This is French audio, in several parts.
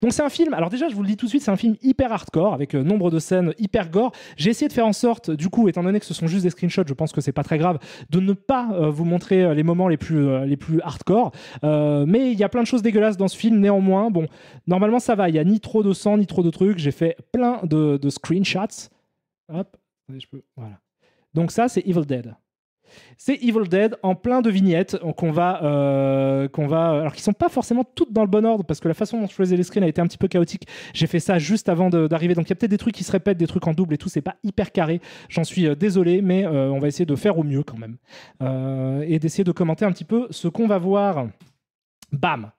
Donc c'est un film, alors déjà je vous le dis tout de suite, c'est un film hyper hardcore, avec euh, nombre de scènes hyper gore. J'ai essayé de faire en sorte, du coup, étant donné que ce sont juste des screenshots, je pense que c'est pas très grave, de ne pas euh, vous montrer euh, les moments les plus, les plus hardcore. mais il y a plein de choses dégueulasses dans ce film, néanmoins, bon, normalement ça va, il y a ni trop de sang, ni trop de trucs, j'ai fait plein de, de screenshots. Hop, je peux, voilà. Donc ça c'est Evil Dead c'est Evil Dead en plein de vignettes euh, qu'on va, euh, qu'on va, euh, alors qui sont pas forcément toutes dans le bon ordre parce que la façon dont je faisais les screens a été un petit peu chaotique. J'ai fait ça juste avant d'arriver, donc il y a peut-être des trucs qui se répètent, des trucs en double et tout, c'est pas hyper carré. J'en suis euh, désolé, mais on va essayer de faire au mieux quand même et d'essayer de commenter un petit peu ce qu'on va voir. Bam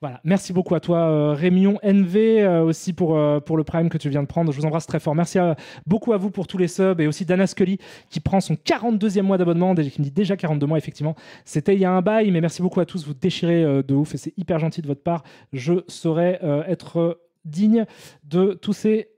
voilà, merci beaucoup à toi euh, Rémyon NV euh, aussi pour, euh, pour le prime que tu viens de prendre. Je vous embrasse très fort. Merci beaucoup à vous pour tous les subs et aussi Dana Scully qui prend son 42e mois d'abonnement, qui me dit déjà 42 mois effectivement. C'était il y a un bail, mais merci beaucoup à tous, vous déchirez de ouf et c'est hyper gentil de votre part. Je saurais être digne de tous ces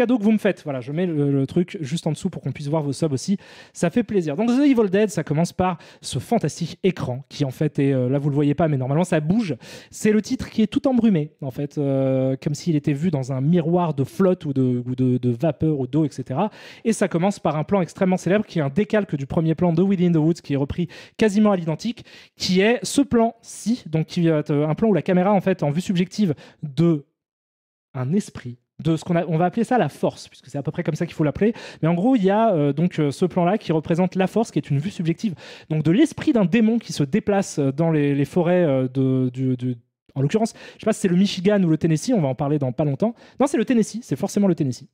cadeau que vous me faites. Voilà, je mets le, truc juste en dessous pour qu'on puisse voir vos subs aussi. Ça fait plaisir. Donc The Evil Dead, ça commence par ce fantastique écran qui en fait est, euh, là vous le voyez pas, mais normalement ça bouge. C'est le titre qui est tout embrumé en fait, euh, comme s'il était vu dans un miroir de flotte ou de, de, de vapeur ou d'eau, etc. Et ça commence par un plan extrêmement célèbre qui est un décalque du premier plan de Within the Woods qui est repris quasiment à l'identique, qui est ce plan-ci, donc qui est un plan où la caméra en fait en vue subjective de un esprit de ce qu'on on va appeler ça la force, puisque c'est à peu près comme ça qu'il faut l'appeler. Mais en gros, il y a euh, donc euh, ce plan-là qui représente la force, qui est une vue subjective, donc de l'esprit d'un démon qui se déplace euh, dans les, forêts de, en l'occurrence, je ne sais pas si c'est le Michigan ou le Tennessee, on va en parler dans pas longtemps. Non, c'est le Tennessee, c'est forcément le Tennessee.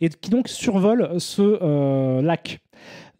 Et qui donc survole ce lac.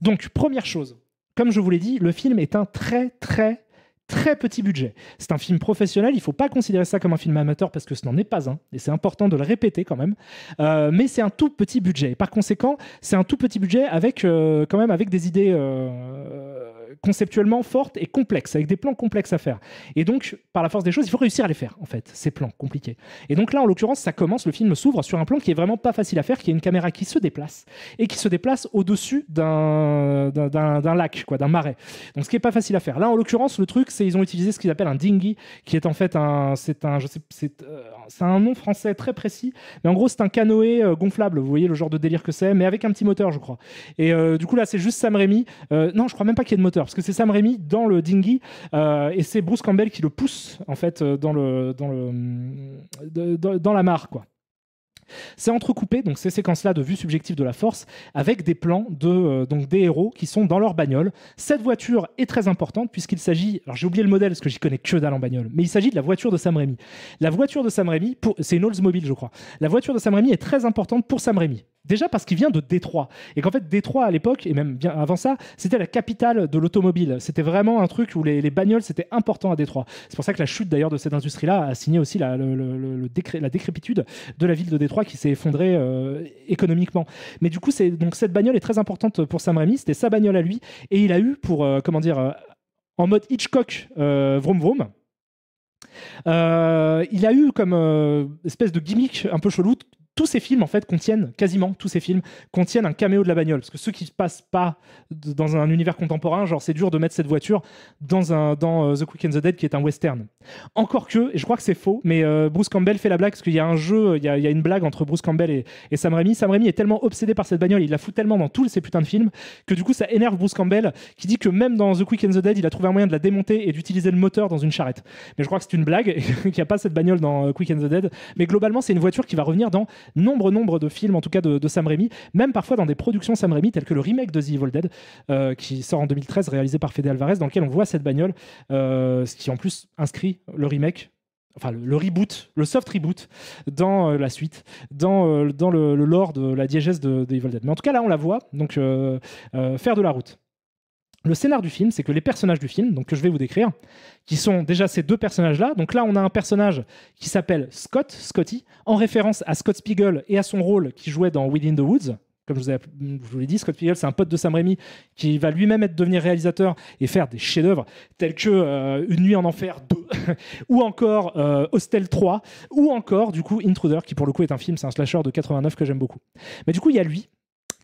Donc, première chose, comme je vous l'ai dit, le film est un très très très petit budget. C'est un film professionnel, il ne faut pas considérer ça comme un film amateur parce que ce n'en est pas un, et c'est important de le répéter quand même. Euh, mais c'est un tout petit budget. par conséquent, c'est un tout petit budget avec euh, quand même avec des idées. Euh, conceptuellement forte et complexe avec des plans complexes à faire. Et donc, par la force des choses, il faut réussir à les faire, en fait, ces plans compliqués. Et donc là, en l'occurrence, ça commence, le film s'ouvre sur un plan qui est vraiment pas facile à faire, qui est une caméra qui se déplace, et qui se déplace au-dessus d'un, d'un, lac, quoi, d'un marais. Donc ce qui est pas facile à faire. Là, en l'occurrence, le truc, c'est ils ont utilisé ce qu'ils appellent un dinghy, qui est en fait un, c'est un, euh, c'est, un nom français très précis, mais en gros, c'est un canoë euh, gonflable, vous voyez le genre de délire que c'est, mais avec un petit moteur, je crois. Et euh, du coup, là, c'est juste Sam Raimi. non, je crois même pas qu'il y ait de moteur parce que c'est Sam Raimi dans le dinghy euh, et c'est Bruce Campbell qui le pousse en fait euh, dans le euh, dans la mare quoi. C'est entrecoupé, donc ces séquences-là de vue subjective de la force, avec des plans de, euh, donc des héros qui sont dans leur bagnole. Cette voiture est très importante puisqu'il s'agit, alors j'ai oublié le modèle parce que j'y connais que dalle en bagnole, mais il s'agit de la voiture de Sam Raimi. La voiture de Sam Raimi, pour... c'est une Oldsmobile je crois, la voiture de Sam Raimi est très importante pour Sam Raimi. Déjà parce qu'il vient de Détroit. Et qu'en fait, Détroit à l'époque, et même bien avant ça, c'était la capitale de l'automobile. C'était vraiment un truc où les, bagnoles, c'était important à Détroit. C'est pour ça que la chute d'ailleurs de cette industrie-là a signé aussi la décrépitude de la ville de Détroit qui s'est effondré euh, économiquement. Mais du coup, c'est donc cette bagnole est très importante pour Sam Raimi, c'était sa bagnole à lui, et il a eu pour euh, comment dire euh, en mode Hitchcock vroom vroom. il a eu comme espèce de gimmick un peu chelou tous ces films en fait contiennent quasiment tous ces films contiennent un caméo de la bagnole parce que ceux qui se passent pas dans un univers contemporain genre c'est dur de mettre cette voiture dans un dans euh, The Quick and the Dead qui est un western encore que et je crois que c'est faux mais euh, Bruce Campbell fait la blague parce qu'il y a un jeu il y a, une blague entre Bruce Campbell et, Sam Raimi Sam Raimi est tellement obsédé par cette bagnole il la fout tellement dans tous ces putains de films que du coup ça énerve Bruce Campbell qui dit que même dans The Quick and the Dead il a trouvé un moyen de la démonter et d'utiliser le moteur dans une charrette mais je crois que c'est une blague qu'il n'y a pas cette bagnole dans euh, Quick and the Dead mais globalement c'est une voiture qui va revenir dans nombre, nombre de films, en tout cas de, Sam Raimi, même parfois dans des productions Sam Raimi, telles que le remake de The Evil Dead, euh, qui sort en 2013, réalisé par Fede Alvarez, dans lequel on voit cette bagnole, euh, ce qui en plus inscrit le remake enfin le, reboot, le soft reboot dans euh, la suite, dans, le, lore de la diégèse de, Evil Dead. Mais en tout cas, là, on la voit, donc faire de la route le scénar du film, c'est que les personnages du film, donc que je vais vous décrire, qui sont déjà ces deux personnages-là. Donc là, on a un personnage qui s'appelle Scott, Scotty, en référence à Scott Spiegel et à son rôle qu'il jouait dans Within the Woods. Comme je vous, l'ai dit, Scott Spiegel, c'est un pote de Sam Raimi qui va lui-même être devenir réalisateur et faire des chefs-d'œuvre tels que euh, Une nuit en enfer 2, ou encore euh, Hostel 3, ou encore, du coup, Intruder, qui pour le coup est un film, c'est un slasher de 89 que j'aime beaucoup. Mais du coup, il y a lui,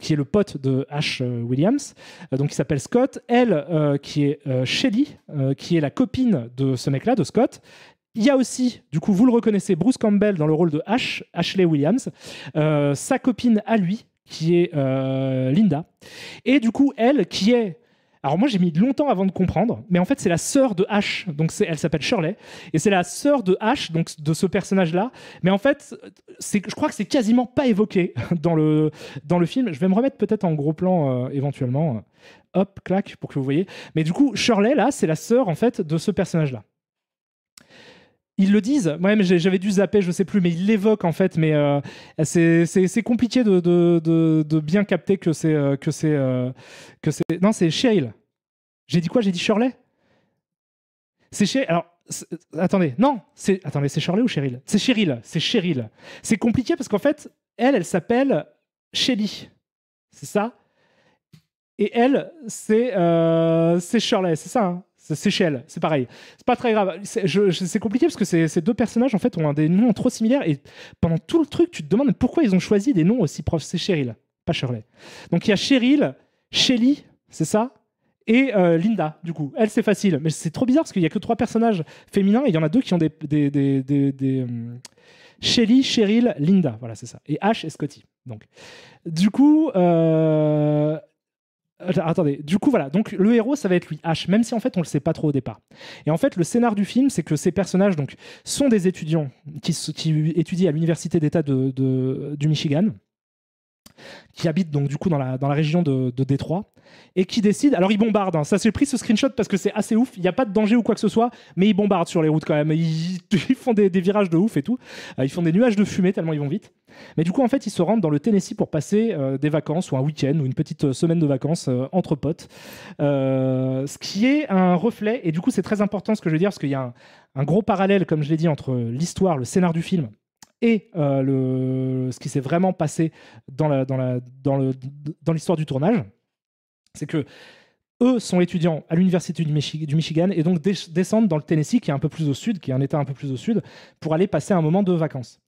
qui est le pote de Ash euh, Williams, euh, donc qui s'appelle Scott, elle euh, qui est Shelly, qui est la copine de ce mec-là, de Scott, il y a aussi, du coup, vous le reconnaissez, Bruce Campbell dans le rôle de Ash, Ashley Williams, sa copine à lui, qui est Linda, et du coup, elle, qui est alors moi j'ai mis longtemps avant de comprendre, mais en fait c'est la sœur de H, donc elle s'appelle Shirley, et c'est la sœur de H, donc de ce personnage-là. Mais en fait, je crois que c'est quasiment pas évoqué dans le, dans le film. Je vais me remettre peut-être en gros plan euh, éventuellement. Hop, clac, pour que vous voyez. Mais du coup, Shirley, là, c'est la sœur en fait de ce personnage-là ils le disent. Moi-même, j'avais dû zapper, je sais plus, mais ils l'évoquent en fait. Mais euh, c'est compliqué de, de, bien capter que c'est euh, que c'est euh, que c'est. Non, c'est Shale. J'ai dit quoi J'ai dit Shirley. C'est Shale. Alors. Attendez, non, c'est attendez, c'est Shirley ou Cheryl C'est Cheryl, c'est Cheryl. C'est compliqué parce qu'en fait, elle, elle s'appelle Shelly, c'est ça. Et elle, c'est c'est Shirley, c'est ça. Hein? C'est Seychelles, c'est pareil. C'est pas très grave. C'est compliqué parce que ces deux personnages, en fait, ont des noms trop similaires. Et pendant tout le truc, tu te demandes pourquoi ils ont choisi des noms aussi proches. C'est Cheryl, pas Shirley. Donc il y a Cheryl, Shelly, c'est ça et euh, Linda, du coup. Elle, c'est facile. Mais c'est trop bizarre parce qu'il y a que trois personnages féminins et il y en a deux qui ont des. des, euh, Shelly, Cheryl, Linda. Voilà, c'est ça. Et Ash et Scotty. Donc. Du coup, euh, attendez, du coup voilà, donc le héros ça va être lui H, même si en fait on le sait pas trop au départ. Et en fait le scénar du film c'est que ces personnages donc sont des étudiants qui, étudient à l'université d'État du Michigan qui habite donc du coup dans la, région de, Détroit et qui décide. Alors, ils bombardent, hein. Ça, c'est pris ce screenshot parce que c'est assez ouf. Il n'y a pas de danger ou quoi que ce soit, mais ils bombardent sur les routes quand même. Ils, font des, virages de ouf et tout. Euh, ils font des nuages de fumée tellement ils vont vite. Mais du coup, en fait, ils se rendent dans le Tennessee pour passer euh, des vacances ou un week-end ou une petite euh, semaine de vacances entre potes. ce qui est un reflet, et du coup, c'est très important ce que je veux dire parce qu'il y a un gros parallèle, comme je l'ai dit, entre l'histoire, le scénar du film et euh, ce qui s'est vraiment passé dans l'histoire du tournage, c'est que eux sont étudiants à l'université du, Michigan et donc descendent dans le Tennessee, qui est un peu plus au sud, qui est un État un peu plus au sud, pour aller passer un moment de vacances.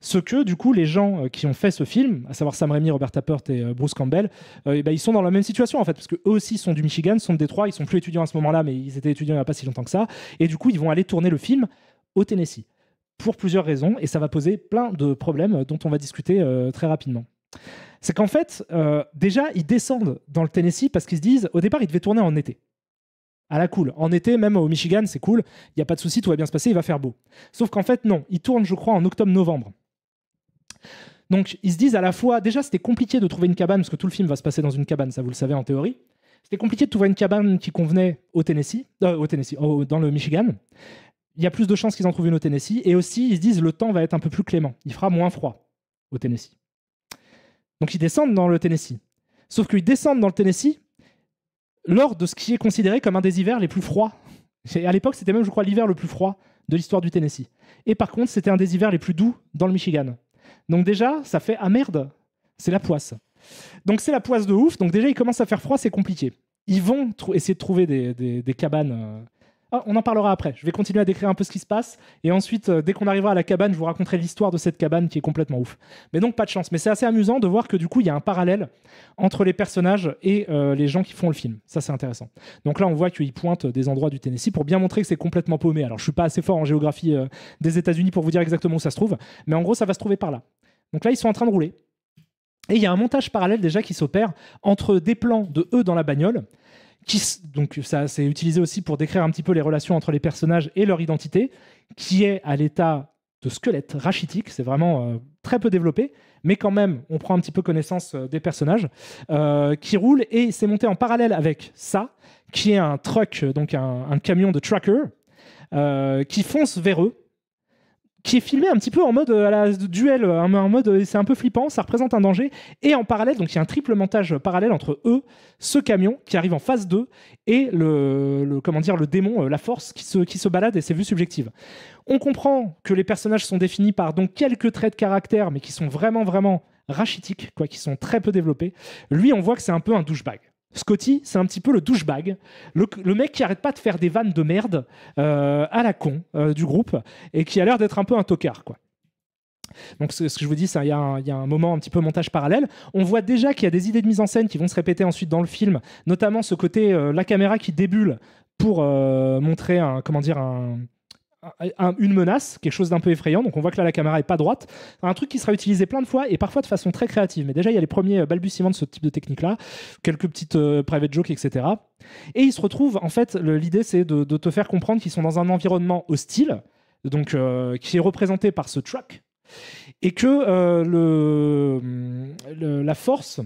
Ce que, du coup, les gens euh, qui ont fait ce film, à savoir Sam Raimi, Robert Tappert et euh, Bruce Campbell, eh ben, ils sont dans la même situation en fait, parce qu'eux aussi sont du Michigan, sont de Détroit, ils sont plus étudiants à ce moment-là, mais ils étaient étudiants il n'y a pas si longtemps que ça, et du coup, ils vont aller tourner le film au Tennessee pour plusieurs raisons, et ça va poser plein de problèmes dont on va discuter euh, très rapidement. C'est qu'en fait, euh, déjà, ils descendent dans le Tennessee parce qu'ils se disent, au départ, ils devaient tourner en été. À la cool. En été, même au Michigan, c'est cool, il n'y a pas de souci, tout va bien se passer, il va faire beau. Sauf qu'en fait, non, ils tournent, je crois, en octobre-novembre. Donc, ils se disent à la fois, déjà, c'était compliqué de trouver une cabane, parce que tout le film va se passer dans une cabane, ça vous le savez en théorie. C'était compliqué de trouver une cabane qui convenait au Tennessee, euh, au Tennessee, dans le Michigan il y a plus de chances qu'ils en trouvent une au Tennessee. Et aussi, ils se disent le temps va être un peu plus clément. Il fera moins froid au Tennessee. Donc ils descendent dans le Tennessee. Sauf qu'ils descendent dans le Tennessee lors de ce qui est considéré comme un des hivers les plus froids. à l'époque, c'était même, je crois, l'hiver le plus froid de l'histoire du Tennessee. Et par contre, c'était un des hivers les plus doux dans le Michigan. Donc déjà, ça fait ah merde, c'est la poisse. Donc c'est la poisse de ouf. Donc déjà, il commence à faire froid, c'est compliqué. Ils vont essayer de trouver des, cabanes. Euh, ah, on en parlera après. Je vais continuer à décrire un peu ce qui se passe. Et ensuite, euh, dès qu'on arrivera à la cabane, je vous raconterai l'histoire de cette cabane qui est complètement ouf. Mais donc, pas de chance. Mais c'est assez amusant de voir que du coup, il y a un parallèle entre les personnages et euh, les gens qui font le film. Ça, c'est intéressant. Donc là, on voit qu'ils pointent des endroits du Tennessee pour bien montrer que c'est complètement paumé. Alors, je suis pas assez fort en géographie euh, des États-Unis pour vous dire exactement où ça se trouve. Mais en gros, ça va se trouver par là. Donc là, ils sont en train de rouler. Et il y a un montage parallèle déjà qui s'opère entre des plans de eux dans la bagnole donc ça c'est utilisé aussi pour décrire un petit peu les relations entre les personnages et leur identité, qui est à l'état de squelette rachitique, c'est vraiment euh, très peu développé, mais quand même on prend un petit peu connaissance euh, des personnages, euh, qui roule et c'est monté en parallèle avec ça, qui est un truck, donc un, un camion de tracker, qui fonce vers eux qui est filmé un petit peu en mode euh, à la duel, euh, en mode euh, c'est un peu flippant, ça représente un danger. Et en parallèle, donc il y a un triple montage parallèle entre eux, ce camion qui arrive en phase 2 et le, comment dire le démon, la force qui se, qui se balade et ses vues subjectives. On comprend que les personnages sont définis par donc quelques traits de caractère, mais qui sont vraiment vraiment rachitiques, quoi, qui sont très peu développés. Lui, on voit que c'est un peu un douchebag. Scotty, c'est un petit peu le douchebag, le, mec qui arrête pas de faire des vannes de merde euh, à la con euh, du groupe et qui a l'air d'être un peu un tocard, quoi. Donc ce que je vous dis, il y, a un moment un petit peu montage parallèle. On voit déjà qu'il y a des idées de mise en scène qui vont se répéter ensuite dans le film, notamment ce côté euh, la caméra qui débule pour montrer un comment dire un une menace, quelque chose d'un peu effrayant. Donc on voit que là la caméra est pas droite. Un truc qui sera utilisé plein de fois et parfois de façon très créative. Mais déjà il y a les premiers euh, balbutiements de ce type de technique là, quelques petites euh, private jokes, etc. Et ils se retrouvent en fait. L'idée c'est de, te faire comprendre qu'ils sont dans un environnement hostile, donc euh, qui est représenté par ce truck, et que le, la force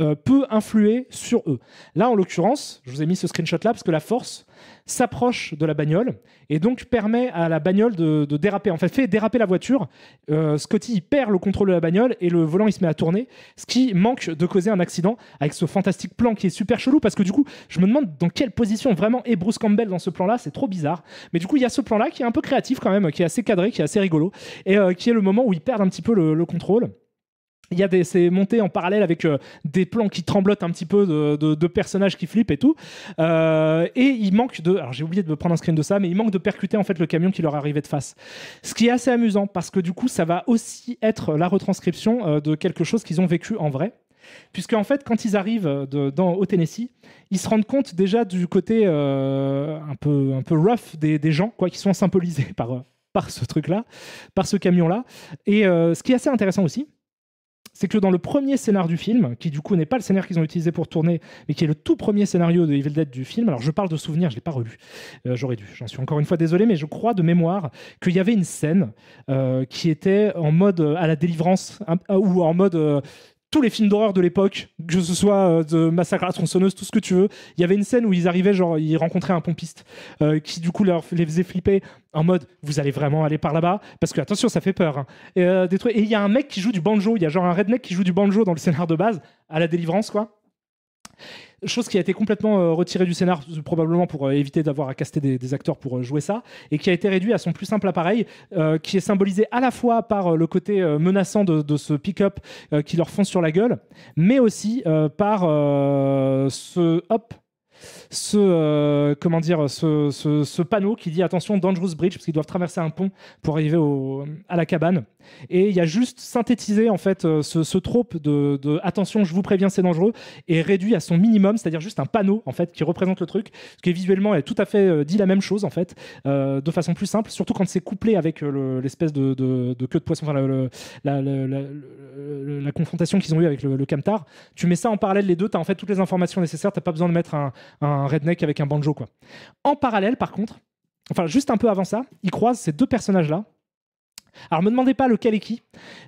euh, peut influer sur eux. Là, en l'occurrence, je vous ai mis ce screenshot-là parce que la force s'approche de la bagnole et donc permet à la bagnole de, déraper. En fait, fait déraper la voiture. Euh, Scotty perd le contrôle de la bagnole et le volant il se met à tourner, ce qui manque de causer un accident avec ce fantastique plan qui est super chelou parce que du coup, je me demande dans quelle position vraiment est Bruce Campbell dans ce plan-là. C'est trop bizarre. Mais du coup, il y a ce plan-là qui est un peu créatif quand même, qui est assez cadré, qui est assez rigolo et euh, qui est le moment où il perd un petit peu le contrôle il y a c'est monté en parallèle avec euh, des plans qui tremblotent un petit peu de, de, personnages qui flippent et tout euh, et il manque de alors j'ai oublié de me prendre un screen de ça mais il manque de percuter en fait le camion qui leur arrivait de face ce qui est assez amusant parce que du coup ça va aussi être la retranscription euh, de quelque chose qu'ils ont vécu en vrai Puisque en fait, quand ils arrivent de, dans, au Tennessee, ils se rendent compte déjà du côté un, peu, un peu rough des, des, gens, quoi, qui sont symbolisés par, par ce truc-là, par ce camion-là. Et ce qui est assez intéressant aussi, c'est que dans le premier scénar du film, qui du coup n'est pas le scénario qu'ils ont utilisé pour tourner, mais qui est le tout premier scénario de Evil Dead du film, alors je parle de souvenirs, je ne l'ai pas relu, euh, j'aurais dû, j'en suis encore une fois désolé, mais je crois de mémoire qu'il y avait une scène euh, qui était en mode euh, à la délivrance, ou en mode tous les films d'horreur de l'époque, que ce soit de euh, Massacre à tronçonneuse, tout ce que tu veux, il y avait une scène où ils arrivaient, genre, ils rencontraient un pompiste euh, qui, du coup, les faisait flipper en mode vous allez vraiment aller par là-bas Parce que, attention, ça fait peur. Hein. Euh, et il y a un mec qui joue du banjo, il y a genre un redneck qui joue du banjo dans le scénar de base, à la délivrance, quoi chose qui a été complètement euh, retirée du scénar, euh, probablement pour euh, éviter d'avoir à caster des, acteurs pour jouer ça, et qui a été réduit à son plus simple appareil, qui est symbolisé à la fois par le côté menaçant de ce pick-up qui leur fonce sur la gueule, mais aussi par ce hop ce, euh, comment dire, ce, ce, panneau qui dit attention, Dangerous Bridge, parce qu'ils doivent traverser un pont pour arriver au, à la cabane. Et il y a juste synthétisé en fait euh, ce, ce trope de, de, attention, je vous préviens, c'est dangereux, et réduit à son minimum, c'est-à-dire juste un panneau en fait qui représente le truc, ce qui visuellement est tout à fait euh, dit la même chose en fait, de façon plus simple, surtout quand c'est couplé avec l'espèce de, de, queue de poisson, enfin, la, la, confrontation qu'ils ont eue avec le, camtar. Tu mets ça en parallèle les deux, tu as en fait toutes les informations nécessaires, tu pas besoin de mettre un un redneck avec un banjo, quoi. En parallèle, par contre, enfin, juste un peu avant ça, ils croisent ces deux personnages-là. Alors, me demandez pas lequel est qui,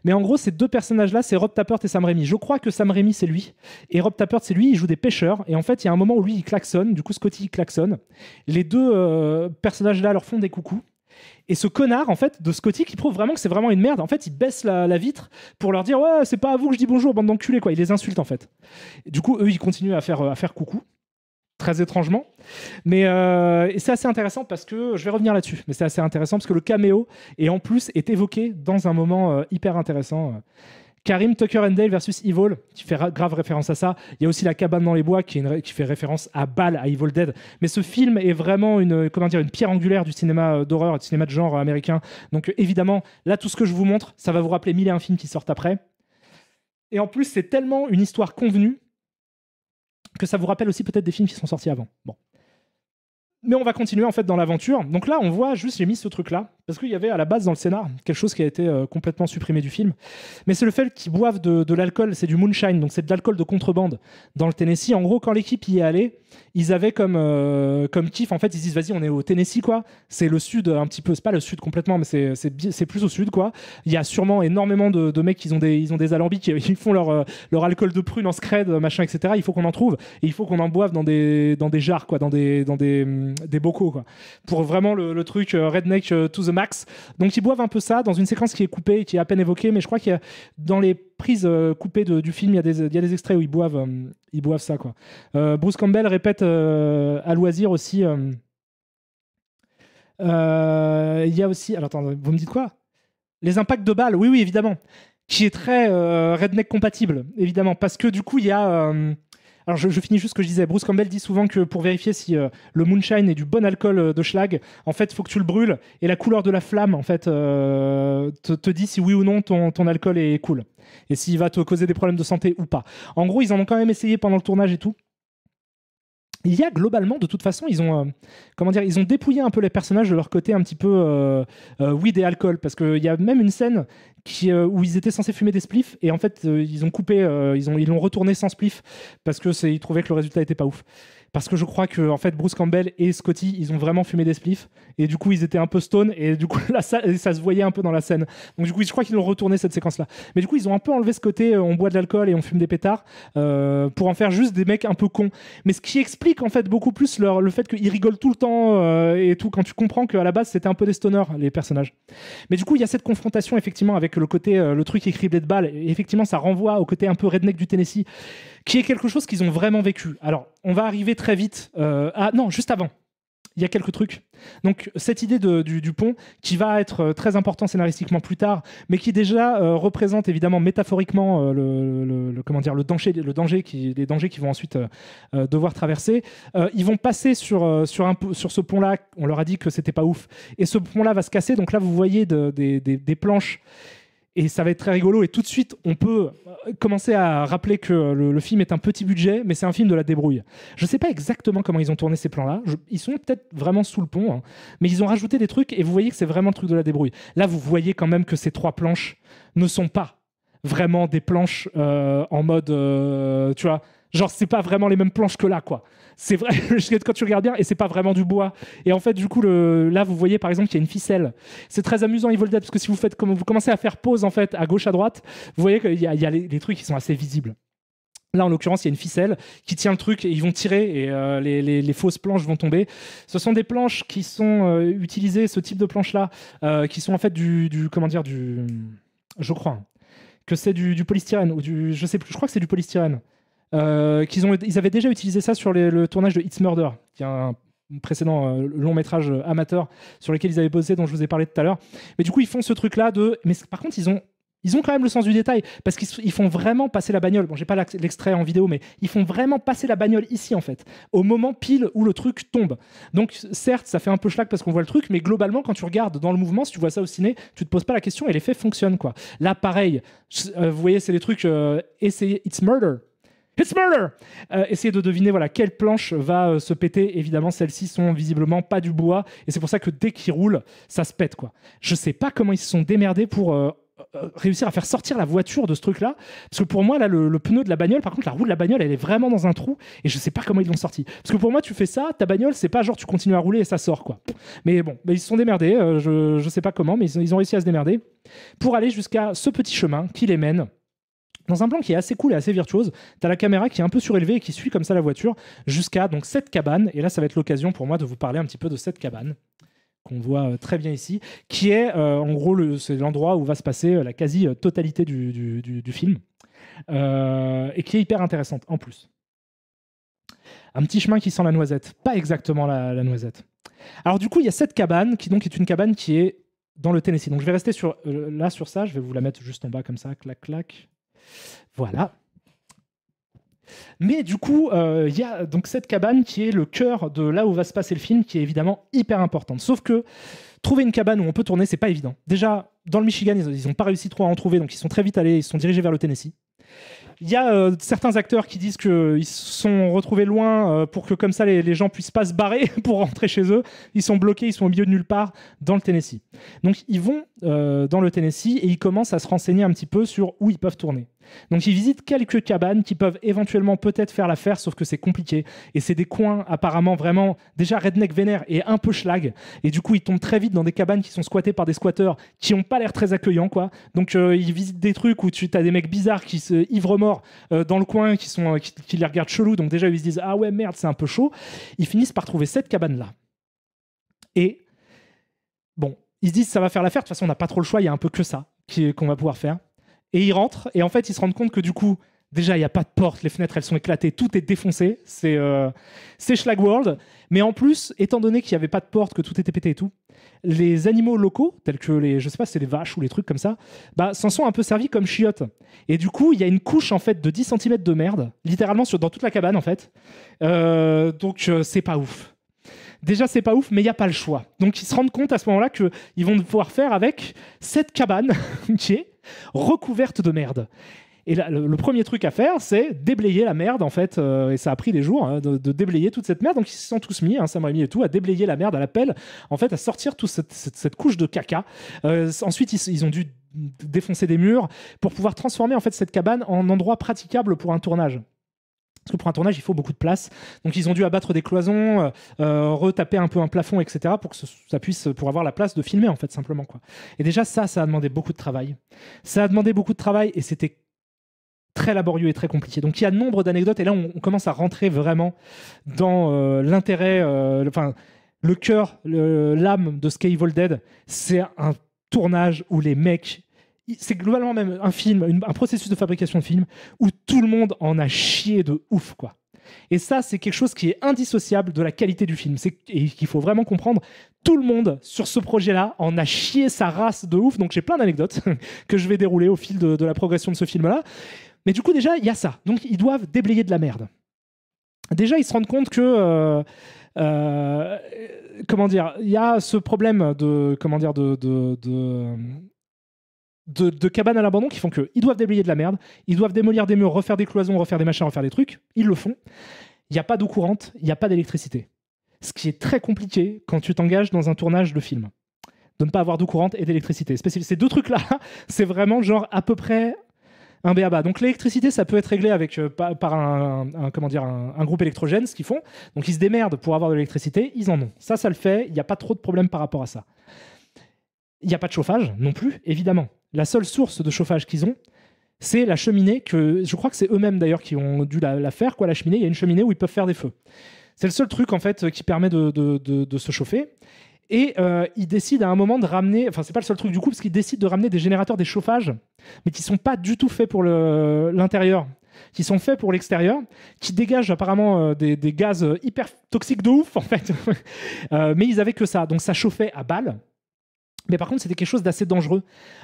mais en gros, ces deux personnages-là, c'est Rob Tappert et Sam Raimi. Je crois que Sam Raimi, c'est lui, et Rob Tappert, c'est lui, il joue des pêcheurs, et en fait, il y a un moment où lui, il klaxonne, du coup, Scotty, il klaxonne. Les deux euh, personnages-là leur font des coucous. Et ce connard, en fait, de Scotty, qui prouve vraiment que c'est vraiment une merde, en fait, il baisse la, vitre pour leur dire Ouais, c'est pas à vous que je dis bonjour, bande d'enculés, quoi. Il les insulte, en fait. du coup, eux, ils continuent à faire, euh, à faire coucou très étrangement. Mais euh, c'est assez intéressant parce que je vais revenir là-dessus, mais c'est assez intéressant parce que le caméo et en plus est évoqué dans un moment euh, hyper intéressant. Euh. Karim Tucker and Dale versus Evil, qui fait grave référence à ça. Il y a aussi La cabane dans les bois, qui, fait référence à Ball, à Evil Dead. Mais ce film est vraiment une, comment dire, une pierre angulaire du cinéma d'horreur du cinéma de genre américain. Donc évidemment, là, tout ce que je vous montre, ça va vous rappeler mille et un films qui sortent après. Et en plus, c'est tellement une histoire convenue que ça vous rappelle aussi peut-être des films qui sont sortis avant. Bon, mais on va continuer en fait dans l'aventure. Donc là, on voit juste, j'ai mis ce truc-là, parce qu'il y avait à la base dans le scénar quelque chose qui a été euh, complètement supprimé du film. Mais c'est le fait qu'ils boivent de, l'alcool, c'est du moonshine, donc c'est de l'alcool de contrebande dans le Tennessee. En gros, quand l'équipe y est allée, ils avaient comme, euh, comme kiff, en fait, ils disent, vas-y, on est au Tennessee, quoi. C'est le sud un petit peu, c'est pas le sud complètement, mais c'est plus au sud, quoi. Il y a sûrement énormément de, mecs qui ont des, ils ont des alambics, ils font leur, euh, leur alcool de prune en scred, machin, etc. Il faut qu'on en trouve, et il faut qu'on en boive dans des, dans des jars, quoi, dans des... Dans des hum, des bocaux, quoi. Pour vraiment le, truc euh, redneck euh, to the max. Donc ils boivent un peu ça dans une séquence qui est coupée qui est à peine évoquée, mais je crois qu'il y a dans les prises euh, coupées du film, il y, a des, il y, a des, extraits où ils boivent, ils boivent ça, quoi. Bruce Campbell répète à loisir aussi. Il y a aussi. Alors attends, vous me dites quoi Les impacts de balles, oui, oui, évidemment qui est très redneck compatible, évidemment, parce que du coup, il y a. Alors je, finis juste ce que je disais. Bruce Campbell dit souvent que pour vérifier si euh, le moonshine est du bon alcool euh, de schlag, en fait, il faut que tu le brûles et la couleur de la flamme, en fait, euh, te, te, dit si oui ou non ton, ton alcool est cool et s'il va te causer des problèmes de santé ou pas. En gros, ils en ont quand même essayé pendant le tournage et tout il y a globalement, de toute façon, ils ont, euh, comment dire, ils ont dépouillé un peu les personnages de leur côté un petit peu euh, euh, weed et alcool, parce qu'il y a même une scène où ils étaient censés fumer des spliffs et en fait ils ont coupé, ils ont, ils l'ont retourné sans spliff parce que trouvaient que le résultat était pas ouf parce que je crois que fait Bruce Campbell et Scotty ils ont vraiment fumé des spliffs et du coup ils étaient un peu stone et du coup là, ça, se voyait un peu dans la scène donc du coup je crois qu'ils ont retourné cette séquence là mais du coup ils ont un peu enlevé ce côté euh, on boit de l'alcool et on fume des pétards euh, pour en faire juste des mecs un peu cons mais ce qui explique en fait beaucoup plus leur, le fait qu'ils rigolent tout le temps euh, et tout quand tu comprends qu'à la base c'était un peu des stoners les personnages mais du coup il y a cette confrontation effectivement avec le côté le truc écrit de balles et effectivement ça renvoie au côté un peu redneck du Tennessee qui est quelque chose qu'ils ont vraiment vécu. Alors, on va arriver très vite Ah Non, juste avant. Il y a quelques trucs. Donc cette idée du, pont, qui va être euh, très important scénaristiquement plus tard, mais qui déjà euh, représente évidemment métaphoriquement le, danger, qui, les dangers qu'ils vont ensuite devoir traverser. ils vont passer sur, sur, ce pont-là, on leur a dit que c'était pas ouf, et ce pont-là va se casser, donc là vous voyez des planches et ça va être très rigolo. Et tout de suite, on peut euh, commencer à rappeler que le, film est un petit budget, mais c'est un film de la débrouille. Je ne sais pas exactement comment ils ont tourné ces plans-là. Ils sont peut-être vraiment sous le pont, hein. mais ils ont rajouté des trucs et vous voyez que c'est vraiment le truc de la débrouille. Là, vous voyez quand même que ces trois planches ne sont pas vraiment des planches euh, en mode, euh, tu vois, Genre, c'est pas vraiment les mêmes planches que là, quoi. C'est vrai, quand tu regardes bien, et c'est pas vraiment du bois. Et en fait, du coup, là, vous voyez par exemple qu'il y a une ficelle. C'est très amusant, Evil Dead, parce que si vous, faites, vous commencez à faire pause, en fait, à gauche, à droite, vous voyez qu'il y a, des les, trucs qui sont assez visibles. Là, en l'occurrence, il y a une ficelle qui tient le truc et ils vont tirer et euh, les, fausses planches vont tomber. Ce sont des planches qui sont euh, utilisées, ce type de planches-là, euh, qui sont en fait du, du, comment dire, du, je crois, que c'est du, du polystyrène ou du, je sais plus, je crois que c'est du polystyrène. Euh, qu'ils ont, ils avaient déjà utilisé ça sur le tournage de It's Murder, qui est un précédent euh, long métrage euh, amateur sur lequel ils avaient bossé, dont je vous ai parlé tout à l'heure. Mais du coup, ils font ce truc-là de. Mais par contre, ils ont ils ont quand même le sens du détail parce qu'ils font vraiment passer la bagnole. Bon, j'ai pas l'extrait en vidéo, mais ils font vraiment passer la bagnole ici en fait, au moment pile où le truc tombe. Donc, certes, ça fait un peu schlag parce qu'on voit le truc, mais globalement, quand tu regardes dans le mouvement, si tu vois ça au ciné, tu te poses pas la question et l'effet fonctionne quoi. Là, pareil, vous voyez, c'est les trucs. Euh, it's murder. It's euh, Essayez de deviner voilà, quelle planche va euh, se péter. Évidemment, celles-ci sont visiblement pas du bois. Et c'est pour ça que dès qu'ils roulent, ça se pète. Quoi. Je sais pas comment ils se sont démerdés pour euh, réussir à faire sortir la voiture de ce truc-là. Parce que pour moi, là, le, pneu de la bagnole, par contre, la roue de la bagnole, elle est vraiment dans un trou et je sais pas comment ils l'ont sorti. Parce que pour moi, tu fais ça, ta bagnole, c'est pas genre tu continues à rouler et ça sort, quoi. Mais bon, ils se sont démerdés, je, je sais pas comment, mais ils ont réussi à se démerder pour aller jusqu'à ce petit chemin qui les mène dans un plan qui est assez cool et assez virtuose, tu as la caméra qui est un peu surélevée et qui suit comme ça la voiture jusqu'à donc cette cabane. Et là, ça va être l'occasion pour moi de vous parler un petit peu de cette cabane qu'on voit euh, très bien ici, qui est euh, en gros l'endroit où va se passer euh, la quasi-totalité du, film, et qui est hyper intéressante en plus. Un petit chemin qui sent la noisette, pas exactement la, noisette. Alors du coup, il y a cette cabane qui donc est une cabane qui est dans le Tennessee. Donc je vais rester sur, là sur ça, je vais vous la mettre juste en bas comme ça, clac clac. Voilà. Mais du coup, euh, il y a donc cette cabane qui est le cœur de là où va se passer le film, qui est évidemment hyper importante. Sauf que trouver une cabane où on peut tourner, c'est pas évident. Déjà, dans le Michigan, ils n'ont pas réussi trop à en trouver, donc ils sont très vite allés, ils sont dirigés vers le Tennessee. Il y a euh, certains acteurs qui disent qu'ils se sont retrouvés loin euh, pour que comme ça les, gens puissent pas se barrer pour rentrer chez eux. Ils sont bloqués, ils sont au milieu de nulle part dans le Tennessee. Donc ils vont dans le Tennessee et ils commencent à se renseigner un petit peu sur où ils peuvent tourner. Donc ils visitent quelques cabanes qui peuvent éventuellement peut-être faire l'affaire, sauf que c'est compliqué. Et c'est des coins apparemment vraiment déjà redneck vénère et un peu schlag. Et du coup, ils tombent très vite dans des cabanes qui sont squattées par des squatteurs qui n'ont pas l'air très accueillants, Donc euh, ils visitent des trucs où tu as des mecs bizarres qui se ivrent morts euh, dans le coin, qui, sont, euh, qui, les regardent chelous Donc déjà, ils se disent Ah ouais, merde, c'est un peu chaud. Ils finissent par trouver cette cabane-là. Et bon, ils se disent Ça va faire l'affaire. De toute façon, on n'a pas trop le choix, il y a un peu que ça qu'on va pouvoir faire. Et ils rentrent, et en fait, ils se rendent compte que du coup, déjà, il n'y a pas de porte, les fenêtres, elles sont éclatées, tout est défoncé, c'est euh, world. Mais en plus, étant donné qu'il n'y avait pas de porte, que tout était pété et tout, les animaux locaux, tels que les, je sais pas, c'est les vaches ou les trucs comme ça, bah, s'en sont un peu servis comme chiottes. Et du coup, il y a une couche, en fait, de 10 cm de merde, littéralement sur, dans toute la cabane, en fait. Euh, donc, euh, c'est pas ouf déjà c'est pas ouf, mais il n'y a pas le choix. Donc ils se rendent compte à ce moment-là qu'ils vont devoir faire avec cette cabane qui est recouverte de merde. Et le, premier truc à faire, c'est déblayer la merde, en fait. Euh, et ça a pris des jours hein, de, déblayer toute cette merde. Donc ils se sont tous mis, hein, Sam Raimi et tout, à déblayer la merde à la pelle, en fait, à sortir toute cette, couche de caca. Euh, ensuite, ils, ils ont dû défoncer des murs pour pouvoir transformer en fait cette cabane en endroit praticable pour un tournage. Parce que pour un tournage, il faut beaucoup de place. Donc ils ont dû abattre des cloisons, euh, euh, retaper un peu un plafond, etc. pour que ça puisse, pour avoir la place de filmer en fait simplement quoi. Et déjà ça, ça a demandé beaucoup de travail. Ça a demandé beaucoup de travail et c'était très laborieux et très compliqué. Donc il y a nombre d'anecdotes et là on, commence à rentrer vraiment dans euh, l'intérêt, enfin le cœur, l'âme de Sky Dead. C'est un tournage où les mecs c'est globalement même un film, un processus de fabrication de film où tout le monde en a chié de ouf, quoi. Et ça, c'est quelque chose qui est indissociable de la qualité du film. Et qu'il faut vraiment comprendre. Tout le monde sur ce projet-là en a chié sa race de ouf. Donc j'ai plein d'anecdotes que je vais dérouler au fil de, la progression de ce film-là. Mais du coup, déjà, il y a ça. Donc ils doivent déblayer de la merde. Déjà, ils se rendent compte que. Euh, euh, comment dire Il y a ce problème de. Comment dire de de, cabanes à l'abandon qui font que doivent déblayer de la merde, ils doivent démolir des murs, refaire des cloisons, refaire des machins, refaire des trucs. Ils le font. Il n'y a pas d'eau courante, il n'y a pas d'électricité. Ce qui est très compliqué quand tu t'engages dans un tournage de film. De ne pas avoir d'eau courante et d'électricité. Ces deux trucs-là, c'est vraiment genre à peu près un béaba. Donc l'électricité, ça peut être réglé avec, euh, par un, comment dire, un, groupe électrogène, ce qu'ils font. Donc ils se démerdent pour avoir de l'électricité, ils en ont. Ça, ça le fait, il n'y a pas trop de problèmes par rapport à ça. Il n'y a pas de chauffage non plus, évidemment la seule source de chauffage qu'ils ont, c'est la cheminée que je crois que c'est eux-mêmes d'ailleurs qui ont dû la, faire, quoi, la cheminée. Il y a une cheminée où ils peuvent faire des feux. C'est le seul truc en fait qui permet de, se chauffer. Et euh, ils décident à un moment de ramener, enfin c'est pas le seul truc du coup, parce qu'ils décident de ramener des générateurs des chauffages, mais qui sont pas du tout faits pour l'intérieur, qui sont faits pour l'extérieur, qui dégagent apparemment euh, des, gaz euh, hyper toxiques de ouf en fait. mais ils avaient que ça, donc ça chauffait à balles. Mais par contre, c'était quelque chose d'assez dangereux.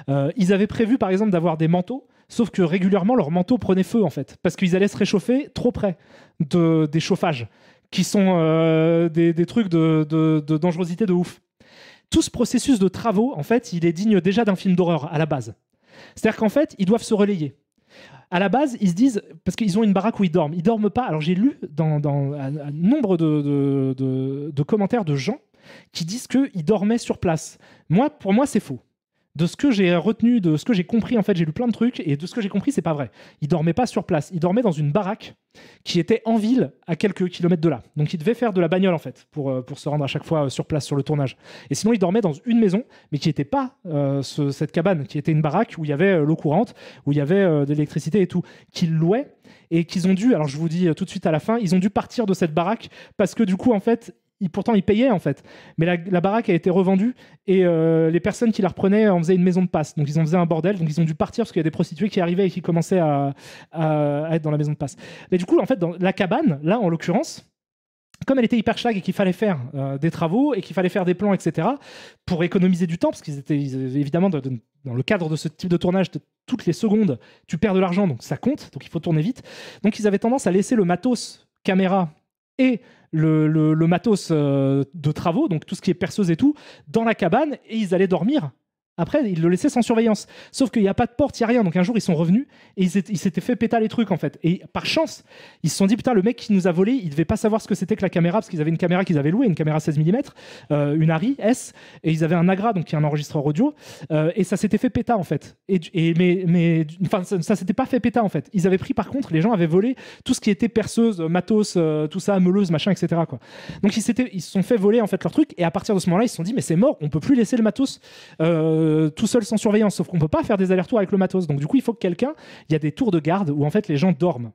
Euh, ils avaient prévu, par exemple, d'avoir des manteaux, sauf que régulièrement, leurs manteaux prenaient feu, en fait, parce qu'ils allaient se réchauffer trop près de, des chauffages, qui sont euh, des, trucs de, dangerosité de ouf. Tout ce processus de travaux, en fait, il est digne déjà d'un film d'horreur à la base. C'est-à-dire qu'en fait, ils doivent se relayer. À la base, ils se disent, parce qu'ils ont une baraque où ils dorment, ils dorment pas. Alors j'ai lu dans, un nombre de commentaires de gens qui disent qu'ils dormait sur place. Moi, pour moi, c'est faux. De ce que j'ai retenu, de ce que j'ai compris, en fait, j'ai lu plein de trucs, et de ce que j'ai compris, c'est pas vrai. Il dormait pas sur place. Il dormait dans une baraque qui était en ville, à quelques kilomètres de là. Donc, il devait faire de la bagnole, en fait, pour, euh, se rendre à chaque fois euh, sur place, sur le tournage. Et sinon, il dormait dans une maison, mais qui n'était pas euh, cette cabane, qui était une baraque où il y avait l'eau courante, où il y avait de l'électricité et tout, qu'ils louaient, et qu'ils ont dû, alors je vous dis tout de suite à la fin, ils ont dû partir de cette baraque parce que du coup, en fait, pourtant ils payaient en fait. Mais la, baraque a été revendue et euh, les personnes qui la reprenaient en faisaient une maison de passe. Donc ils en faisaient un bordel. Donc ils ont dû partir parce qu'il y a des prostituées qui arrivaient et qui commençaient à, être dans la maison de passe. Mais du coup, en fait, dans la cabane, là en l'occurrence, comme elle était hyper schlag et qu'il fallait faire euh, des travaux et qu'il fallait faire des plans, etc., pour économiser du temps, parce qu'ils étaient évidemment dans le cadre de ce type de tournage, de, toutes les secondes, tu perds de l'argent, donc ça compte, donc il faut tourner vite. Donc ils avaient tendance à laisser le matos caméra et le, matos euh, de travaux, donc tout ce qui est perceuse et tout, dans la cabane et ils allaient dormir après, ils le laissaient sans surveillance. Sauf qu'il n'y a pas de porte, il n'y a rien. Donc un jour, ils sont revenus et ils s'étaient fait péter les trucs, en fait. Et par chance, ils se sont dit, putain, le mec qui nous a volé, il devait pas savoir ce que c'était que la caméra, parce qu'ils avaient une caméra qu'ils avaient louée, une caméra 16 mm, euh, une Ari S, et ils avaient un Agra, donc qui est un enregistreur audio. Euh, et ça s'était fait péter, en fait. Et, mais, mais, enfin, ça, ça s'était pas fait péter, en fait. Ils avaient pris, par contre, les gens avaient volé tout ce qui était perceuse, matos, euh, tout ça, meuleuse, machin, etc. Quoi. Donc ils, ils se sont fait voler, en fait, leur truc. Et à partir de ce moment-là, ils se sont dit, mais c'est mort, on peut plus laisser le matos euh, tout seul sans surveillance, sauf qu'on peut pas faire des allers-retours avec le matos. Donc du coup, il faut que quelqu'un, il y a des tours de garde où en fait les gens dorment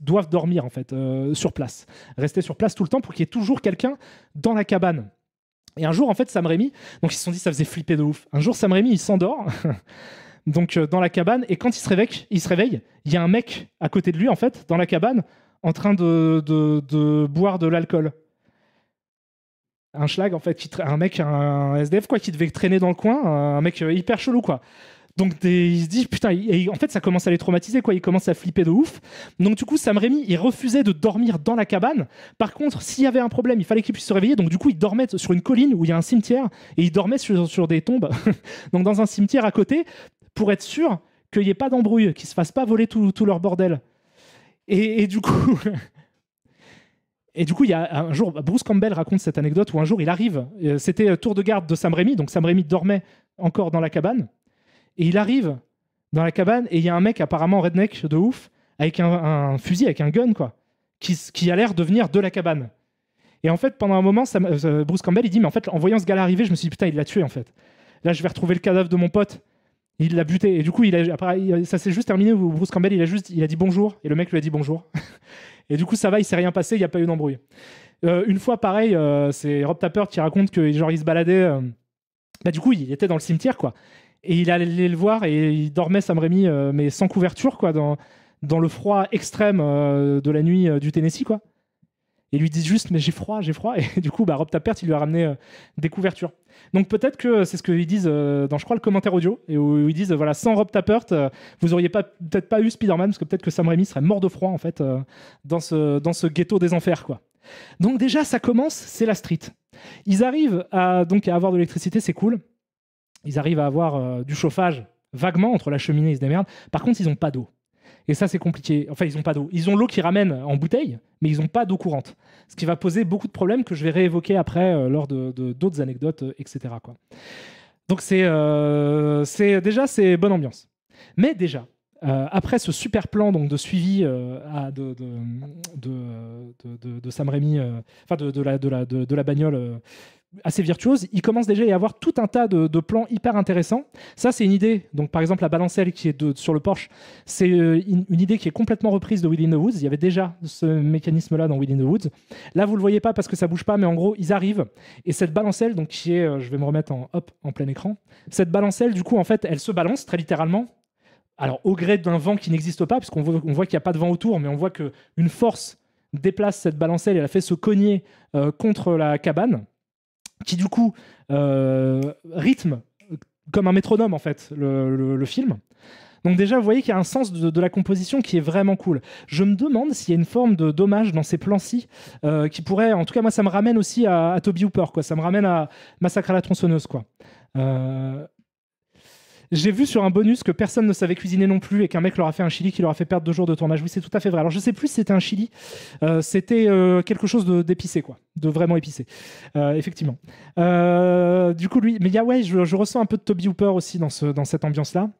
doivent dormir en fait euh, sur place, rester sur place tout le temps pour qu'il y ait toujours quelqu'un dans la cabane. Et un jour en fait Sam Raimi, donc ils se sont dit ça faisait flipper de ouf. Un jour Sam Raimi il s'endort donc euh, dans la cabane et quand il se réveille, il se réveille, il y a un mec à côté de lui en fait dans la cabane en train de, de boire de l'alcool un schlag en fait, un mec, un SDF quoi, qui devait traîner dans le coin, un mec euh, hyper chelou quoi. Donc des, il se dit putain, en fait ça commence à les traumatiser quoi, il commence à flipper de ouf. Donc du coup Sam Raimi, il refusait de dormir dans la cabane. Par contre, s'il y avait un problème, il fallait qu'il puisse se réveiller. Donc du coup, ils dormait sur une colline où il y a un cimetière et il dormait sur, des tombes. donc dans un cimetière à côté pour être sûr qu'il n'y ait pas d'embrouille, qu'ils se fassent pas voler tout, leur bordel. et du coup, Et du coup, il y a un jour, Bruce Campbell raconte cette anecdote où un jour il arrive, euh, c'était euh, tour de garde de Sam Raimi, donc Sam Raimi dormait encore dans la cabane, et il arrive dans la cabane et il y a un mec apparemment redneck de ouf avec un, fusil, avec un gun quoi, qui, a l'air de venir de la cabane. Et en fait, pendant un moment, euh, Bruce Campbell il dit mais en fait, en voyant ce gars arriver, je me suis dit putain, il l'a tué en fait. Là, je vais retrouver le cadavre de mon pote. Il l'a buté et du coup, il a, après, ça s'est juste terminé où Bruce Campbell il a juste, il a dit bonjour et le mec lui a dit bonjour. Et du coup, ça va, il s'est rien passé, il n'y a pas eu d'embrouille. Euh, une fois, pareil, euh, c'est Rob Tapper qui raconte que genre il se baladait. Euh, bah, du coup, il était dans le cimetière, quoi. Et il allait le voir et il dormait Sam Raimi, mais sans couverture, quoi, dans, dans le froid extrême de la nuit du Tennessee, quoi et lui disent juste mais j'ai froid, j'ai froid et du coup bah Rob Tapert il lui a ramené euh, des couvertures. Donc peut-être que c'est ce qu'ils disent euh, dans je crois le commentaire audio et où, ils disent voilà sans Rob Tapert euh, vous auriez peut-être pas eu Spider-Man parce que peut-être que Sam Raimi serait mort de froid en fait dans ce ghetto des enfers quoi. Donc déjà ça commence, c'est la street. Ils arrivent à donc avoir de l'électricité, c'est cool. Ils arrivent à avoir du chauffage vaguement entre la cheminée et se démerdent. Par contre, ils n'ont pas d'eau. Et ça, c'est compliqué. Enfin, ils n'ont pas d'eau. Ils ont l'eau qui ramène en bouteille, mais ils n'ont pas d'eau courante. Ce qui va poser beaucoup de problèmes que je vais réévoquer après euh, lors de, d'autres anecdotes, euh, etc. Donc, euh, c'est, déjà, c'est bonne ambiance. Mais déjà, après ce super plan donc, de suivi de, de, de, Sam Raimi, enfin de, la, la, de, la, bagnole assez virtuose, il commence déjà à y avoir tout un tas de, plans hyper intéressants. Ça, c'est une idée. Donc, par exemple, la balancelle qui est sur le Porsche, c'est euh, une, idée qui est complètement reprise de Within the Woods. Il y avait déjà ce mécanisme-là dans Within the Woods. Là, vous le voyez pas parce que ça bouge pas, mais en gros, ils arrivent. Et cette balancelle, donc euh, je vais me remettre en hop, en plein écran. Cette balancelle, du coup, en fait, elle se balance très littéralement. Alors, au gré d'un vent qui n'existe pas, puisqu'on voit, voit qu'il n'y a pas de vent autour, mais on voit que une force déplace cette balancelle et la fait se cogner euh, contre la cabane qui du coup euh, rythme euh, comme un métronome en fait le, film. Donc déjà, vous voyez qu'il y a un sens de, la composition qui est vraiment cool. Je me demande s'il y a une forme de dommage dans ces plans-ci euh, qui pourrait, en tout cas moi, ça me ramène aussi à, Toby Hooper, quoi. Ça me ramène à Massacre à la tronçonneuse, quoi. J'ai vu sur un bonus que personne ne savait cuisiner non plus et qu'un mec leur a fait un chili qui leur a fait perdre deux jours de tournage. Oui, c'est tout à fait vrai. Alors je sais plus si c'était un chili, euh, c'était euh, quelque chose d'épicé, quoi, de vraiment épicé, euh, effectivement. du coup, lui, mais yeah, ouais, je, ressens un peu de Toby Hooper aussi dans cette ambiance-là.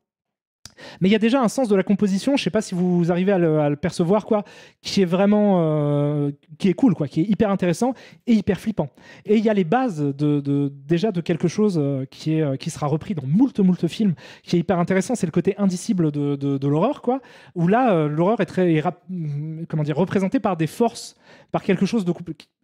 Mais il y a déjà un sens de la composition, je ne sais pas si vous arrivez à le, percevoir, quoi, qui est vraiment, euh, qui est cool, quoi, qui est hyper intéressant et hyper flippant. Et il y a les bases de, déjà de quelque chose euh, qui, est, euh, qui sera repris dans moult, moult films, qui est hyper intéressant, c'est le côté indicible de, de l'horreur, quoi, où là, l'horreur est très, comment dire, représentée par des forces par quelque chose de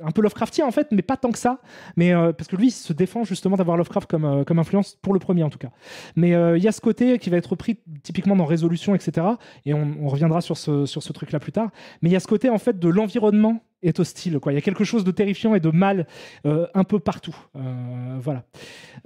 un peu Lovecraftien en fait, mais pas tant que ça. Mais euh, parce que lui il se défend justement d'avoir Lovecraft comme, euh, comme influence pour le premier en tout cas. Mais euh, il y a ce côté qui va être pris typiquement dans Résolution, etc. Et on, on reviendra sur ce, sur ce truc là plus tard. Mais il y a ce côté en fait de l'environnement est hostile. Quoi. Il y a quelque chose de terrifiant et de mal euh, un peu partout. Euh, voilà.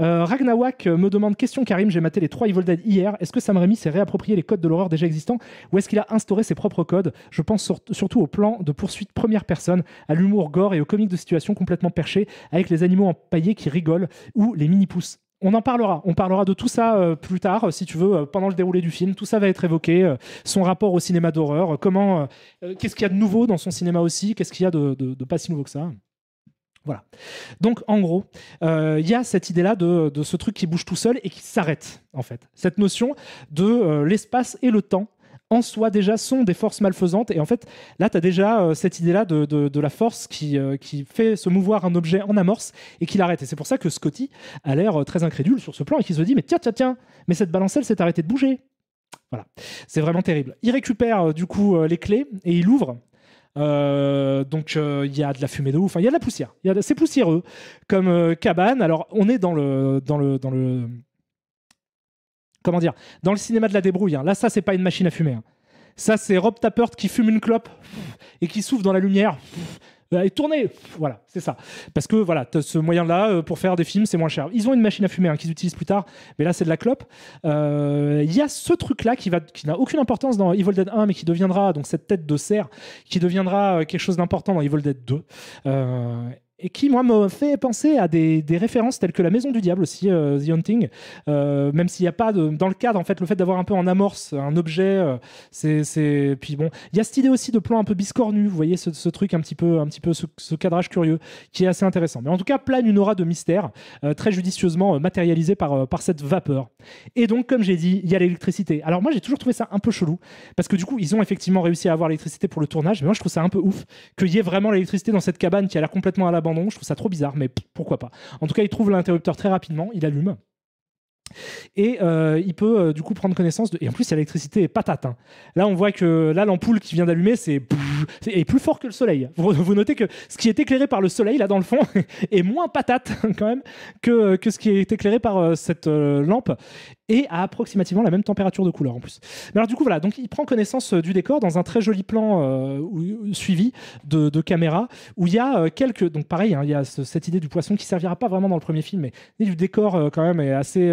Euh, Ragnawak me demande question Karim, j'ai maté les trois Evil Dead hier. Est-ce que Sam Raimi s'est réapproprié les codes de l'horreur déjà existants ou est-ce qu'il a instauré ses propres codes Je pense surtout au plan de poursuite première personne, à l'humour gore et aux comiques de situation complètement perché avec les animaux empaillés qui rigolent ou les mini-pousses on en parlera. On parlera de tout ça euh, plus tard, euh, si tu veux, euh, pendant le déroulé du film. Tout ça va être évoqué. son rapport au cinéma d'horreur, comment, qu'est-ce qu'il y a de nouveau dans son cinéma aussi, qu'est-ce qu'il y a de, pas si nouveau que ça. Voilà. Donc, en gros, il y a cette idée-là de, ce truc qui bouge tout seul et qui s'arrête, en fait. Cette notion de l'espace et le temps en soi déjà sont des forces malfaisantes. Et en fait, là, tu as déjà euh, cette idée-là de, la force qui, euh, qui fait se mouvoir un objet en amorce et qui l'arrête. Et c'est pour ça que Scotty a l'air euh, très incrédule sur ce plan et qu'il se dit, mais tiens, tiens, tiens, mais cette balancelle s'est arrêtée de bouger. Voilà, c'est vraiment terrible. Il récupère du coup les clés et il ouvre. donc il y a de la fumée de ouf, il y a de la poussière, c'est poussiéreux comme cabane. Alors on est dans le, dans le, dans le comment dire, dans le cinéma de la débrouille. Hein. Là, ça, c'est pas une machine à fumer. Hein. Ça, c'est Rob Tappert qui fume une clope et qui souffle dans la lumière euh, et tourner. Voilà, c'est ça. Parce que voilà, ce moyen-là euh, pour faire des films, c'est moins cher. Ils ont une machine à fumer hein, qu'ils utilisent plus tard, mais là c'est de la clope. Euh, il y a ce truc-là qui, va, qui n'a aucune importance dans Evil Dead 1, mais qui deviendra donc cette tête de serre, qui deviendra quelque chose d'important dans Evil Dead 2 et qui, moi, me fait penser à des, références telles que La Maison du Diable aussi, euh, The Hunting, euh, même s'il n'y a pas de. Dans le cadre, en fait, le fait d'avoir un peu en amorce un objet, euh, c'est. Puis bon, il y a cette idée aussi de plan un peu biscornu, vous voyez, ce, truc un petit peu, un petit peu ce, cadrage curieux qui est assez intéressant. Mais en tout cas, plane une aura de mystère, très judicieusement matérialisée par, par cette vapeur. Et donc, comme j'ai dit, il y a l'électricité. Alors, moi, j'ai toujours trouvé ça un peu chelou, parce que du coup, ils ont effectivement réussi à avoir l'électricité pour le tournage, mais moi, je trouve ça un peu ouf qu'il y ait vraiment l'électricité dans cette cabane qui a l'air complètement à la je trouve ça trop bizarre, mais pourquoi pas. En tout cas, il trouve l'interrupteur très rapidement, il allume. Et euh, il peut euh, du coup prendre connaissance de. Et en plus, l'électricité est patate. Hein. Là, on voit que là, l'ampoule qui vient d'allumer, c'est est plus fort que le soleil. Vous, notez que ce qui est éclairé par le soleil, là, dans le fond, est moins patate quand même que, ce qui est éclairé par euh, cette lampe et à approximativement la même température de couleur en plus. Mais alors du coup voilà, donc il prend connaissance euh, du décor dans un très joli plan euh, euh, suivi de, caméra où il y a quelques donc pareil, hein, il y a cette idée du poisson qui servira pas vraiment dans le premier film, mais, du décor quand même est assez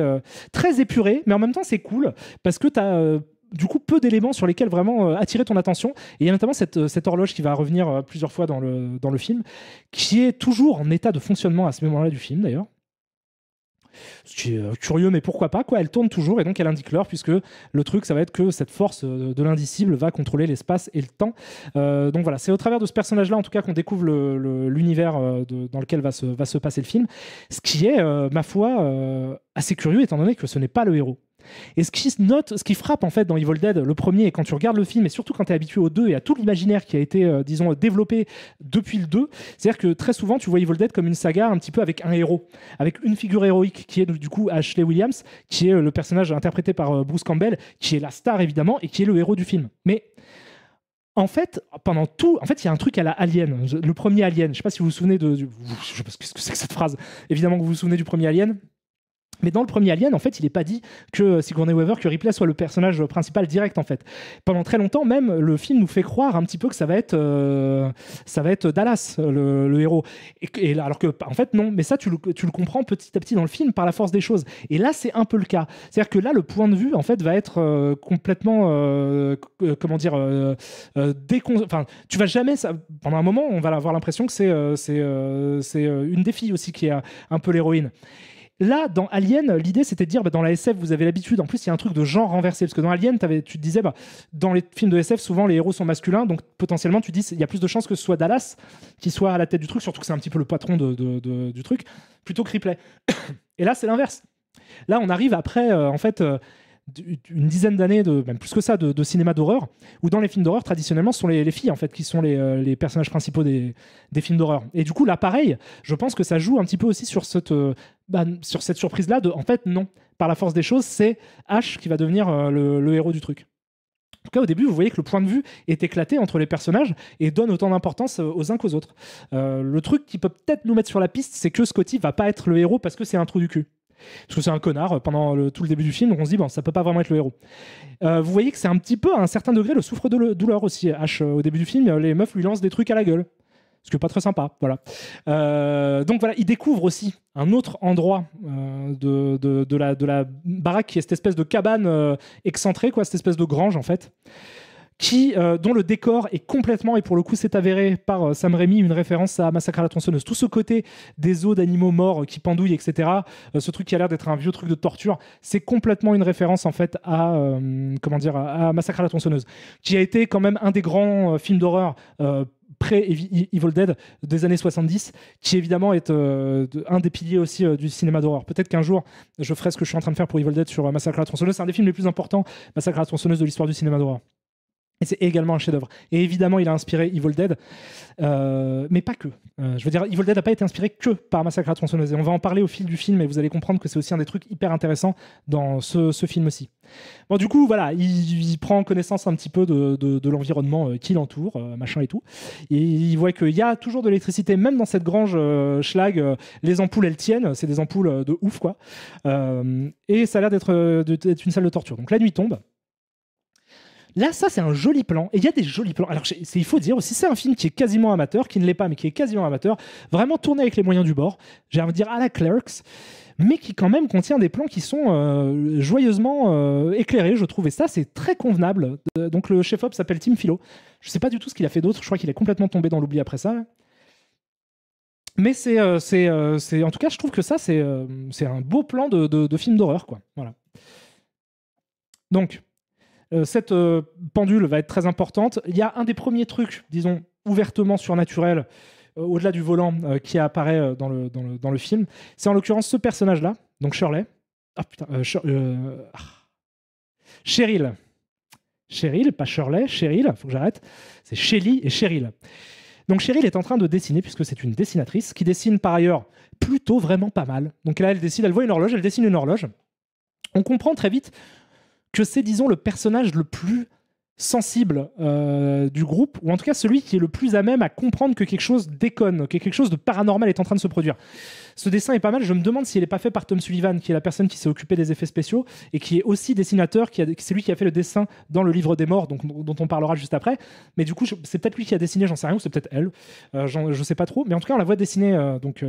très épuré, mais en même temps c'est cool parce que tu as du coup peu d'éléments sur lesquels vraiment attirer ton attention. Et il y a notamment cette, cette horloge qui va revenir plusieurs fois dans le, dans le film, qui est toujours en état de fonctionnement à ce moment-là du film d'ailleurs. Ce qui est euh, curieux, mais pourquoi pas quoi. Elle tourne toujours et donc elle indique l'heure, puisque le truc, ça va être que cette force euh, de l'indicible va contrôler l'espace et le temps. Euh, donc voilà, c'est au travers de ce personnage-là, en tout cas, qu'on découvre l'univers dans lequel va se, passer le film. Ce qui est, ma foi, assez curieux, étant donné que ce n'est pas le héros. Et ce qui frappe en fait dans Evil Dead, le premier, et quand tu regardes le film, et surtout quand tu es habitué au deux et à tout l'imaginaire qui a été, euh, disons, développé depuis le 2, c'est-à-dire que très souvent tu vois Evil Dead comme une saga un petit peu avec un héros, avec une figure héroïque qui est du coup Ashley Williams, qui est euh, le personnage interprété par euh, Bruce Campbell, qui est la star évidemment, et qui est le héros du film. Mais en fait, pendant tout, en fait, il y a un truc à la Alien, le premier Alien. Je sais pas si vous vous souvenez de, je sais pas ce que c'est que cette phrase. Évidemment que vous vous souvenez du premier Alien. Mais dans le premier Alien, en fait, il n'est pas dit que Sigourney Weaver, que Ripley soit le personnage principal direct, en fait. Pendant très longtemps, même, le film nous fait croire un petit peu que ça va être, euh, ça va être Dallas, le, héros. Et, alors que, bah, en fait, non. Mais ça, tu le, comprends petit à petit dans le film par la force des choses. Et là, c'est un peu le cas. C'est-à-dire que là, le point de vue, en fait, va être euh, complètement, euh, comment dire, décon... Enfin, tu vas jamais, ça... pendant un moment, on va avoir l'impression que c'est c'est une des filles aussi qui est un peu l'héroïne. Là, dans Alien, l'idée c'était de dire bah, dans la SF, vous avez l'habitude. En plus, il y a un truc de genre renversé parce que dans Alien, tu te disais bah, dans les films de SF, souvent les héros sont masculins, donc potentiellement tu dis il y a plus de chances que ce soit Dallas qui soit à la tête du truc, surtout que c'est un petit peu le patron du truc, plutôt que Ripley. Et là, c'est l'inverse. Là, on arrive après, euh, en fait, euh, une dizaine d'années, même plus que ça, de, cinéma d'horreur, où dans les films d'horreur, traditionnellement, ce sont les, filles en fait qui sont les, euh, personnages principaux des, films d'horreur. Et du coup, là, pareil, je pense que ça joue un petit peu aussi sur cette, euh, bah, sur cette surprise-là de, en fait, non, par la force des choses, c'est Ash qui va devenir euh, le, héros du truc. En tout cas, au début, vous voyez que le point de vue est éclaté entre les personnages et donne autant d'importance aux uns qu'aux autres. le truc qui peut peut-être nous mettre sur la piste, c'est que Scotty va pas être le héros parce que c'est un trou du cul parce que c'est un connard euh, pendant tout le début du film, donc on se dit, bon, ça peut pas vraiment être le héros. Euh, vous voyez que c'est un petit peu, à un certain degré, le souffre-douleur aussi. H, euh, au début du film, les meufs lui lancent des trucs à la gueule ce qui n'est pas très sympa. Voilà. donc voilà, il découvre aussi un autre endroit de, de, la, de la baraque qui est cette espèce de cabane excentrée, quoi, cette espèce de grange en fait qui, euh, dont le décor est complètement, et pour le coup c'est avéré par euh, Sam Raimi, une référence à Massacre à la tronçonneuse. Tout ce côté des os d'animaux morts qui pendouillent, etc. Euh, ce truc qui a l'air d'être un vieux truc de torture, c'est complètement une référence en fait à, comment dire, à Massacre à la tronçonneuse, qui a été quand même un des grands films d'horreur pré-Evil Dead des années 70, qui évidemment est un des piliers aussi du cinéma d'horreur. Peut-être qu'un jour, je ferai ce que je suis en train de faire pour Evil Dead sur Massacre à la tronçonneuse. C'est un des films les plus importants, Massacre à la tronçonneuse de l'histoire du cinéma d'horreur c'est également un chef-d'œuvre. Et évidemment, il a inspiré Evil Dead, euh, mais pas que. Euh, je veux dire, Evil Dead n'a pas été inspiré que par Massacre à tronçonneuse. on va en parler au fil du film, et vous allez comprendre que c'est aussi un des trucs hyper intéressants dans ce, film aussi. Bon, du coup, voilà, il, prend connaissance un petit peu de, l'environnement euh, qui l'entoure, machin et tout. Et il voit qu'il y a toujours de l'électricité, même dans cette grange schlag. les ampoules, elles tiennent. C'est des ampoules de ouf, quoi. et ça a l'air d'être une salle de torture. Donc la nuit tombe. Là, ça, c'est un joli plan. Et il y a des jolis plans. Alors, il faut dire aussi, c'est un film qui est quasiment amateur, qui ne l'est pas, mais qui est quasiment amateur, vraiment tourné avec les moyens du bord. J'ai envie de dire à la Clerks, mais qui quand même contient des plans qui sont euh, joyeusement euh, éclairés, je trouve. Et ça, c'est très convenable. Euh, donc, le chef-op s'appelle Tim Philo. Je ne sais pas du tout ce qu'il a fait d'autre. Je crois qu'il est complètement tombé dans l'oubli après ça. Mais c'est, en tout cas, je trouve que ça, c'est, c'est un beau plan de, de film d'horreur, quoi. Voilà. Donc, euh, cette euh, pendule va être très importante. Il y a un des premiers trucs, disons, ouvertement surnaturel, euh, au-delà du volant, qui apparaît dans le, film. C'est en l'occurrence ce personnage-là, donc Shirley. Ah putain, Shirley... Ah. Cheryl. Cheryl, pas Shirley, Cheryl, faut que j'arrête. C'est Shelly et Cheryl. Donc Cheryl est en train de dessiner, puisque c'est une dessinatrice, qui dessine par ailleurs plutôt vraiment pas mal. Donc là, elle décide, elle voit une horloge, elle dessine une horloge. On comprend très vite que c'est, disons, le personnage le plus sensible euh, du groupe, ou en tout cas celui qui est le plus à même à comprendre que quelque chose déconne, que quelque chose de paranormal est en train de se produire. Ce dessin est pas mal, je me demande s'il n'est pas fait par Tom Sullivan, qui est la personne qui s'est occupée des effets spéciaux, et qui est aussi dessinateur, c'est lui qui a fait le dessin dans le livre des morts, dont on parlera juste après. Mais du coup, c'est peut-être lui qui a dessiné, j'en sais rien, ou c'est peut-être elle, euh, je je sais pas trop, mais en tout cas, on la voit dessiner, euh, donc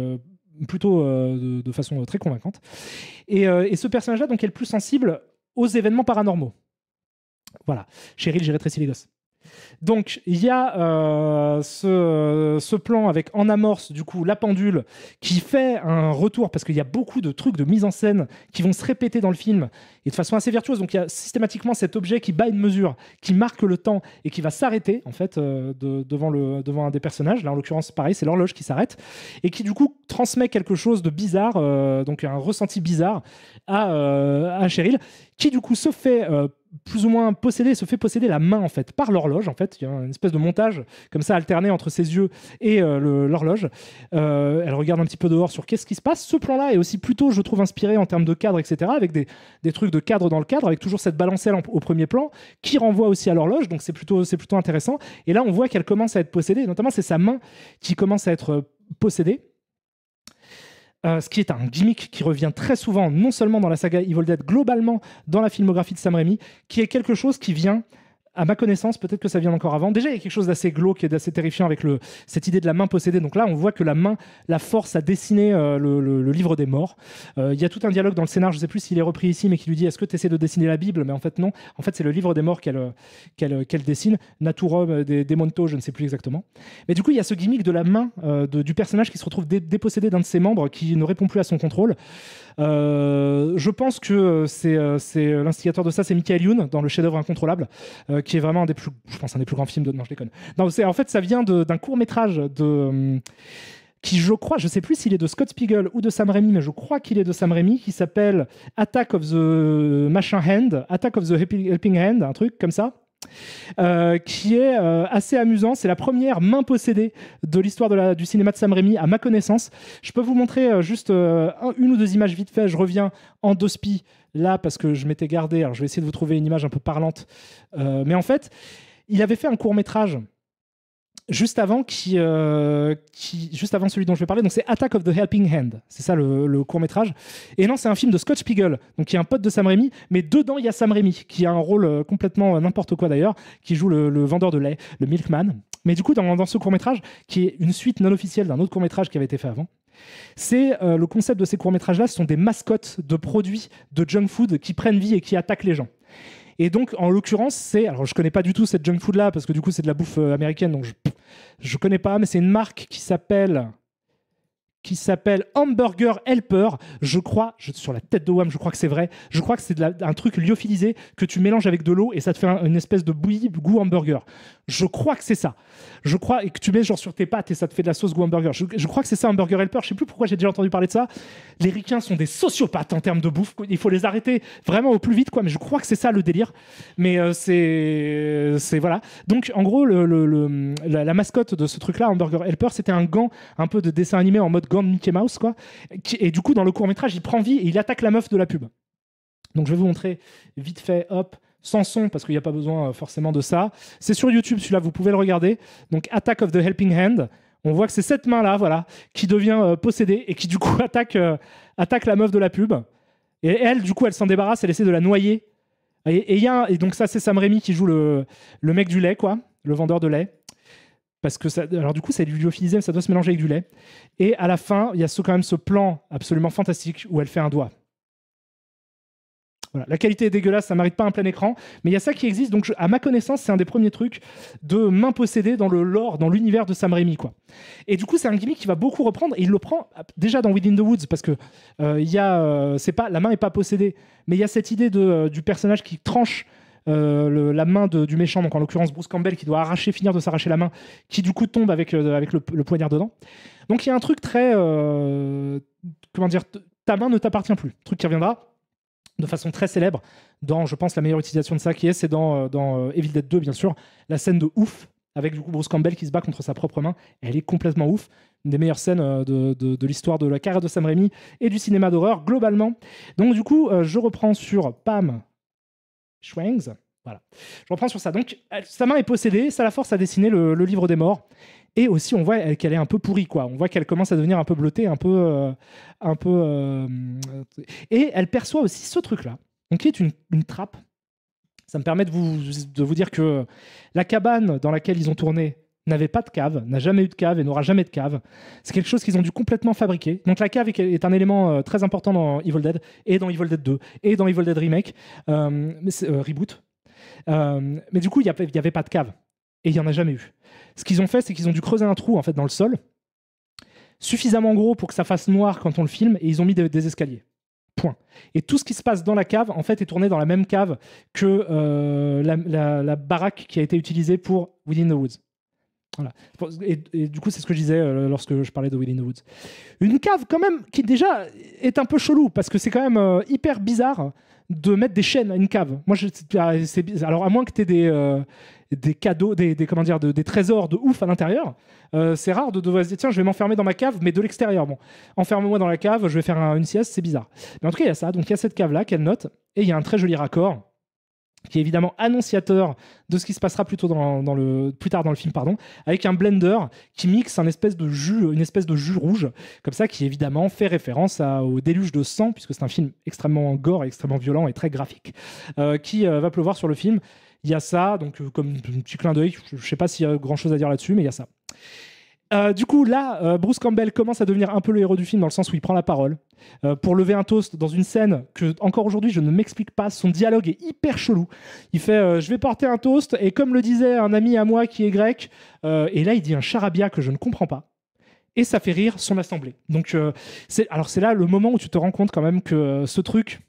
plutôt de, façon très convaincante. Et, et ce personnage-là, donc, est le plus sensible aux événements paranormaux. Voilà. Cheryl, j'ai rétréci les gosses. Donc il y a euh, ce, plan avec en amorce du coup la pendule qui fait un retour parce qu'il y a beaucoup de trucs de mise en scène qui vont se répéter dans le film et de façon assez virtuose. Donc il y a systématiquement cet objet qui bat une mesure, qui marque le temps et qui va s'arrêter en fait euh, devant, un des personnages. Là en l'occurrence pareil c'est l'horloge qui s'arrête et qui du coup transmet quelque chose de bizarre, euh, donc un ressenti bizarre à, à Cheryl qui du coup se fait plus ou moins possédée, se fait posséder la main en fait par l'horloge. En fait, il y a une espèce de montage comme ça alterné entre ses yeux et euh, l'horloge. Euh, elle regarde un petit peu dehors sur qu'est-ce qui se passe. Ce plan-là est aussi plutôt, je trouve, inspiré en termes de cadre, etc. Avec des, trucs de cadre dans le cadre, avec toujours cette balancelle au premier plan qui renvoie aussi à l'horloge. Donc c'est plutôt, c'est plutôt intéressant. Et là, on voit qu'elle commence à être possédée. Notamment, c'est sa main qui commence à être euh, possédée. Euh, ce qui est un gimmick qui revient très souvent, non seulement dans la saga Evil Dead, globalement dans la filmographie de Sam Raimi, qui est quelque chose qui vient à ma connaissance, peut-être que ça vient encore avant. Déjà, il y a quelque chose d'assez glauque et d'assez terrifiant avec cette idée de la main possédée. Donc là, on voit que la main la force à dessiner euh, le, livre des morts. Euh, il y a tout un dialogue dans le scénar, je ne sais plus s'il est repris ici, mais qui lui dit Est-ce que tu essaies de dessiner la Bible Mais en fait, non. En fait, c'est le livre des morts qu'elle euh, dessine. Naturum, des, je ne sais plus exactement. Mais du coup, il y a ce gimmick de la main du personnage qui se retrouve dépossédé d'un de ses membres qui ne répond plus à son contrôle. Euh, je pense que euh, c'est euh, l'instigateur de ça, c'est Michael Youn dans le chef-d'œuvre incontrôlable, qui est vraiment un des plus, je pense, un des plus grands films de. Non, je déconne. Non, en fait, ça vient d'un court métrage de. qui je crois, je sais plus s'il est de Scott Spiegel ou de Sam Raimi, mais je crois qu'il est de Sam Raimi, qui s'appelle Attack of the Machin Hand, Attack of the Helping Hand, un truc comme ça. Euh, qui est euh, assez amusant. C'est la première main possédée de l'histoire du cinéma de Sam Raimi, à ma connaissance. Je peux vous montrer euh, juste une ou deux images vite fait. Je reviens en dospie là parce que je m'étais gardé. Alors je vais essayer de vous trouver une image un peu parlante. mais en fait, il avait fait un court métrage juste avant euh, qui, juste avant celui dont je vais parler donc c'est Attack of the Helping Hand c'est ça le, court métrage et non c'est un film de Scott Spiegel donc qui est un pote de Sam Raimi mais dedans il y a Sam Raimi qui a un rôle euh, complètement euh, n'importe quoi d'ailleurs qui joue le, vendeur de lait le milkman mais du coup dans, ce court métrage qui est une suite non officielle d'un autre court métrage qui avait été fait avant c'est le concept de ces courts métrages là ce sont des mascottes de produits de junk food qui prennent vie et qui attaquent les gens et donc, en l'occurrence, c'est. Alors, je connais pas du tout cette junk food là, parce que du coup, c'est de la bouffe euh, américaine, donc je, je connais pas, mais c'est une marque qui s'appelle qui s'appelle Hamburger Helper. Je crois, je, sur la tête de Wham, je crois que c'est vrai. Je crois que c'est un truc lyophilisé que tu mélanges avec de l'eau et ça te fait une espèce de bouillie goût hamburger. Je crois que c'est ça. Je crois et que tu mets genre sur tes pattes et ça te fait de la sauce goût hamburger. Je, crois que c'est ça Hamburger Helper. Je sais plus pourquoi j'ai déjà entendu parler de ça. Les ricains sont des sociopathes en termes de bouffe. Il faut les arrêter vraiment au plus vite quoi. Mais je crois que c'est ça le délire. Mais euh, c'est c'est voilà. Donc en gros le, la, la, mascotte de ce truc là Hamburger Helper c'était un gant un peu de dessin animé en mode de Mickey Mouse, quoi. Et du coup, dans le court métrage, il prend vie et il attaque la meuf de la pub. Donc je vais vous montrer vite fait, hop, sans son, parce qu'il n'y a pas besoin euh, forcément de ça. C'est sur YouTube, celui-là, vous pouvez le regarder. Donc Attack of the Helping Hand. On voit que c'est cette main-là, voilà, qui devient euh, possédée et qui du coup attaque, euh, attaque la meuf de la pub. Et elle, du coup, elle s'en débarrasse, elle essaie de la noyer. Et, et, et donc ça, c'est Sam Raimi qui joue le, le mec du lait, quoi, le vendeur de lait parce que ça, alors du coup, c'est lyophilisé, ça doit se mélanger avec du lait. Et à la fin, il y a ce, quand même ce plan absolument fantastique où elle fait un doigt. Voilà. La qualité est dégueulasse, ça mérite pas un plein écran, mais il y a ça qui existe. Donc, à ma connaissance, c'est un des premiers trucs de main possédée dans le lore, dans l'univers de Sam Raimi, quoi. Et du coup, c'est un gimmick qui va beaucoup reprendre. Et il le prend déjà dans Within the Woods parce que euh, y a, euh, c'est pas la main n'est pas possédée, mais il y a cette idée de, euh, du personnage qui tranche euh, la main du méchant, donc en l'occurrence Bruce Campbell, qui doit arracher, finir de s'arracher la main, qui du coup tombe avec, euh, le, poignard dedans. Donc il y a un truc très. Euh, comment dire Ta main ne t'appartient plus. Truc qui reviendra de façon très célèbre dans, je pense, la meilleure utilisation de ça qui est, c'est dans, Evil Dead 2, bien sûr, la scène de ouf avec du coup Bruce Campbell qui se bat contre sa propre main. Elle est complètement ouf. Une des meilleures scènes de, de l'histoire de la carrière de Sam Raimi et du cinéma d'horreur globalement. Donc du coup, je reprends sur Pam, Schwangs. Voilà. Je reprends sur ça. Donc, sa main est possédée, ça la force à dessiner le, livre des morts. Et aussi, on voit qu'elle est un peu pourrie, quoi. On voit qu'elle commence à devenir un peu bleutée, un peu. Euh, un peu euh, et elle perçoit aussi ce truc-là, qui est une, une, trappe. Ça me permet de vous dire que la cabane dans laquelle ils ont tourné, n'avait pas de cave, n'a jamais eu de cave et n'aura jamais de cave. C'est quelque chose qu'ils ont dû complètement fabriquer. Donc la cave est un élément euh, très important dans Evil Dead et dans Evil Dead 2 et dans Evil Dead Remake, euh, euh, reboot. mais du coup, il n'y avait, pas de cave et il n'y en a jamais eu. Ce qu'ils ont fait, c'est qu'ils ont dû creuser un trou en fait dans le sol suffisamment gros pour que ça fasse noir quand on le filme et ils ont mis des, escaliers. Point. Et tout ce qui se passe dans la cave, en fait, est tourné dans la même cave que la, baraque qui a été utilisée pour Within the Woods. Et, du coup, c'est ce que je disais euh, lorsque je parlais de Will in the Woods. Une cave, quand même, qui déjà est un peu chelou, parce que c'est quand même euh, hyper bizarre de mettre des chaînes à une cave. Moi, ah, alors, à moins que tu aies des, euh, des cadeaux, des, comment dire, des trésors de ouf à l'intérieur, c'est rare de devoir se dire tiens, je vais m'enfermer dans ma cave, mais de l'extérieur. Bon, enferme-moi dans la cave, je vais faire une sieste, c'est bizarre. Mais en tout cas, il y a ça. Donc, il y a cette cave-là qu'elle note, et il y a un très joli raccord qui est évidemment annonciateur de ce qui se passera plus, dans, le, plus tard dans le film, pardon, avec un blender qui mixe un espèce de jus, une espèce de jus rouge, comme ça, qui évidemment fait référence à, au déluge de sang, puisque c'est un film extrêmement gore, extrêmement violent et très graphique, euh, qui euh, va pleuvoir sur le film. Il y a ça, donc euh, comme un petit clin d'œil, je ne sais pas s'il y a grand chose à dire là-dessus, mais il y a ça. Euh, du coup, là, euh, Bruce Campbell commence à devenir un peu le héros du film dans le sens où il prend la parole euh, pour lever un toast dans une scène que, encore aujourd'hui, je ne m'explique pas. Son dialogue est hyper chelou. Il fait Je vais porter un toast, et comme le disait un ami à moi qui est grec, et là, il dit un charabia que je ne comprends pas. Et ça fait rire son assemblée. Donc, alors c'est là le moment où tu te rends compte quand même que ce truc,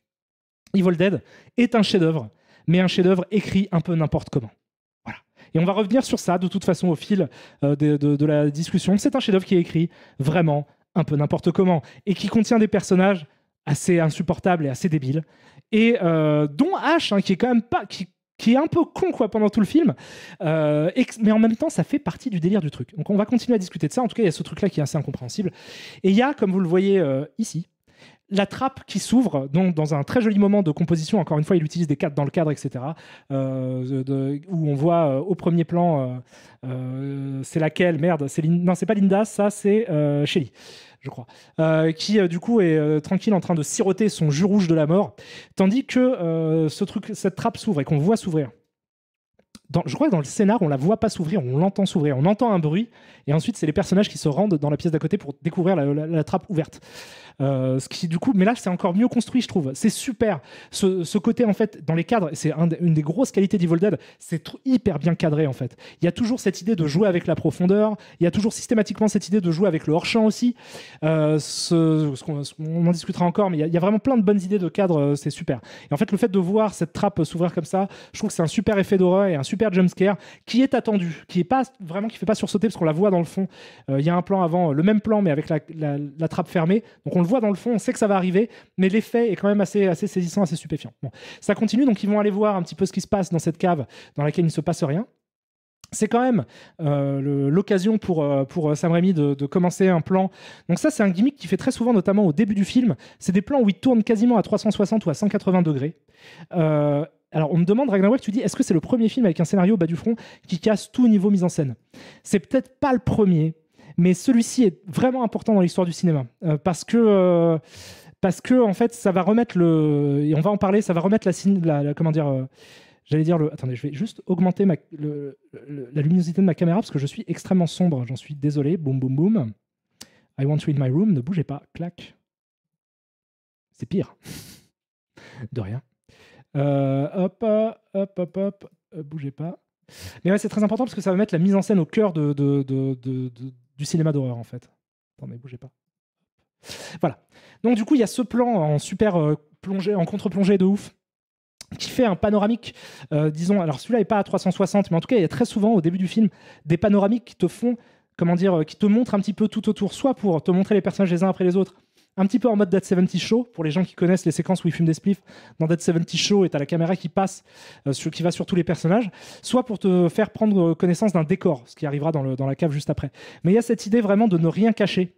Evil Dead, est un chef-d'œuvre, mais un chef-d'œuvre écrit un peu n'importe comment. Et on va revenir sur ça de toute façon au fil euh, de, la discussion. C'est un chef-d'œuvre qui est écrit vraiment un peu n'importe comment et qui contient des personnages assez insupportables et assez débiles. Et euh, dont H, hein, qui est quand même pas. Qui, est un peu con quoi pendant tout le film, euh, mais en même temps ça fait partie du délire du truc. Donc on va continuer à discuter de ça. En tout cas, il y a ce truc là qui est assez incompréhensible. Et il y a, comme vous le voyez ici, la trappe qui s'ouvre, donc dans un très joli moment de composition, encore une fois, il utilise des cadres dans le cadre, etc. Euh, où on voit euh, au premier plan, euh, c'est laquelle Merde, c'est non, c'est pas Linda, ça c'est Shelly, je crois, qui du coup est tranquille en train de siroter son jus rouge de la mort, tandis que ce truc, cette trappe s'ouvre et qu'on voit s'ouvrir je crois que dans le scénar, on la voit pas s'ouvrir, on l'entend s'ouvrir, on entend un bruit, et ensuite c'est les personnages qui se rendent dans la pièce d'à côté pour découvrir la, trappe ouverte. Euh, ce qui du coup, mais là c'est encore mieux construit, je trouve. C'est super. Ce, côté en fait dans les cadres, c'est une des grosses qualités d'Evil Dead. C'est hyper bien cadré en fait. Il y a toujours cette idée de jouer avec la profondeur. Il y a toujours systématiquement cette idée de jouer avec le hors champ aussi. Euh, on, en discutera encore, mais il y, a, vraiment plein de bonnes idées de cadre. Euh, c'est super. Et en fait, le fait de voir cette trappe s'ouvrir comme ça, je trouve que c'est un super effet d'horreur et un super jumpscare qui est attendu, qui est pas vraiment qui fait pas sursauter parce qu'on la voit dans le fond. Euh, il y a un plan avant, le même plan mais avec la, trappe fermée. Donc on le voit dans le fond, on sait que ça va arriver, mais l'effet est quand même assez, assez saisissant, assez stupéfiant. Bon. Ça continue, donc ils vont aller voir un petit peu ce qui se passe dans cette cave dans laquelle il ne se passe rien c'est quand même euh, l'occasion pour, euh, pour Sam Raimi de, commencer un plan. Donc ça, c'est un gimmick qui fait très souvent, notamment au début du film. C'est des plans où il tourne quasiment à 360 ou à 180 degrés alors on me demande, Ragnarok, tu dis, est-ce que c'est le premier film avec un scénario bas du front qui casse tout niveau mise en scène C'est peut-être pas le premier, mais celui-ci est vraiment important dans l'histoire du cinéma euh, parce que euh, parce que en fait ça va remettre le on va en parler ça va remettre la, comment dire euh, j'allais dire le attendez je vais juste augmenter la luminosité de ma caméra parce que je suis extrêmement sombre j'en suis désolé boum boum boum I want you in my room ne bougez pas clac c'est pire de rien euh, hop, hop, hop, hop, euh, bougez pas. Mais ouais, c'est très important parce que ça va mettre la mise en scène au cœur de, du cinéma d'horreur en fait. mais bougez pas. Voilà. Donc du coup, il y a ce plan en super euh, plongée, en contre-plongée de ouf qui fait un panoramique, disons, alors celui-là n'est pas à 360, mais en tout cas, il y a très souvent au début du film des panoramiques qui te font, comment dire, qui te montrent un petit peu tout autour, soit pour te montrer les personnages les uns après les autres, un petit peu en mode Dead 70 Show, pour les gens qui connaissent les séquences où ils fument des spliffs, dans Dead 70 Show, et t'as la caméra qui passe, euh, qui va sur tous les personnages, soit pour te faire prendre euh, connaissance d'un décor, ce qui arrivera dans, la cave juste après. Mais il y a cette idée vraiment de ne rien cacher,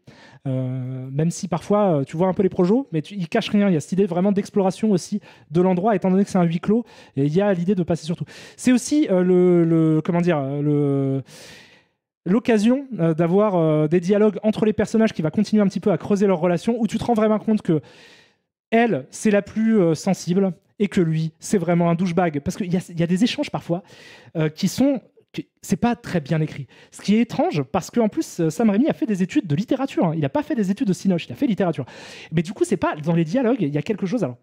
euh, même si parfois tu vois un peu les projos, mais tu, ils cachent rien. Il y a cette idée vraiment d'exploration aussi de l'endroit, étant donné que c'est un huis clos, et il y a l'idée de passer sur tout. C'est aussi le, le, comment dire, le l'occasion euh, d'avoir euh, des dialogues entre les personnages qui va continuer un petit peu à creuser leur relation, où tu te rends vraiment compte que elle, c'est la plus euh, sensible et que lui, c'est vraiment un douchebag. Parce qu'il y, y, a des échanges parfois qui sont. C'est pas très bien écrit. Ce qui est étrange, parce qu'en plus, Sam Raimi a fait des études de littérature. Hein. Il n'a pas fait des études de cinoche, il a fait littérature. Mais du coup, c'est pas dans les dialogues, il y a quelque chose. Alors,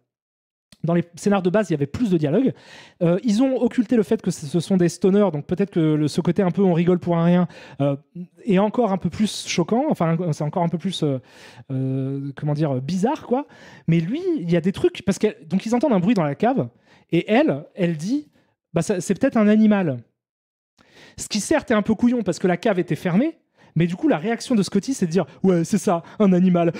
dans les scénars de base, il y avait plus de dialogue. Euh, ils ont occulté le fait que ce sont des stoners, donc peut-être que ce côté un peu on rigole pour un rien euh, est encore un peu plus choquant. Enfin, c'est encore un peu plus euh, comment dire bizarre quoi. Mais lui, il y a des trucs parce que donc ils entendent un bruit dans la cave et elle, elle dit bah, c'est peut-être un animal. Ce qui certes est un peu couillon parce que la cave était fermée, mais du coup, la réaction de Scotty, c'est de dire Ouais, c'est ça, un animal.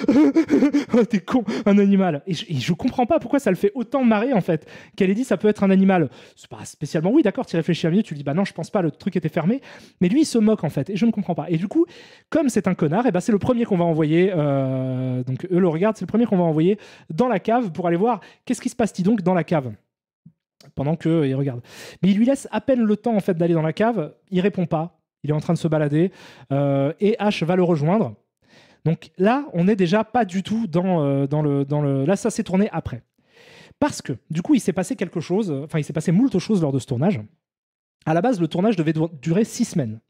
T'es con, un animal. Et je, comprends pas pourquoi ça le fait autant marrer, en fait. Qu'elle ait dit Ça peut être un animal. C'est pas spécialement. Oui, d'accord, tu réfléchis un mieux, tu dis Bah non, je pense pas, le truc était fermé. Mais lui, il se moque, en fait. Et je ne comprends pas. Et du coup, comme c'est un connard, et ben, c'est le premier qu'on va envoyer. Euh, donc, eux le regardent, c'est le premier qu'on va envoyer dans la cave pour aller voir qu'est-ce qui se passe t donc dans la cave pendant que euh, il regarde. Mais il lui laisse à peine le temps en fait d'aller dans la cave, il répond pas. Il est en train de se balader. Euh, et H va le rejoindre. Donc là, on n'est déjà pas du tout dans, euh, le, dans Là, ça s'est tourné après. Parce que, du coup, il s'est passé quelque chose, enfin, il s'est passé moult choses lors de ce tournage. À la base, le tournage devait durer six semaines.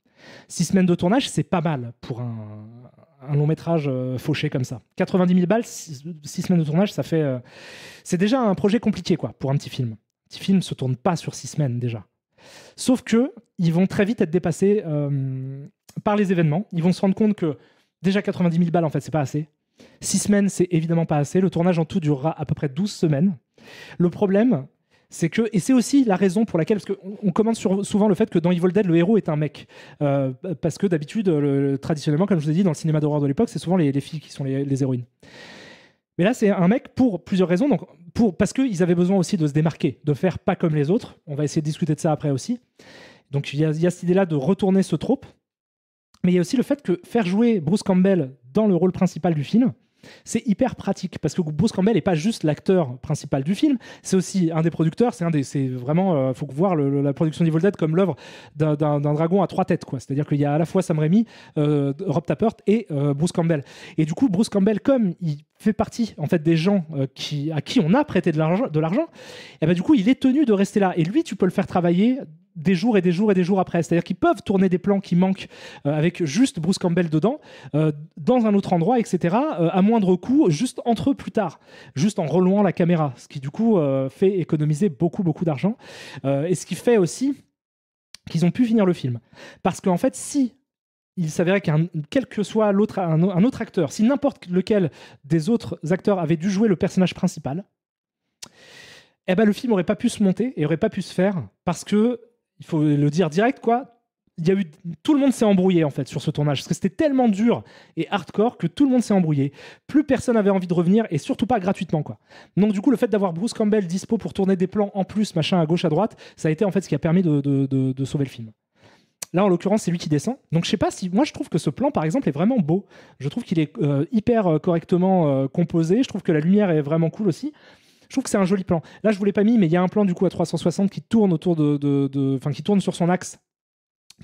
Six semaines de tournage, c'est pas mal pour un, long métrage euh, fauché comme ça. 90 000 balles, six, semaines de tournage, ça fait. c'est déjà un projet compliqué, quoi, pour un petit film. Un petit film se tourne pas sur six semaines déjà. Sauf que ils vont très vite être dépassés euh, par les événements. Ils vont se rendre compte que déjà 90 000 balles, en fait, c'est pas assez. Six semaines, c'est évidemment pas assez. Le tournage en tout durera à peu près 12 semaines. Le problème, c'est que et c'est aussi la raison pour laquelle parce qu'on on commente souvent le fait que dans Evil Dead le héros est un mec euh, parce que d'habitude traditionnellement comme je vous ai dit dans le cinéma d'horreur de l'époque c'est souvent les, filles qui sont les héroïnes mais là, c'est un mec pour plusieurs raisons. Donc, pour, parce qu'ils avaient besoin aussi de se démarquer, de faire pas comme les autres. On va essayer de discuter de ça après aussi. Donc, il y, a cette idée-là de retourner ce trope. Mais il y a aussi le fait que faire jouer Bruce Campbell dans le rôle principal du film, c'est hyper pratique parce que Bruce Campbell n'est pas juste l'acteur principal du film, c'est aussi un des producteurs, c'est un des, c'est vraiment, il euh, faut voir la production d'Evil Dead comme l'œuvre d'un, dragon à trois têtes, C'est-à-dire qu'il y a à la fois Sam Raimi, euh, Rob Tappert et euh, Bruce Campbell. Et du coup, Bruce Campbell, comme il fait partie en fait des gens qui, à qui on a prêté de l'argent, et eh ben, du coup, il est tenu de rester là. Et lui, tu peux le faire travailler des jours et des jours et des jours après. C'est-à-dire qu'ils peuvent tourner des plans qui manquent euh, avec juste Bruce Campbell dedans, euh, dans un autre endroit, etc., euh, à moindre coût, juste entre eux plus tard, juste en relouant la caméra, ce qui du coup fait économiser beaucoup, beaucoup d'argent, et ce qui fait aussi qu'ils ont pu finir le film. Parce qu'en fait, si il s'avérait qu'un quel que soit l'autre un, autre acteur, si n'importe lequel des autres acteurs avait dû jouer le personnage principal, eh ben, le film n'aurait pas pu se monter et n'aurait pas pu se faire parce que il faut le dire direct, quoi. Il y a eu, tout le monde s'est embrouillé en fait sur ce tournage parce que c'était tellement dur et hardcore que tout le monde s'est embrouillé. Plus personne n'avait envie de revenir et surtout pas gratuitement quoi. Donc du coup le fait d'avoir Bruce Campbell dispo pour tourner des plans en plus machin à gauche à droite, ça a été en fait ce qui a permis de, sauver le film. Là, en l'occurrence, c'est lui qui descend. Donc, je sais pas si. Moi, je trouve que ce plan, par exemple, est vraiment beau. Je trouve qu'il est euh, hyper euh, correctement euh, composé. Je trouve que la lumière est vraiment cool aussi je trouve que c'est un joli plan. Là, je vous l'ai pas mis, mais il y a un plan du coup à 360 qui tourne autour de, de, qui tourne sur son axe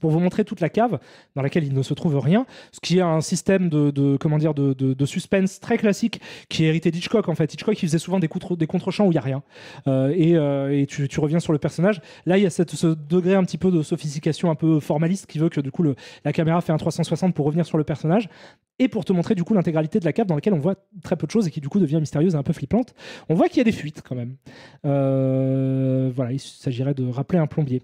pour vous montrer toute la cave dans laquelle il ne se trouve rien, ce qui est un système de, comment dire de, suspense très classique qui est hérité d'Hitchcock en fait. Hitchcock il faisait souvent des, contre, des champs où il n'y a rien euh, et, euh, tu, reviens sur le personnage. Là il y a cette, ce degré un petit peu de sophistication un peu formaliste qui veut que du coup la caméra fait un 360 pour revenir sur le personnage et pour te montrer du coup l'intégralité de la cave dans laquelle on voit très peu de choses et qui du coup devient mystérieuse et un peu flippante. On voit qu'il y a des fuites quand même. Euh, voilà, il s'agirait de rappeler un plombier.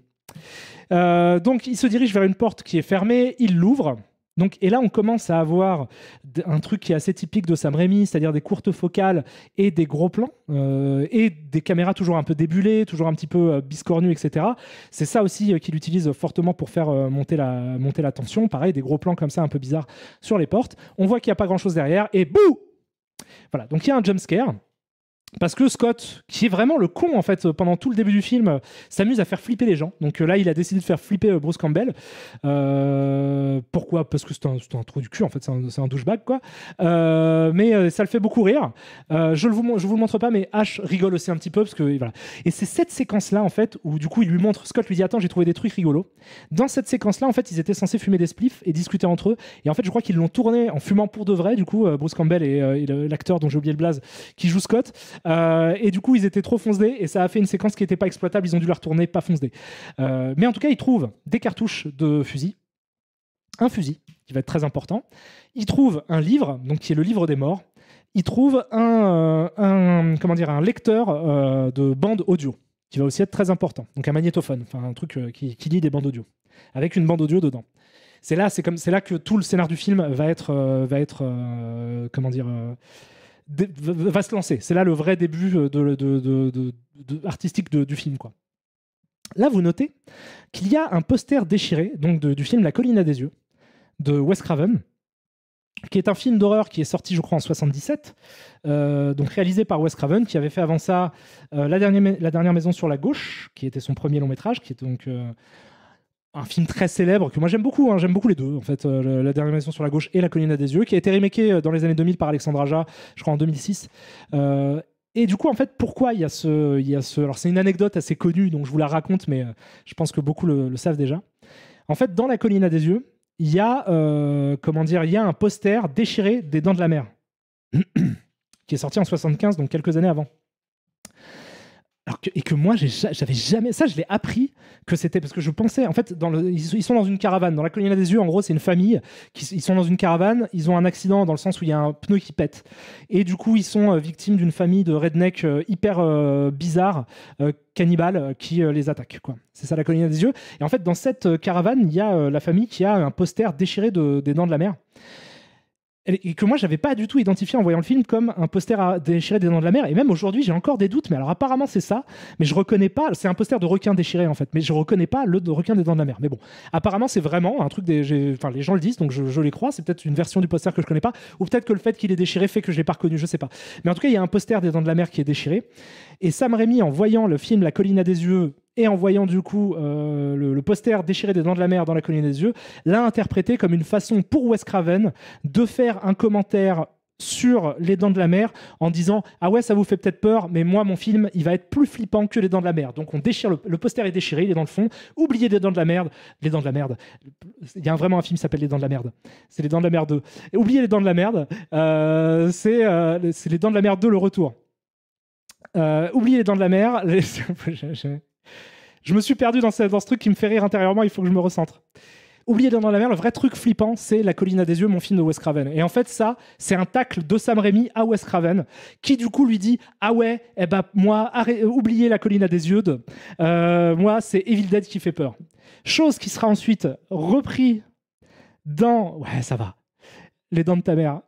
Euh, donc, il se dirige vers une porte qui est fermée, il l'ouvre. Donc, et là, on commence à avoir un truc qui est assez typique de Sam Raimi, c'est-à-dire des courtes focales et des gros plans, euh, et des caméras toujours un peu débulées, toujours un petit peu euh, biscornues, etc. C'est ça aussi qu'il utilise fortement pour faire monter, la, monter la tension. Pareil, des gros plans comme ça, un peu bizarres sur les portes. On voit qu'il n'y a pas grand-chose derrière, et bouh Voilà, donc il y a un jumpscare parce que Scott, qui est vraiment le con en fait pendant tout le début du film, s'amuse à faire flipper les gens. Donc euh, là, il a décidé de faire flipper euh, Bruce Campbell. Euh, pourquoi Parce que c'est un, un, trou du cul en fait, c'est un, douchebag quoi. mais ça le fait beaucoup rire. je ne vous, je vous le montre pas, mais Ash rigole aussi un petit peu parce que voilà. Et c'est cette séquence là en fait où du coup il lui montre, Scott lui dit attends j'ai trouvé des trucs rigolos. Dans cette séquence là en fait ils étaient censés fumer des spliffs et discuter entre eux. Et en fait je crois qu'ils l'ont tourné en fumant pour de vrai. Du coup Bruce Campbell et, et l'acteur dont j'ai oublié le blaze qui joue Scott. Euh, et du coup, ils étaient trop foncés et ça a fait une séquence qui n'était pas exploitable. Ils ont dû la retourner, pas foncédée. Euh, mais en tout cas, ils trouvent des cartouches de fusil, un fusil qui va être très important. Ils trouvent un livre, donc qui est le livre des morts. Ils trouvent un, euh, comment dire, un lecteur de bandes audio qui va aussi être très important. Donc un magnétophone, enfin un truc qui, lit des bandes audio, avec une bande audio dedans c'est là c'est comme c'est là que tout le scénar du film va être va être comment dire va se lancer. C'est là le vrai début euh, de, artistique du film. Quoi. Là, vous notez qu'il y a un poster déchiré donc du film La colline à des yeux de Wes Craven, qui est un film d'horreur qui est sorti, je crois, en 77, euh, donc réalisé par Wes Craven, qui avait fait avant ça euh, la, dernière, maison sur la gauche, qui était son premier long métrage, qui est donc un film très célèbre que moi j'aime beaucoup, hein. j'aime beaucoup les deux en fait, euh, La dernière maison sur la gauche et La colline à des yeux, qui a été remaké euh, dans les années 2000 par Alexandre Aja, je crois en 2006. Euh, et du coup, en fait, pourquoi il y a ce. Il y a ce alors, c'est une anecdote assez connue, donc je vous la raconte, mais je pense que beaucoup le, savent déjà. En fait, dans La colline à des yeux, il y a, comment dire, il y a un poster déchiré des Dents de la Mer, qui est sorti en 75, donc quelques années avant et que moi, j'avais jamais. Ça, je l'ai appris que c'était parce que je pensais. En fait, dans ils, sont dans une caravane. Dans la colline des yeux, en gros, c'est une famille. Qui, ils sont dans une caravane. Ils ont un accident dans le sens où il y a un pneu qui pète. Et du coup, ils sont euh, victimes d'une famille de rednecks euh, hyper euh, bizarres, bizarre, qui les attaque. C'est ça, la colline des yeux. Et en fait, dans cette caravane, il y a la famille qui a un poster déchiré des dents de la mer et que moi j'avais pas du tout identifié en voyant le film comme un poster à déchirer des dents de la mer et même aujourd'hui j'ai encore des doutes mais alors apparemment c'est ça mais je reconnais pas c'est un poster de requin déchiré en fait mais je reconnais pas le requin des dents de la mer mais bon apparemment c'est vraiment un truc des enfin les gens le disent donc je, les crois c'est peut-être une version du poster que je connais pas ou peut-être que le fait qu'il est déchiré fait que je l'ai pas reconnu je sais pas mais en tout cas il y a un poster des dents de la mer qui est déchiré et ça Sam mis en voyant le film La colline à des yeux et en voyant du coup le, poster déchiré des dents de la mer dans la colline des yeux, l'a interprété comme une façon pour Wes Craven de faire un commentaire sur les dents de la mer en disant ah ouais ça vous fait peut-être peur mais moi mon film il va être plus flippant que les dents de la mer donc on déchire le, poster est déchiré il est dans le fond oubliez les dents de la merde les dents de la merde il y a vraiment un film qui s'appelle les dents de la merde c'est les dents de la merde 2 oubliez les dents de la merde c'est les dents de la merde 2 le retour oubliez les dents de la mer je me suis perdu dans ce, truc qui me fait rire intérieurement, il faut que je me recentre. Oubliez dans la mer, le vrai truc flippant, c'est La colline à des yeux, mon film de Wes Craven. Et en fait, ça, c'est un tacle de Sam Raimi à Wes Craven, qui du coup lui dit Ah ouais, eh ben moi, euh, oubliez La colline à des yeux, de, euh, moi, c'est Evil Dead qui fait peur. Chose qui sera ensuite repris dans. Ouais, ça va. Les dents de ta mère.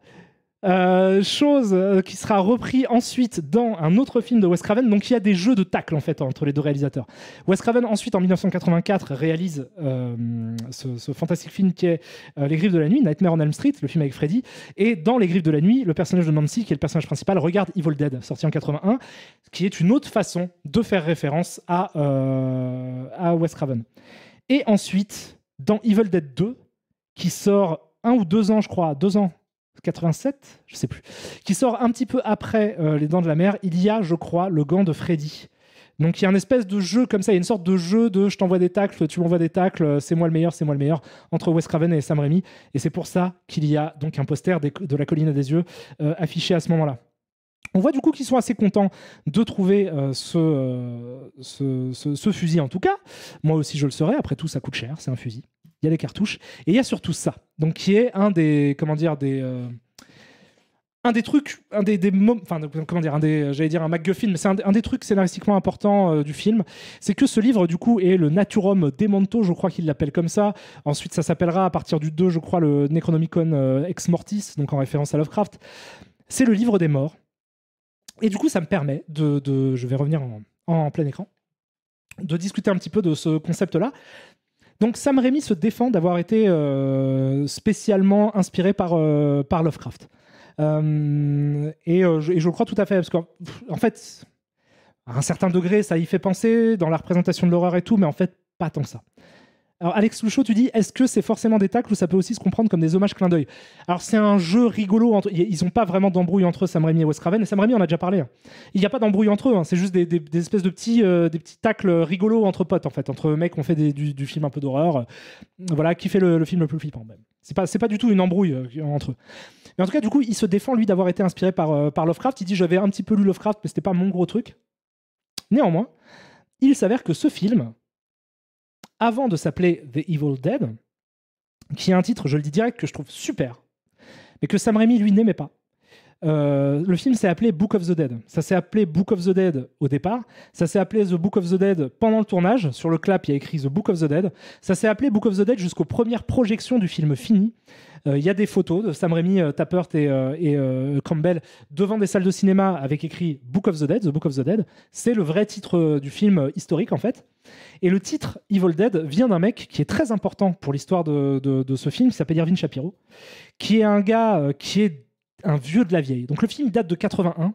Euh, chose euh, qui sera repris ensuite dans un autre film de Wes Craven. Donc il y a des jeux de tacle en fait entre les deux réalisateurs. Wes Craven ensuite en 1984 réalise euh, ce, fantastique film qui est Les Griffes de la Nuit, Nightmare on Elm Street, le film avec Freddy. Et dans Les Griffes de la Nuit, le personnage de Nancy, qui est le personnage principal, regarde Evil Dead, sorti en 81, qui est une autre façon de faire référence à, à Wes Craven. Et ensuite, dans Evil Dead 2, qui sort un ou deux ans, je crois, deux ans 87, je sais plus, qui sort un petit peu après euh, Les Dents de la Mer, il y a, je crois, le gant de Freddy. Donc il y a une espèce de jeu comme ça, il y a une sorte de jeu de je t'envoie des tacles, tu m'envoies des tacles, euh, c'est moi le meilleur, c'est moi le meilleur, entre Wes Craven et Sam Raimi. Et c'est pour ça qu'il y a donc un poster de la colline à des yeux euh, affiché à ce moment-là. On voit du coup qu'ils sont assez contents de trouver ce, ce, ce, fusil en tout cas. Moi aussi je le serais, après tout ça coûte cher, c'est un fusil il y a les cartouches, et il y a surtout ça, donc qui est un des, comment dire, des... Euh, un des trucs, un des, enfin comment dire, un des, j'allais dire un MacGuffin, mais c'est un, des trucs scénaristiquement importants euh, du film, c'est que ce livre du coup est le Naturum Demento, je crois qu'il l'appelle comme ça. Ensuite, ça s'appellera à partir du 2, je crois, le Necronomicon euh, Ex Mortis, donc en référence à Lovecraft. C'est le livre des morts. Et du coup, ça me permet de, je vais revenir en plein écran, de discuter un petit peu de ce concept-là, donc Sam Raimi se défend d'avoir été euh, spécialement inspiré par, euh, Lovecraft. Euh, et, je, le crois tout à fait, parce qu'en fait, à un certain degré, ça y fait penser dans la représentation de l'horreur et tout, mais en fait, pas tant que ça. Alors, Alex Louchot, tu dis, est-ce que c'est forcément des tacles ou ça peut aussi se comprendre comme des hommages clin d'œil Alors, c'est un jeu rigolo. Entre... Ils n'ont pas vraiment d'embrouille entre Sam Raimi et Wes Craven. Et Sam Raimi, on a déjà parlé. Hein. Il n'y a pas d'embrouille entre eux. Hein. C'est juste des, espèces de petits, euh, des petits tacles rigolos entre potes, en fait. Entre mecs, on fait du, film un peu d'horreur. Euh, voilà, qui fait le, film le plus flippant, même. C'est pas, pas du tout une embrouille euh, entre eux. Mais en tout cas, du coup, il se défend, lui, d'avoir été inspiré par, par Lovecraft. Il dit, j'avais un petit peu lu Lovecraft, mais c'était pas mon gros truc. Néanmoins, il s'avère que ce film avant de s'appeler The Evil Dead, qui est un titre, je le dis direct, que je trouve super, mais que Sam Raimi, lui, n'aimait pas. Euh, le film s'est appelé Book of the Dead. Ça s'est appelé Book of the Dead au départ. Ça s'est appelé The Book of the Dead pendant le tournage. Sur le clap, il y a écrit The Book of the Dead. Ça s'est appelé Book of the Dead jusqu'aux premières projections du film fini. Euh, il y a des photos de Sam Raimi, euh, Tappert et, Campbell devant des salles de cinéma avec écrit Book of the Dead, The Book of the Dead. C'est le vrai titre du film historique en fait. Et le titre Evil Dead vient d'un mec qui est très important pour l'histoire de, ce film, qui s'appelle Irvin Shapiro, qui est un gars qui est un vieux de la vieille. Donc le film date de 81.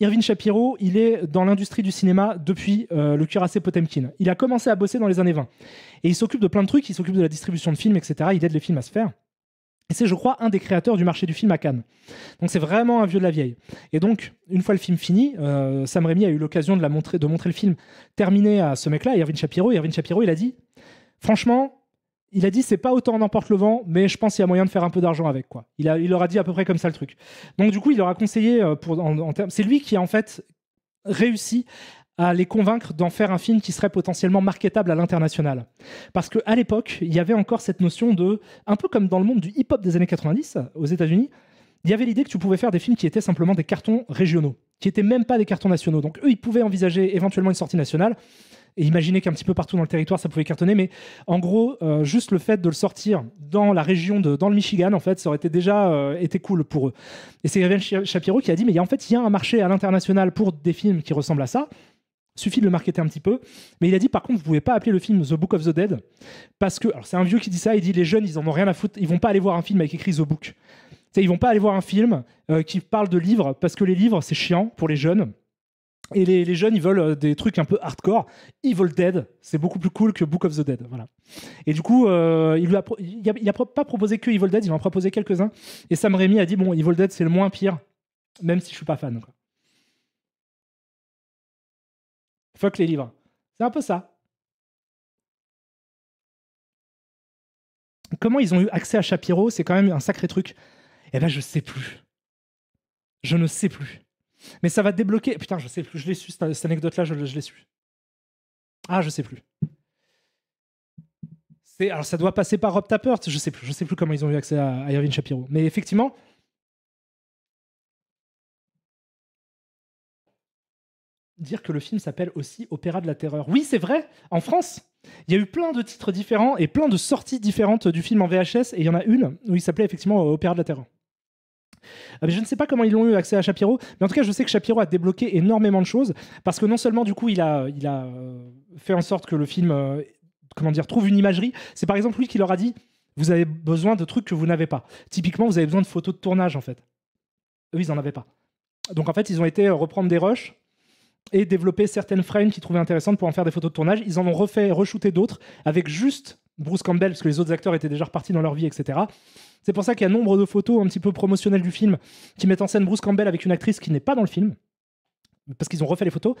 Irvin Shapiro, il est dans l'industrie du cinéma depuis euh, le cuirassé Potemkin. Il a commencé à bosser dans les années 20. Et il s'occupe de plein de trucs, il s'occupe de la distribution de films, etc. Il aide les films à se faire. Et c'est, je crois, un des créateurs du marché du film à Cannes. Donc c'est vraiment un vieux de la vieille. Et donc, une fois le film fini, euh, Sam Raimi a eu l'occasion de, la montrer, de montrer le film terminé à ce mec-là, Irvin Shapiro. Et Irving Shapiro, il a dit, franchement, il a dit c'est pas autant en emporte le vent, mais je pense qu'il y a moyen de faire un peu d'argent avec quoi. Il, a, il leur a dit à peu près comme ça le truc. Donc du coup, il leur a conseillé euh, pour en, termes. C'est lui qui a en fait réussi à les convaincre d'en faire un film qui serait potentiellement marketable à l'international. Parce que à l'époque, il y avait encore cette notion de, un peu comme dans le monde du hip-hop des années 90 aux États-Unis, il y avait l'idée que tu pouvais faire des films qui étaient simplement des cartons régionaux, qui n'étaient même pas des cartons nationaux. Donc eux, ils pouvaient envisager éventuellement une sortie nationale et imaginer qu'un petit peu partout dans le territoire ça pouvait cartonner. Mais en gros, euh, juste le fait de le sortir dans la région, de, dans le Michigan, en fait, ça aurait été déjà euh, été cool pour eux. Et c'est Gavin Shapiro qui a dit mais en fait, il y a un marché à l'international pour des films qui ressemblent à ça suffit de le marketer un petit peu. Mais il a dit par contre, vous pouvez pas appeler le film The Book of the Dead parce que alors c'est un vieux qui dit ça. Il dit les jeunes, ils en ont rien à foutre. Ils vont pas aller voir un film avec écrit The Book. Ils ils vont pas aller voir un film euh, qui parle de livres parce que les livres c'est chiant pour les jeunes. Et les, jeunes, ils veulent euh, des trucs un peu hardcore. Evil Dead, c'est beaucoup plus cool que Book of the Dead. Voilà. Et du coup, euh, il n'a a, pas proposé que Evil Dead, il en proposé quelques-uns. Et Sam Raimi a dit Bon, Evil Dead, c'est le moins pire, même si je suis pas fan. Fuck les livres. C'est un peu ça. Comment ils ont eu accès à Shapiro C'est quand même un sacré truc. Eh ben, je sais plus. Je ne sais plus. Mais ça va débloquer. Putain, je sais plus, je l'ai su, cette, anecdote-là, je, l'ai su. Ah, je sais plus. Alors, ça doit passer par Rob Tappert, je sais plus, je sais plus comment ils ont eu accès à, à Shapiro. Mais effectivement. Dire que le film s'appelle aussi Opéra de la Terreur. Oui, c'est vrai, en France, il y a eu plein de titres différents et plein de sorties différentes du film en VHS, et il y en a une où il s'appelait effectivement Opéra de la Terreur. Ah, je ne sais pas comment ils ont eu accès à Shapiro, mais en tout cas, je sais que Shapiro a débloqué énormément de choses parce que non seulement du coup, il a, euh, fait en sorte que le film, euh, comment dire, trouve une imagerie. C'est par exemple lui qui leur a dit vous avez besoin de trucs que vous n'avez pas. Typiquement, vous avez besoin de photos de tournage en fait. Eux, ils n'en avaient pas. Donc en fait, ils ont été euh, reprendre des rushs et développer certaines frames qu'ils trouvaient intéressantes pour en faire des photos de tournage. Ils en ont refait, reshooté d'autres avec juste Bruce Campbell, parce que les autres acteurs étaient déjà repartis dans leur vie, etc. C'est pour ça qu'il y a nombre de photos un petit peu promotionnelles du film qui mettent en scène Bruce Campbell avec une actrice qui n'est pas dans le film parce qu'ils ont refait les photos.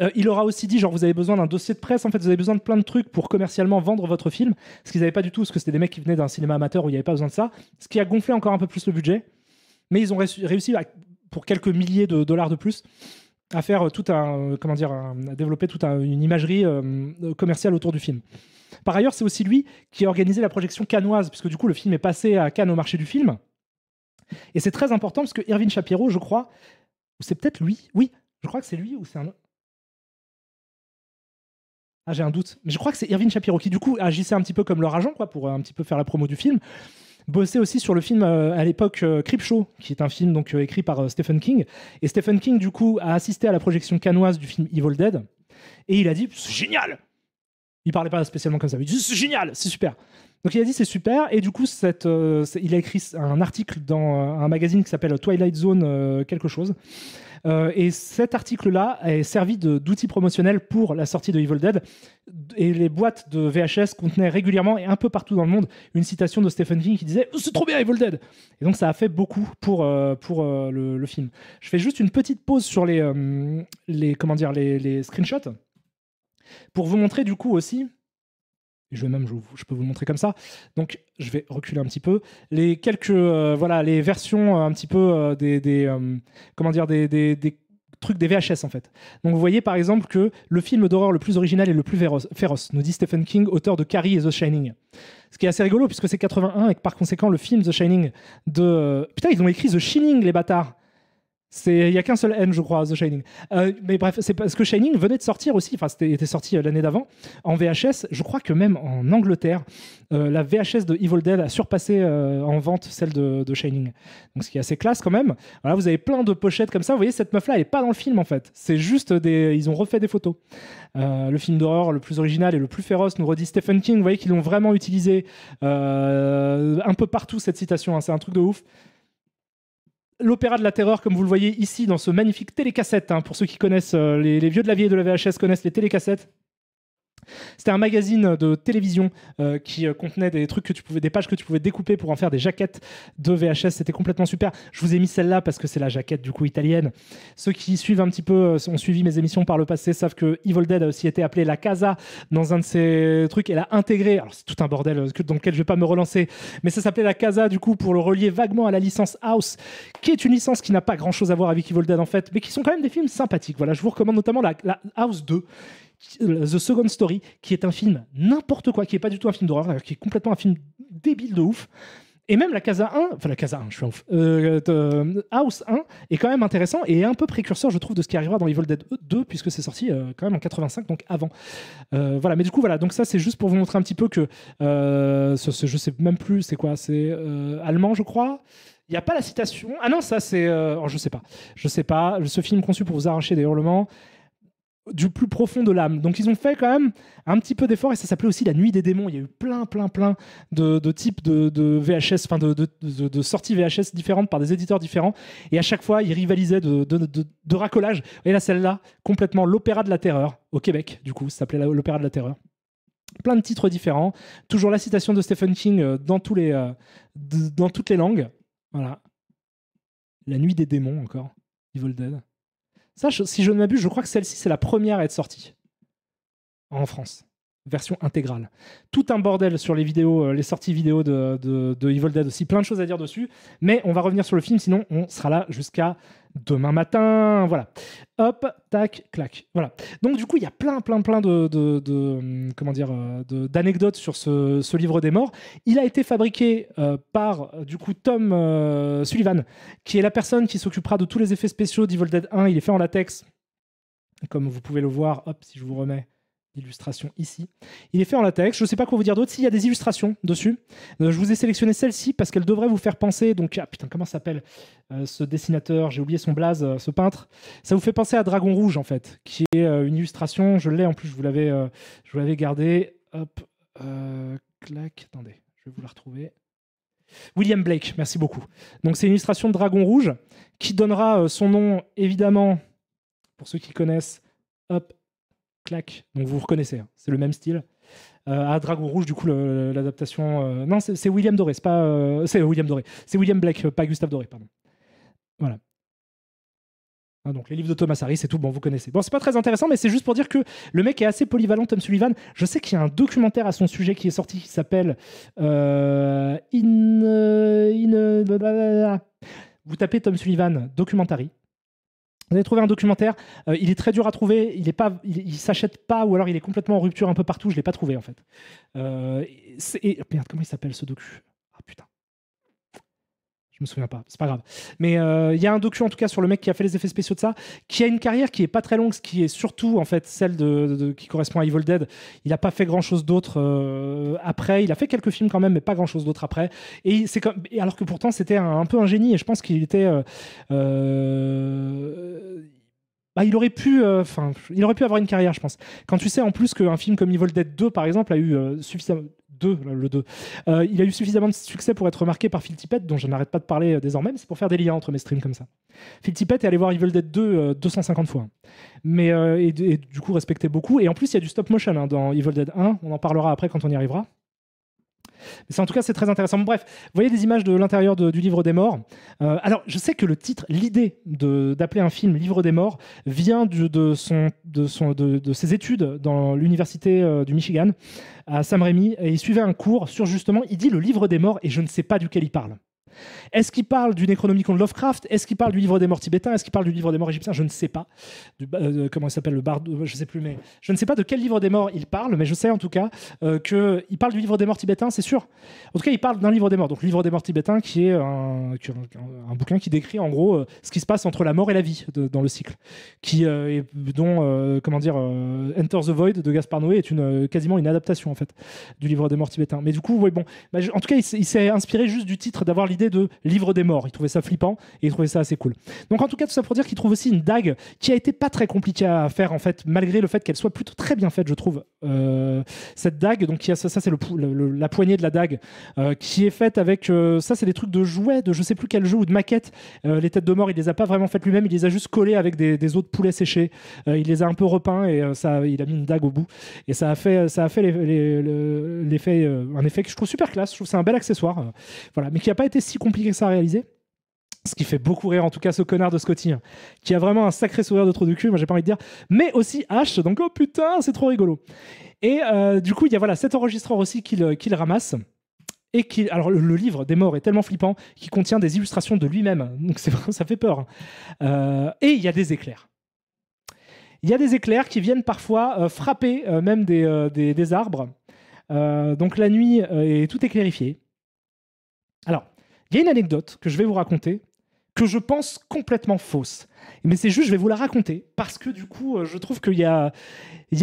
Euh, il aura aussi dit genre vous avez besoin d'un dossier de presse en fait vous avez besoin de plein de trucs pour commercialement vendre votre film ce qu'ils n'avaient pas du tout parce que c'était des mecs qui venaient d'un cinéma amateur où il n'y avait pas besoin de ça ce qui a gonflé encore un peu plus le budget mais ils ont réussi à, pour quelques milliers de dollars de plus à faire tout un euh, comment dire à développer toute une imagerie euh, commerciale autour du film par ailleurs, c'est aussi lui qui a organisé la projection canoise, puisque du coup, le film est passé à Cannes au marché du film. Et c'est très important parce que Irvin Shapiro, je crois, ou c'est peut-être lui, oui, je crois que c'est lui ou c'est un. Ah, j'ai un doute. Mais je crois que c'est Irvin Shapiro qui, du coup, agissait un petit peu comme leur agent, quoi, pour euh, un petit peu faire la promo du film. Bossait aussi sur le film euh, à l'époque euh, Show, qui est un film donc euh, écrit par Stephen King. Et Stephen King, du coup, a assisté à la projection canoise du film Evil Dead. Et il a dit C'est génial il parlait pas spécialement comme ça. Mais il dit c'est génial, c'est super. Donc il a dit c'est super et du coup cette, euh, il a écrit un article dans euh, un magazine qui s'appelle Twilight Zone euh, quelque chose. et cet article-là est servi d'outil promotionnel pour la sortie de Evil Dead. Et les boîtes de VHS contenaient régulièrement et un peu partout dans le monde une citation de Stephen King qui disait C'est trop bien Evil Dead Et donc ça a fait beaucoup pour, pour le, film. Je fais juste une petite pause sur les, les, comment dire, les, les screenshots. Pour vous montrer du coup aussi, je vais même, je, peux vous le montrer comme ça. Donc, je vais reculer un petit peu. Les quelques, euh, voilà, les versions euh, un petit peu euh, des, comment dire, des, des, trucs des VHS en fait. Donc, vous voyez par exemple que le film d'horreur le plus original et le plus féroce, nous dit Stephen King, auteur de Carrie et The Shining. Ce qui est assez rigolo puisque c'est 81 et que par conséquent le film The Shining de, putain, ils ont écrit The Shining les bâtards. Il n'y a qu'un seul N, je crois, The Shining. Euh, mais bref, c'est parce que Shining venait de sortir aussi, enfin, c'était était sorti euh, l'année d'avant, en VHS. Je crois que même en Angleterre, euh, la VHS de Evil Dead a surpassé en vente celle de, Shining. Donc, ce qui est assez classe quand même. Voilà, vous avez plein de pochettes comme ça. Vous voyez, cette meuf-là, elle n'est pas dans le film en fait. C'est juste des. Ils ont refait des photos. le film d'horreur le plus original et le plus féroce nous redit Stephen King. Vous voyez qu'ils l'ont vraiment utilisé un peu partout, cette citation. Hein. C'est un truc de ouf l'opéra de la terreur, comme vous le voyez ici dans ce magnifique télécassette. Hein, pour ceux qui connaissent euh, les, les, vieux de la vieille de la VHS connaissent les télécassettes. C'était un magazine de télévision euh, qui euh, contenait des trucs que tu pouvais, des pages que tu pouvais découper pour en faire des jaquettes de VHS. C'était complètement super. Je vous ai mis celle-là parce que c'est la jaquette du coup italienne. Ceux qui suivent un petit peu, euh, ont suivi mes émissions par le passé, savent que Evil Dead a aussi été appelé la Casa dans un de ces trucs. Elle a intégré, alors c'est tout un bordel dans lequel je vais pas me relancer, mais ça s'appelait la Casa du coup pour le relier vaguement à la licence House, qui est une licence qui n'a pas grand-chose à voir avec Evil Dead en fait, mais qui sont quand même des films sympathiques. Voilà, je vous recommande notamment la House 2 The Second Story, qui est un film n'importe quoi, qui est pas du tout un film d'horreur, qui est complètement un film débile de ouf. Et même la Casa 1, enfin la Casa 1, je suis ouf, euh, euh, House 1 est quand même intéressant et un peu précurseur, je trouve, de ce qui arrivera dans Evil Dead 2, puisque c'est sorti euh, quand même en 85, donc avant. voilà, mais du coup, voilà, donc ça c'est juste pour vous montrer un petit peu que ce, je sais même plus, c'est quoi, c'est allemand, je crois. Il n'y a pas la citation. Ah non, ça c'est. Oh, je sais pas. Je sais pas. Ce film conçu pour vous arracher des hurlements du plus profond de l'âme. Donc ils ont fait quand même un petit peu d'effort et ça s'appelait aussi La Nuit des démons. Il y a eu plein, plein, plein de, types de, VHS, enfin de, sorties VHS différentes par des éditeurs différents. Et à chaque fois, ils rivalisaient de, racolage. Et là, celle-là, complètement l'Opéra de la Terreur au Québec, du coup, ça s'appelait l'Opéra de la Terreur. Plein de titres différents. Toujours la citation de Stephen King euh, dans, euh, dans toutes les langues. Voilà. La Nuit des démons encore. Evil Dead. Ça, si je ne m'abuse, je crois que celle-ci, c'est la première à être sortie en France version intégrale. Tout un bordel sur les vidéos, euh, les sorties vidéo de, Evil Dead aussi, plein de choses à dire dessus, mais on va revenir sur le film, sinon on sera là jusqu'à demain matin, voilà. Hop, tac, clac, voilà. Donc du coup, il y a plein, plein, plein de, euh, comment dire, euh, d'anecdotes sur ce, livre des morts. Il a été fabriqué par du coup Tom Sullivan, qui est la personne qui s'occupera de tous les effets spéciaux d'Evil Dead 1. Il est fait en latex, comme vous pouvez le voir. Hop, si je vous remets illustration ici. Il est fait en latex. Je ne sais pas quoi vous dire d'autre. S'il y a des illustrations dessus, euh, je vous ai sélectionné celle-ci parce qu'elle devrait vous faire penser. Donc, ah putain, comment s'appelle euh, ce dessinateur J'ai oublié son blaze, euh, ce peintre. Ça vous fait penser à Dragon Rouge en fait, qui est une illustration. Je l'ai en plus, je vous l'avais, je vous l'avais gardé. Hop, clac. Attendez, je vais vous la retrouver. William Blake, merci beaucoup. Donc c'est une illustration de Dragon Rouge qui donnera son nom évidemment pour ceux qui connaissent. Hop, clac. Donc vous reconnaissez, hein. c'est le même style. Ah, Dragon Rouge, du coup, l'adaptation. Euh, non, c'est William Doré, c'est pas. Euh, c'est William Doré. C'est William Blake, pas Gustave Doré, pardon. Voilà. Hein, donc les livres de Thomas Harris c'est tout, bon, vous connaissez. Bon, c'est pas très intéressant, mais c'est juste pour dire que le mec est assez polyvalent, Tom Sullivan. Je sais qu'il y a un documentaire à son sujet qui est sorti qui s'appelle. in. in vous tapez Tom Sullivan, documentary, vous avez trouvé un documentaire. Euh, il est très dur à trouver. Il est pas, il, s'achète pas, ou alors il est complètement en rupture un peu partout. Je l'ai pas trouvé en fait. Euh, merde, comment il s'appelle ce docu me souviens pas, c'est pas grave. Mais euh, il y a un document, en tout cas sur le mec qui a fait les effets spéciaux de ça, qui a une carrière qui est pas très longue, ce qui est surtout en fait celle de, qui correspond à Evil Dead. Il a pas fait grand chose d'autre euh, après. Il a fait quelques films quand même, mais pas grand chose d'autre après. Et c'est comme, alors que pourtant c'était un, peu un génie. Et je pense qu'il était euh, bah, il aurait pu, enfin, il aurait pu avoir une carrière, je pense. Quand tu sais en plus qu'un film comme Evil Dead 2, par exemple, a eu suffisamment le 2. Euh, il a eu suffisamment de succès pour être remarqué par Phil Tippett, dont je n'arrête pas de parler euh, désormais, c'est pour faire des liens entre mes streams comme ça. Phil Tippett est allé voir Evil Dead 2 250 euh, fois. Mais, et, du coup, respecté beaucoup. Et en plus, il y a du stop motion hein, dans Evil Dead 1. On en parlera après quand on y arrivera en tout cas, c'est très intéressant. bref, vous voyez des images de l'intérieur du livre des morts. Euh, alors, je sais que le titre, l'idée d'appeler un film Livre des morts vient de, de, ses études dans l'université euh, du Michigan à Sam Remy. Et il suivait un cours sur justement, il dit le livre des morts et je ne sais pas duquel il parle. Est-ce qu'il parle d'une économie contre Lovecraft Est-ce qu'il parle du livre des morts tibétains Est-ce qu'il parle du livre des morts égyptiens Je ne sais pas. Euh, comment il s'appelle le barde euh, Je sais plus, mais je ne sais pas de quel livre des morts il parle, mais je sais en tout cas euh, qu'il parle du livre des morts tibétains, c'est sûr. En tout cas, il parle d'un livre des morts. Donc, livre des morts tibétains, qui est un, bouquin qui décrit en gros ce qui se passe entre la mort et la vie dans le cycle, qui est, dont comment dire Enter the Void de Gaspar Noé est une quasiment une adaptation en fait du livre des morts tibétains. Mais du coup, voyez, bon, bah, en tout cas, il s'est inspiré juste du titre d'avoir l'idée de livre des morts. Il trouvait ça flippant et il trouvait ça assez cool. Donc en tout cas, tout ça pour dire qu'il trouve aussi une dague qui a été pas très compliquée à faire en fait, malgré le fait qu'elle soit plutôt très bien faite, je trouve. Euh, cette dague, donc ça, ça c'est le, la poignée de la dague euh, qui est faite avec euh, ça, c'est des trucs de jouets, de je sais plus quel jeu ou de maquette. les têtes de mort, il les a pas vraiment faites lui-même, il les a juste collées avec des, des os de poulet séchés. il les a un peu repeints et ça, il a mis une dague au bout et ça a fait, ça a fait les, un effet que je trouve super classe. Je trouve c'est un bel accessoire, voilà, mais qui a pas été si compliqué que ça à réaliser. Ce qui fait beaucoup rire, en tout cas, ce connard de Scotty, hein, qui a vraiment un sacré sourire de trou du cul, moi j'ai pas envie de dire, mais aussi H, donc oh putain, c'est trop rigolo. Et euh, du coup, il y a voilà, cet enregistreur aussi qu'il euh, ramasse. Et qui, alors le, livre des morts est tellement flippant qu'il contient des illustrations de lui-même, hein, donc ça fait peur. Hein. Euh, et il y a des éclairs. Il y a des éclairs qui viennent parfois frapper même des, des, des arbres. donc la nuit est tout clarifié Alors, il y a une anecdote que je vais vous raconter que je pense complètement fausse. Mais c'est juste, je vais vous la raconter parce que du coup, euh, je trouve qu'il y a,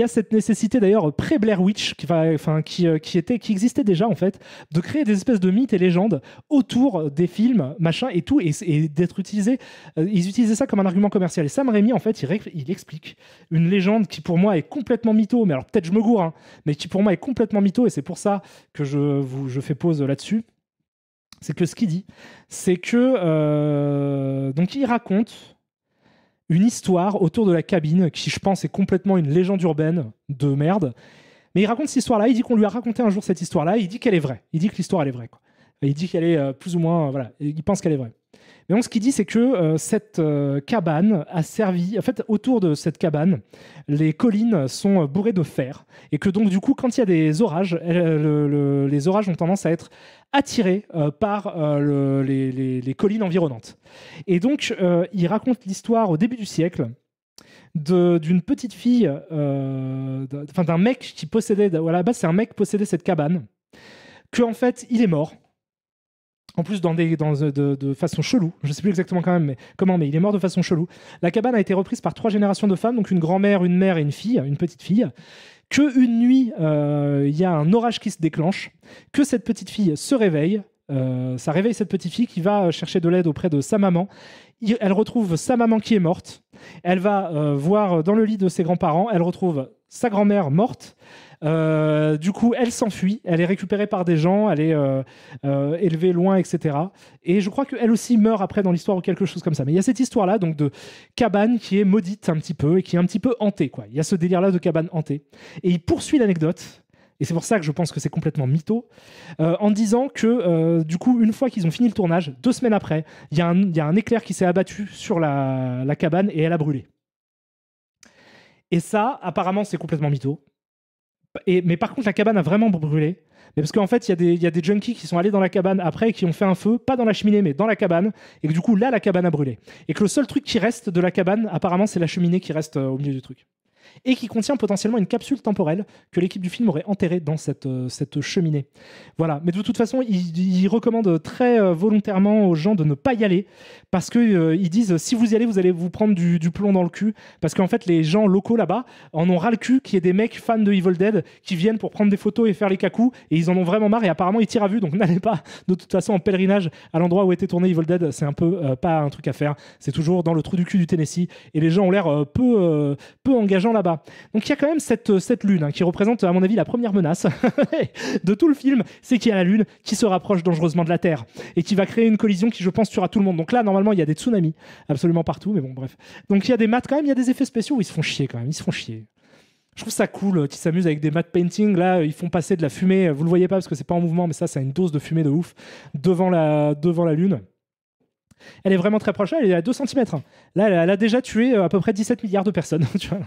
cette nécessité d'ailleurs pré-Blair Witch euh, qui, était, qui existait déjà en fait, de créer des espèces de mythes et légendes autour des films, machin et tout, et, d'être utilisé. Euh, ils utilisaient ça comme un argument commercial. Et Sam Raimi, en fait, il, explique une légende qui pour moi est complètement mytho, mais alors peut-être je me gourre, hein, mais qui pour moi est complètement mytho, et c'est pour ça que je fais pause là-dessus c'est que ce qu'il dit, c'est que euh, donc il raconte une histoire autour de la cabine qui, je pense, est complètement une légende urbaine de merde. Mais il raconte cette histoire-là. Il dit qu'on lui a raconté un jour cette histoire-là. Il dit qu'elle est vraie. Il dit que l'histoire elle est vraie. Il dit qu'elle est euh, plus ou moins, euh, voilà, il pense qu'elle est vraie. Mais ce qu'il dit, c'est que euh, cette euh, cabane a servi. En fait, autour de cette cabane, les collines sont euh, bourrées de fer. Et que donc, du coup, quand il y a des orages, les orages ont tendance à être attirés par les, collines environnantes. Et donc, il raconte l'histoire au début du siècle d'une petite fille, enfin d'un mec qui possédait, à la base c'est un mec possédait cette cabane, que en fait il est mort, en plus, dans des, euh, de, façon chelou, je ne sais plus exactement quand même, mais comment, mais il est mort de façon chelou. La cabane a été reprise par trois générations de femmes, donc une grand-mère, une mère et une fille, une petite fille. Que une nuit, euh, il y a un orage qui se déclenche, que cette petite fille se réveille, euh, ça réveille cette petite fille qui va chercher de l'aide auprès de sa maman. elle retrouve sa maman qui est morte. Elle va voir dans le lit de ses grands-parents. Elle retrouve sa grand-mère morte. Euh, du coup, elle s'enfuit, elle est récupérée par des gens, elle est euh, euh, élevée loin, etc. Et je crois qu'elle aussi meurt après dans l'histoire ou quelque chose comme ça. Mais il y a cette histoire-là, donc de cabane qui est maudite un petit peu et qui est un petit peu hantée, quoi. Il y a ce délire-là de cabane hantée. Et il poursuit l'anecdote. Et c'est pour ça que je pense que c'est complètement mytho, en disant que du coup, une fois qu'ils ont fini le tournage, deux semaines après, il y, a un éclair qui s'est abattu sur la cabane et elle a brûlé. Et ça, apparemment, c'est complètement mytho mais par contre, la cabane a vraiment brûlé. Mais parce qu'en fait, il y, a des junkies qui sont allés dans la cabane après et qui ont fait un feu, pas dans la cheminée, mais dans la cabane. Et que du coup, là, la cabane a brûlé. Et que le seul truc qui reste de la cabane, apparemment, c'est la cheminée qui reste euh, au milieu du truc et qui contient potentiellement une capsule temporelle que l'équipe du film aurait enterrée dans cette, euh, cette cheminée. Voilà, mais de toute façon, ils, recommandent très euh, volontairement aux gens de ne pas y aller parce qu'ils euh, disent si vous y allez, vous allez vous prendre du, plomb dans le cul parce qu'en fait, les gens locaux là-bas en ont ras le cul qu'il y ait des mecs fans de Evil Dead qui viennent pour prendre des photos et faire les cacous et ils en ont vraiment marre et apparemment ils tirent à vue donc n'allez pas de toute façon en pèlerinage à l'endroit où était tourné Evil Dead, c'est un peu pas un truc à faire. C'est toujours dans le trou du cul du Tennessee et les gens ont l'air peu, peu engageants là-bas. Donc il y a quand même cette, euh, lune hein, qui représente, à mon avis, la première menace de tout le film, c'est qu'il y a la lune qui se rapproche dangereusement de la Terre et qui va créer une collision qui, je pense, tuera tout le monde. Donc là, normalement, il y a des tsunamis absolument partout, mais bon, bref. Donc il y a des maths quand même, il y a des effets spéciaux où ils se font chier quand même, ils se font chier. Je trouve ça cool euh, qu'ils s'amusent avec des matte paintings. Là, euh, ils font passer de la fumée. Vous le voyez pas parce que c'est pas en mouvement, mais ça, c'est une dose de fumée de ouf devant la, devant la lune. Elle est vraiment très proche. Elle est à 2 cm. Là, elle a déjà tué à peu près 17 milliards de personnes. Tu vois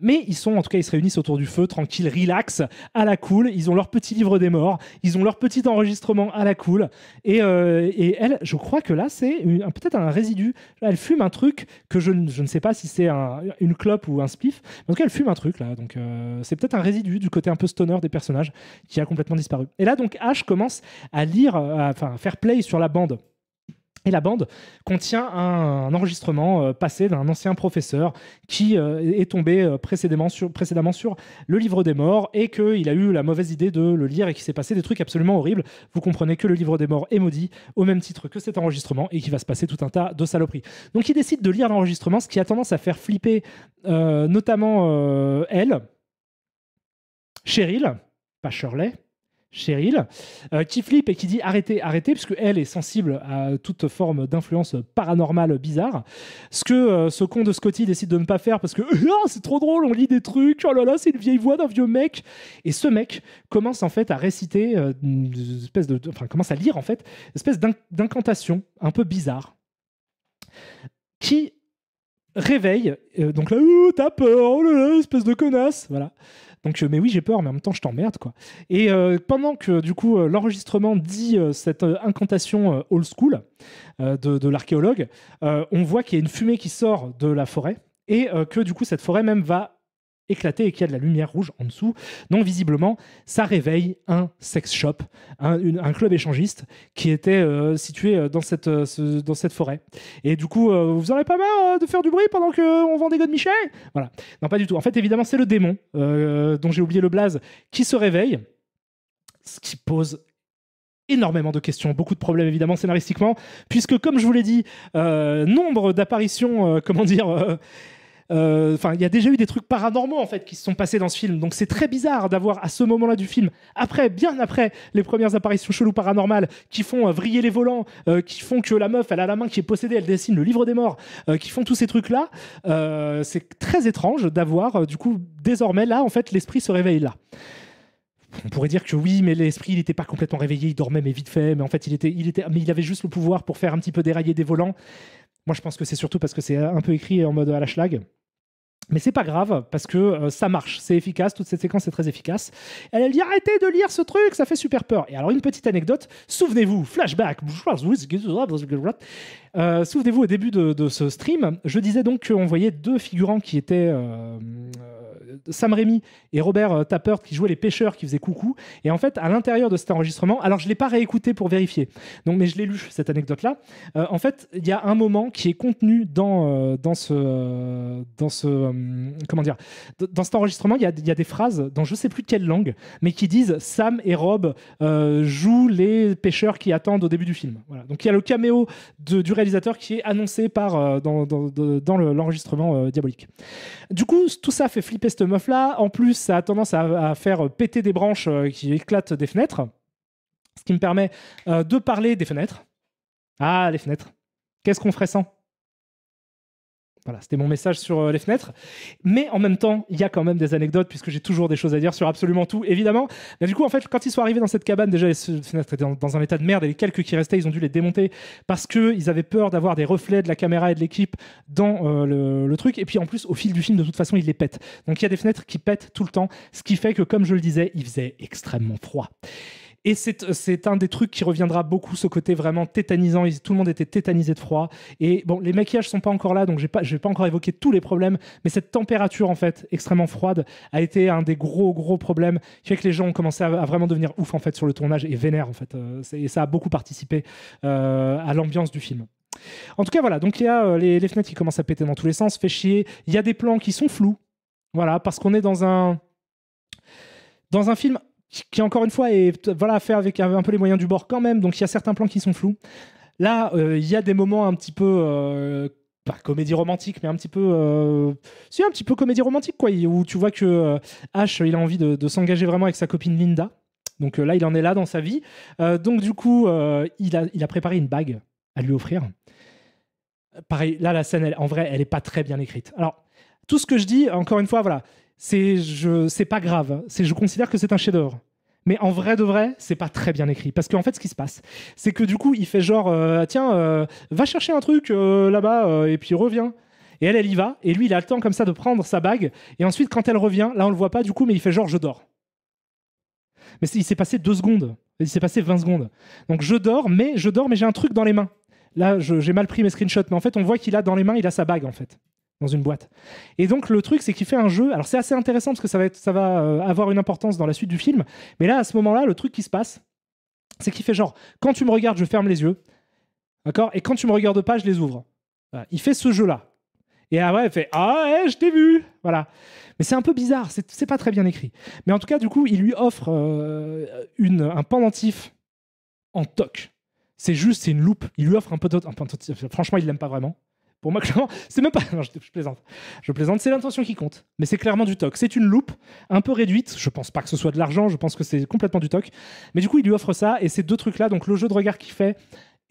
mais ils sont, en tout cas, ils se réunissent autour du feu, tranquille, relax, à la cool. Ils ont leur petit livre des morts, ils ont leur petit enregistrement à la cool. Et, euh, elle, je crois que là, c'est peut-être un résidu. Elle fume un truc que je, ne sais pas si c'est une clope ou un spliff. En tout cas, elle fume un truc là. Donc, euh, c'est peut-être un résidu du côté un peu stoner des personnages qui a complètement disparu. Et là, donc, Ash commence à lire, euh, enfin, faire play sur la bande. Et la bande contient un, enregistrement euh, passé d'un ancien professeur qui euh, est tombé euh, précédemment, sur, précédemment sur, le livre des morts et qu'il a eu la mauvaise idée de le lire et qu'il s'est passé des trucs absolument horribles. Vous comprenez que le livre des morts est maudit au même titre que cet enregistrement et qu'il va se passer tout un tas de saloperies. Donc il décide de lire l'enregistrement, ce qui a tendance à faire flipper notamment elle, Cheryl, pas Shirley, Cheryl, euh, qui flippe et qui dit arrêtez, arrêtez, puisque elle est sensible à toute forme d'influence paranormale bizarre. Ce que euh, ce con de Scotty décide de ne pas faire parce que ah, c'est trop drôle, on lit des trucs, oh là là, c'est une vieille voix d'un vieux mec. Et ce mec commence en fait à réciter euh, une espèce de, enfin commence à lire en fait une espèce d'incantation un peu bizarre qui réveille donc là oh, t'as peur, oh espèce de connasse, voilà. Donc, euh, mais oui, j'ai peur, mais en même temps, je t'emmerde, quoi. Et euh, pendant que, du coup, euh, l'enregistrement dit cette incantation old school de, de l'archéologue, on voit qu'il y a une fumée qui sort de la forêt et que, du coup, cette forêt même va éclaté et qui a de la lumière rouge en dessous. Donc visiblement, ça réveille un sex shop, un, club échangiste qui était euh, situé euh, euh, dans cette, forêt. Et du coup, vous aurez pas marre de faire du bruit pendant qu'on vend des God Michel Voilà. Non, pas du tout. En fait, évidemment, c'est le démon dont j'ai oublié le blaze qui se réveille, ce qui pose énormément de questions, beaucoup de problèmes évidemment scénaristiquement, puisque comme je vous l'ai dit, nombre d'apparitions, comment dire euh, enfin, il y a déjà eu des trucs paranormaux en fait qui se sont passés dans ce film. Donc c'est très bizarre d'avoir à ce moment-là du film, après, bien après les premières apparitions cheloues paranormales, qui font euh, vriller les volants, euh, qui font que la meuf, elle a la main qui est possédée, elle dessine le livre des morts, qui font tous ces trucs-là. c'est très étrange d'avoir du coup désormais là en fait l'esprit se réveille là on pourrait dire que oui, mais l'esprit, il n'était pas complètement réveillé, il dormait, mais vite fait. Mais en fait, il était, il était, mais il avait juste le pouvoir pour faire un petit peu dérailler des volants. Moi, je pense que c'est surtout parce que c'est un peu écrit en mode à la schlag. Mais c'est pas grave parce que euh, ça marche, c'est efficace, toute cette séquence est très efficace. Elle, elle dit arrêtez de lire ce truc, ça fait super peur. Et alors une petite anecdote, souvenez-vous, flashback. Euh, souvenez-vous au début de, ce stream, je disais donc qu'on voyait deux figurants qui étaient euh, Sam Raimi et Robert euh, Tappert qui jouaient les pêcheurs qui faisaient coucou. Et en fait, à l'intérieur de cet enregistrement, alors je ne l'ai pas réécouté pour vérifier, donc, mais je l'ai lu cette anecdote-là. Euh, en fait, il y a un moment qui est contenu dans, euh, dans ce. dans ce comment dire Dans cet enregistrement, il y a, y a, des phrases dans je ne sais plus quelle langue, mais qui disent Sam et Rob jouent les pêcheurs qui attendent au début du film. Voilà. Donc il y a le caméo du réalisateur qui est annoncé par, dans, dans, l'enregistrement diabolique. Du coup, tout ça fait flipper meuf-là. En plus, ça a tendance à, à faire péter des branches euh, qui éclatent des fenêtres. Ce qui me permet euh, de parler des fenêtres. Ah, les fenêtres. Qu'est-ce qu'on ferait sans voilà, c'était mon message sur euh, les fenêtres. Mais en même temps, il y a quand même des anecdotes, puisque j'ai toujours des choses à dire sur absolument tout, évidemment. du coup, en fait, quand ils sont arrivés dans cette cabane, déjà, les fenêtres étaient dans, un état de merde, et les quelques qui restaient, ils ont dû les démonter, parce qu'ils avaient peur d'avoir des reflets de la caméra et de l'équipe dans euh, le, truc. Et puis, en plus, au fil du film, de toute façon, ils les pètent. Donc, il y a des fenêtres qui pètent tout le temps, ce qui fait que, comme je le disais, il faisait extrêmement froid. Et euh, c'est un des trucs qui reviendra beaucoup, ce côté vraiment tétanisant. Tout le monde était tétanisé de froid. Et bon, les maquillages sont pas encore là, donc je ne pas, pas encore évoqué tous les problèmes. Mais cette température, en fait, extrêmement froide, a été un des gros, gros problèmes qui fait que les gens ont commencé à, vraiment devenir ouf, en fait, sur le tournage et vénère, en fait. Euh, et ça a beaucoup participé euh, à l'ambiance du film. En tout cas, voilà. Donc, il y a les, les fenêtres qui commencent à péter dans tous les sens, fait chier. Il y a des plans qui sont flous. Voilà, parce qu'on est dans un dans un film qui encore une fois est voilà fait avec un peu les moyens du bord quand même. Donc il y a certains plans qui sont flous. Là, euh, il y a des moments un petit peu euh, pas comédie romantique, mais un petit peu, c'est euh, un petit peu comédie romantique quoi, où tu vois que H il a envie de, de s'engager vraiment avec sa copine Linda. Donc là, il en est là dans sa vie. donc du coup, il a, il a préparé une bague à lui offrir. Pareil, là la scène, en vrai, elle est pas très bien écrite. Alors tout ce que je dis, encore une fois, voilà, c'est je c'est pas grave. C'est je considère que c'est un chef-d'œuvre. Mais en vrai de vrai, c'est pas très bien écrit. Parce qu'en fait, ce qui se passe, c'est que du coup, il fait genre, euh, tiens, euh, va chercher un truc euh, là-bas et puis reviens. Et elle, elle y va. Et lui, il a le temps comme ça de prendre sa bague. Et ensuite, quand elle revient, là, on le voit pas du coup, mais il fait genre, je dors. Mais il s'est passé deux secondes. Il s'est passé 20 secondes. Donc je dors, mais je dors, mais j'ai un truc dans les mains. Là, j'ai mal pris mes screenshots, mais en fait, on voit qu'il a dans les mains, il a sa bague en fait dans une boîte. Et donc le truc, c'est qu'il fait un jeu. Alors c'est assez intéressant parce que ça va, ça va euh, avoir une importance dans la suite du film. Mais là, à ce moment-là, le truc qui se passe, c'est qu'il fait genre, quand tu me regardes, je ferme les yeux. D'accord Et quand tu me regardes pas, je les ouvre. Il fait ce jeu-là. Et après, ah il fait Ah ouais, je t'ai vu Voilà. Mais c'est un peu bizarre, c'est pas très bien écrit. Mais en tout cas, du coup, il lui offre euh, une, un pendentif en toc. C'est juste, c'est une loupe. Il lui offre un, un pendentif. Franchement, il l'aime pas vraiment. Pour moi, clairement, c'est même pas. je, plaisante. Je plaisante, c'est l'intention qui compte. Mais c'est clairement du toc. C'est une loupe un peu réduite. Je pense pas que ce soit de l'argent, je pense que c'est complètement du toc. Mais du coup, il lui offre ça et ces deux trucs-là, donc le jeu de regard qu'il fait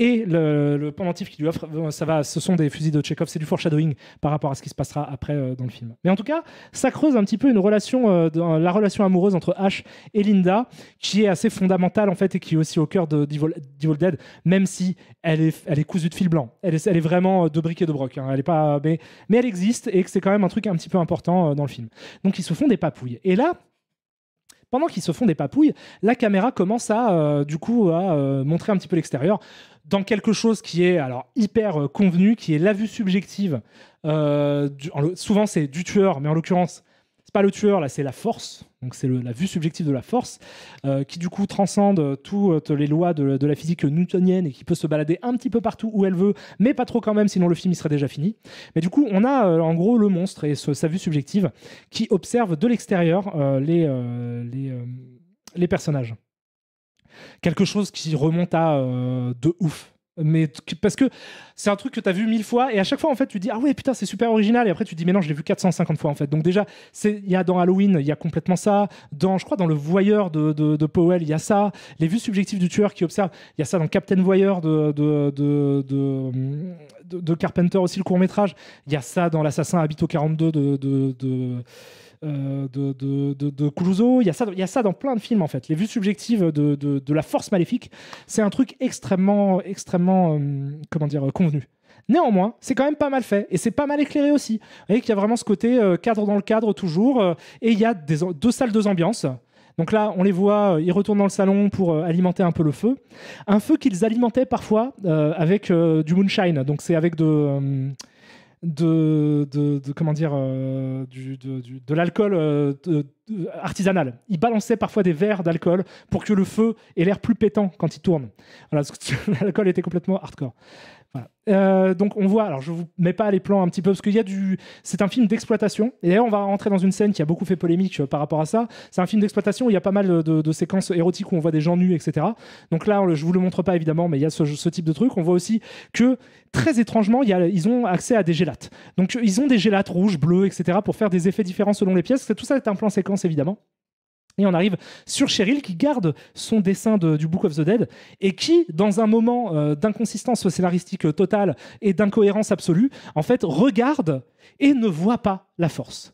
et le, le pendentif qui lui offre, euh, ça va, ce sont des fusils de Chekhov, c'est du foreshadowing par rapport à ce qui se passera après euh, dans le film. Mais en tout cas, ça creuse un petit peu une relation, euh, la relation amoureuse entre Ash et Linda, qui est assez fondamentale en fait et qui est aussi au cœur de Dead, même si elle est, cousue de fil blanc. Elle est, vraiment de briques et de broc. Hein. elle est pas, mais, elle existe et c'est quand même un truc un petit peu important dans le film. Donc ils se font des papouilles. Et là, pendant qu'ils se font des papouilles, la caméra commence à, euh, du coup, à euh, montrer un petit peu l'extérieur dans quelque chose qui est alors hyper euh, convenu, qui est la vue subjective. souvent, c'est du tueur, mais en l'occurrence, pas le tueur, là, c'est la force. Donc c'est la vue subjective de la force, euh, qui du coup transcende toutes les lois de, la physique newtonienne et qui peut se balader un petit peu partout où elle veut, mais pas trop quand même, sinon le film il serait déjà fini. Mais du coup, on a euh, en gros le monstre et sa vue subjective qui observe de l'extérieur euh, les, les, personnages. Quelque chose qui remonte à de ouf mais parce que c'est un truc que tu as vu mille fois et à chaque fois en fait tu dis ah ouais putain c'est super original et après tu dis mais non je l'ai vu 450 fois en fait donc déjà il y a dans Halloween il y a complètement ça dans je crois dans le voyeur de, de, Powell il y a ça les vues subjectives du tueur qui observe il y a ça dans Captain Voyeur de, de, de, de, Carpenter aussi, le court métrage. Il y a ça dans L'Assassin Habito 42 de, de, de euh, Il y, a ça, il y ça dans plein de films, en fait. Les vues subjectives de, la force maléfique, c'est un truc extrêmement, extrêmement, euh, comment dire, euh, convenu. Néanmoins, c'est quand même pas mal fait et c'est pas mal éclairé aussi. Vous voyez qu'il y a vraiment ce côté cadre dans le cadre toujours et il y a des, deux salles, deux ambiances. Donc là, on les voit, euh, ils retournent dans le salon pour euh, alimenter un peu le feu. Un feu qu'ils alimentaient parfois euh, avec du moonshine. Donc c'est avec de. De, comment dire de, l'alcool artisanal. Ils balançaient parfois des verres d'alcool pour que le feu ait l'air plus pétant quand il tourne. l'alcool était complètement hardcore. Voilà. Euh, donc on voit, alors je vous mets pas les plans un petit peu parce qu'il y a du, c'est un film d'exploitation. Et d'ailleurs on va rentrer dans une scène qui a beaucoup fait polémique euh, par rapport à ça. C'est un film d'exploitation où il y a pas mal de, séquences érotiques où on voit des gens nus, etc. Donc là je vous le montre pas évidemment, mais il y a ce, type de truc. On voit aussi que très étrangement ils ont accès à des gélates. Donc ils ont des gélates rouges, bleues, etc. pour faire des effets différents selon les pièces. Tout ça est un plan séquence évidemment. Et on arrive sur Cheryl qui garde son dessin du Book of the Dead et qui, dans un moment euh, d'inconsistance scénaristique totale et d'incohérence absolue, en fait regarde et ne voit pas la force.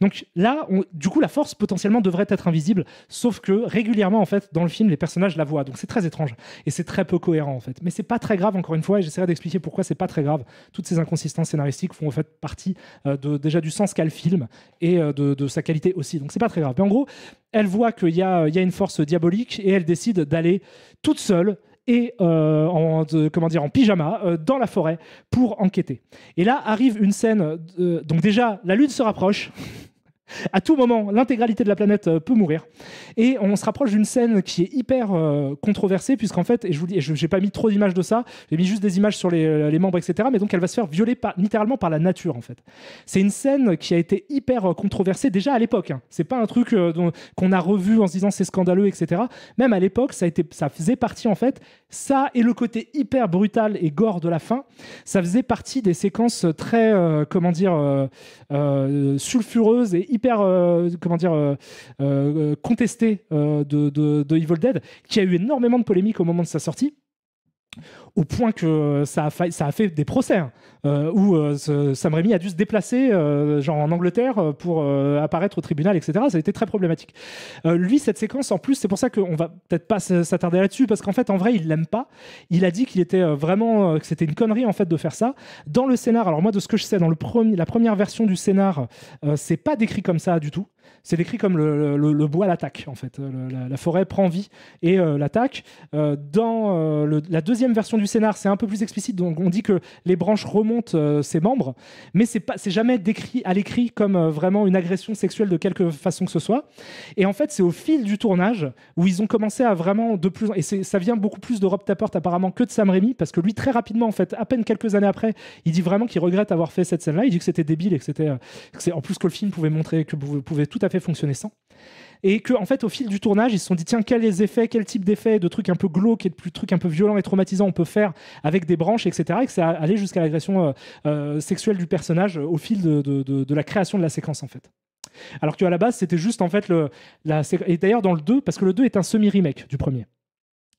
Donc là, du coup, la force potentiellement devrait être invisible, sauf que régulièrement, en fait, dans le film, les personnages la voient. Donc c'est très étrange et c'est très peu cohérent, en fait. Mais c'est pas très grave, encore une fois, et j'essaierai d'expliquer pourquoi c'est pas très grave. Toutes ces inconsistances scénaristiques font en fait partie euh, déjà du sens qu'a le film et euh, de, sa qualité aussi. Donc c'est pas très grave. Mais en gros, elle voit qu'il y a, une force diabolique et elle décide d'aller toute seule et euh, en, comment dire, en pyjama euh, dans la forêt pour enquêter. Et là arrive une scène. donc déjà, la lune se rapproche. À tout moment, l'intégralité de la planète euh, peut mourir. Et on se rapproche d'une scène qui est hyper euh, controversée, puisqu'en fait, et je vous dis, j'ai n'ai pas mis trop d'images de ça, j'ai mis juste des images sur les, euh, membres, etc. Mais donc, elle va se faire violer littéralement par la nature, en fait. C'est une scène qui a été hyper controversée déjà à l'époque. Hein. C'est pas un truc qu'on a revu en se disant c'est scandaleux, etc. Même à l'époque, ça, ça faisait partie, en fait, ça et le côté hyper brutal et gore de la fin, ça faisait partie des séquences très, comment dire, sulfureuses et hyper, euh, comment dire, euh, euh, contesté de, de Evil Dead, qui a eu énormément de polémiques au moment de sa sortie au point que euh, ça a, ça a fait des procès hein. euh, où euh, Sam Raimi a dû se déplacer genre en Angleterre pour apparaître au tribunal, etc. Ça a été très problématique. lui, cette séquence, en plus, c'est pour ça qu'on va peut-être pas s'attarder là-dessus parce qu'en fait, en vrai, il l'aime pas. Il a dit qu'il était vraiment que c'était une connerie en fait de faire ça. Dans le scénar, alors moi, de ce que je sais, dans le premier, la première version du scénar, c'est pas décrit comme ça du tout c'est décrit comme le, bois l'attaque en fait. la, forêt prend vie et l'attaque. dans la deuxième version du scénar, c'est un peu plus explicite. Donc on dit que les branches remontent euh, ses membres, mais c'est pas, jamais décrit à l'écrit comme euh, vraiment une agression sexuelle de quelque façon que ce soit. Et en fait, c'est au fil du tournage où ils ont commencé à vraiment de plus et ça vient beaucoup plus de Rob Tapert apparemment que de Sam Raimi parce que lui très rapidement en fait, à peine quelques années après, il dit vraiment qu'il regrette avoir fait cette scène-là. Il dit que c'était débile et que euh, c'est en plus que le film pouvait montrer que vous pouvez tout à fait fonctionner sans et que en fait au fil du tournage ils se sont dit tiens quels effets quel type d'effet de trucs un peu glauques et de plus trucs un peu violents et traumatisants on peut faire avec des branches etc et que c'est allait jusqu'à l'agression euh, euh, sexuelle du personnage euh, au fil de, la création de la séquence en fait alors qu'à la base c'était juste en fait le la, et d'ailleurs dans le 2 parce que le 2 est un semi remake du premier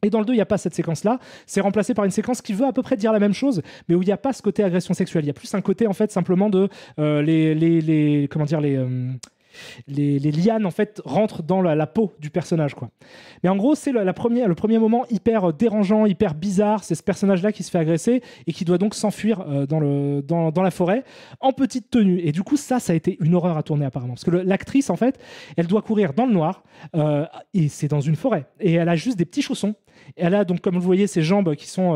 et dans le 2, il n'y a pas cette séquence-là. C'est remplacé par une séquence qui veut à peu près dire la même chose, mais où il n'y a pas ce côté agression sexuelle. Il y a plus un côté, en fait, simplement de les, Comment dire Les les, lianes en fait rentrent dans la, peau du personnage quoi. Mais en gros c'est le, la le premier moment hyper euh, dérangeant, hyper bizarre, c'est ce personnage là qui se fait agresser et qui doit donc s'enfuir euh, dans, dans, la forêt en petite tenue. Et du coup ça ça a été une horreur à tourner apparemment parce que l'actrice en fait elle doit courir dans le noir euh, et c'est dans une forêt et elle a juste des petits chaussons. Et elle a donc comme vous voyez ses jambes qui sont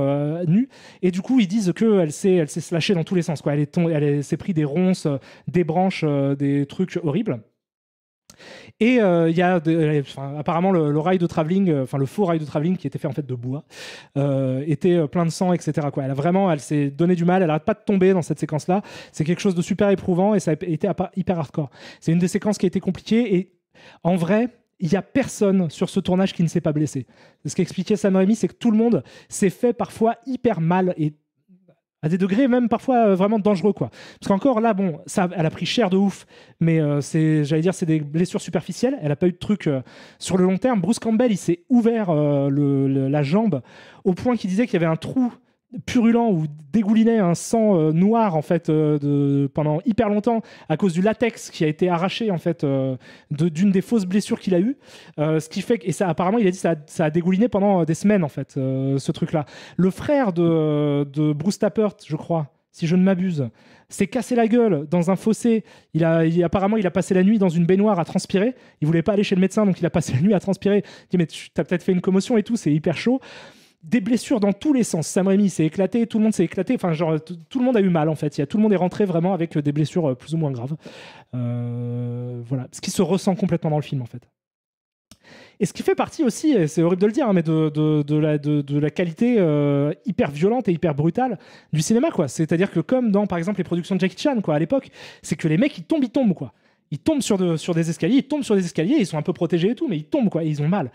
nues et du coup ils disent que elle s'est elle dans tous les sens quoi. Elle s'est pris des ronces, des branches, des trucs horribles. Et euh, il y a euh, apparemment le, rail de travelling, euh, enfin le faux rail de travelling qui était fait en fait de bois, était plein de sang, etc. Quoi. Elle a vraiment, elle s'est donné du mal, elle n'arrête pas de tomber dans cette séquence-là. C'est quelque chose de super éprouvant et ça a été hyper hardcore. C'est une des séquences qui a été compliquée et en vrai, il n'y a personne sur ce tournage qui ne s'est pas blessé. Ce qu'expliquait Sam Raimi, c'est que tout le monde s'est fait parfois hyper mal et à des degrés même parfois euh, vraiment dangereux quoi. Parce qu'encore là bon, ça elle a pris cher de ouf, mais euh, c'est j'allais dire c'est des blessures superficielles, elle a pas eu de truc euh, sur le long terme. Bruce Campbell, il s'est ouvert la jambe au point qu'il disait qu'il y avait un trou purulent ou dégoulinait un sang euh, noir en fait euh, de, pendant hyper longtemps à cause du latex qui a été arraché en fait euh, d'une des fausses blessures qu'il a eu ce qui fait et ça apparemment il a dit ça a, ça a dégouliné pendant des semaines en fait ce truc là le frère de, de Bruce Tappert je crois si je ne m'abuse, s'est cassé la gueule dans un fossé. Il a, apparemment, il a passé la nuit dans une baignoire à transpirer. Il voulait pas aller chez le médecin, donc il a passé la nuit à transpirer. Il dit mais tu as peut-être fait une commotion et tout, c'est hyper chaud des blessures dans tous les sens. Sam Raimi s'est éclaté, tout le monde s'est éclaté. Enfin, genre, tout le monde a eu mal en fait. Il y a, tout le monde est rentré vraiment avec euh, des blessures euh, plus ou moins graves. Euh, voilà, ce qui se ressent complètement dans le film en fait. Et ce qui fait partie aussi, c'est horrible de le dire, hein, mais de, de, la, de, la, qualité hyper violente et hyper brutale du cinéma, quoi. C'est-à-dire que comme dans, par exemple, les productions de Jackie Chan, quoi, à l'époque, c'est que les mecs, ils tombent, ils tombent, quoi. Ils tombent sur, sur des escaliers, ils tombent sur des escaliers, ils sont un peu protégés et tout, mais ils tombent, quoi, ils ont mal.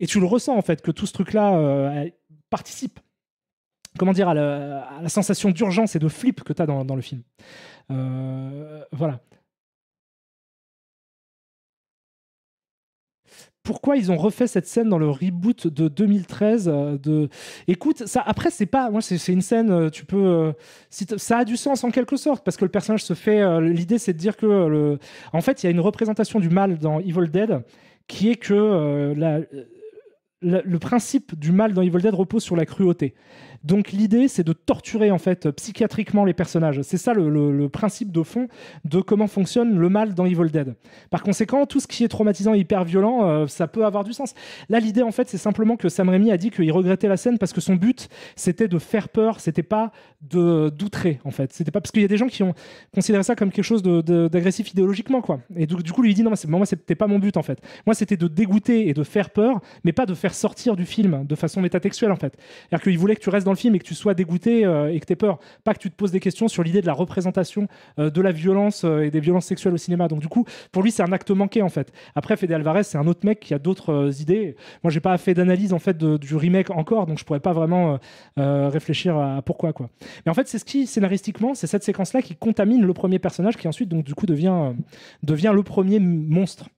Et tu le ressens, en fait, que tout ce truc-là, participe comment dire, à la, sensation d'urgence et de flip que tu as dans, le film. Euh, voilà. Pourquoi ils ont refait cette scène dans le reboot de 2013 euh, de... Écoute, ça, après, c'est pas. Moi, c'est une scène, euh, tu peux. ça a du sens en quelque sorte, parce que le personnage se fait. L'idée, c'est de dire que. en fait, il y a une représentation du mal dans Evil Dead qui est que la, le, principe du mal dans Evil Dead repose sur la cruauté. Donc l'idée, c'est de torturer en fait psychiatriquement les personnages. C'est ça le, principe de fond de comment fonctionne le mal dans Evil Dead. Par conséquent, tout ce qui est traumatisant et hyper violent, euh, ça peut avoir du sens. Là, l'idée en fait, c'est simplement que Sam Raimi a dit qu'il regrettait la scène parce que son but, c'était de faire peur, c'était pas de d'outrer en fait. C'était pas parce qu'il y a des gens qui ont considéré ça comme quelque chose d'agressif de, d'agressif idéologiquement quoi. Et du, coup, lui il dit non, mais moi c'était pas mon but en fait. Moi, c'était de dégoûter et de faire peur, mais pas de faire sortir du film de façon métatextuelle en fait. cest voulait que tu restes dans le film et que tu sois dégoûté euh, et que tu aies peur. Pas que tu te poses des questions sur l'idée de la représentation euh, de la violence euh, et des violences sexuelles au cinéma. Donc, du coup, pour lui, c'est un acte manqué en fait. Après, Fede Alvarez, c'est un autre mec qui a d'autres idées. Moi, j'ai pas fait d'analyse en fait du remake encore, donc je pourrais pas vraiment réfléchir à, à, pourquoi quoi. Mais en fait, c'est ce qui scénaristiquement, c'est cette séquence là qui contamine le premier personnage qui ensuite, donc du coup, devient, devient le premier monstre.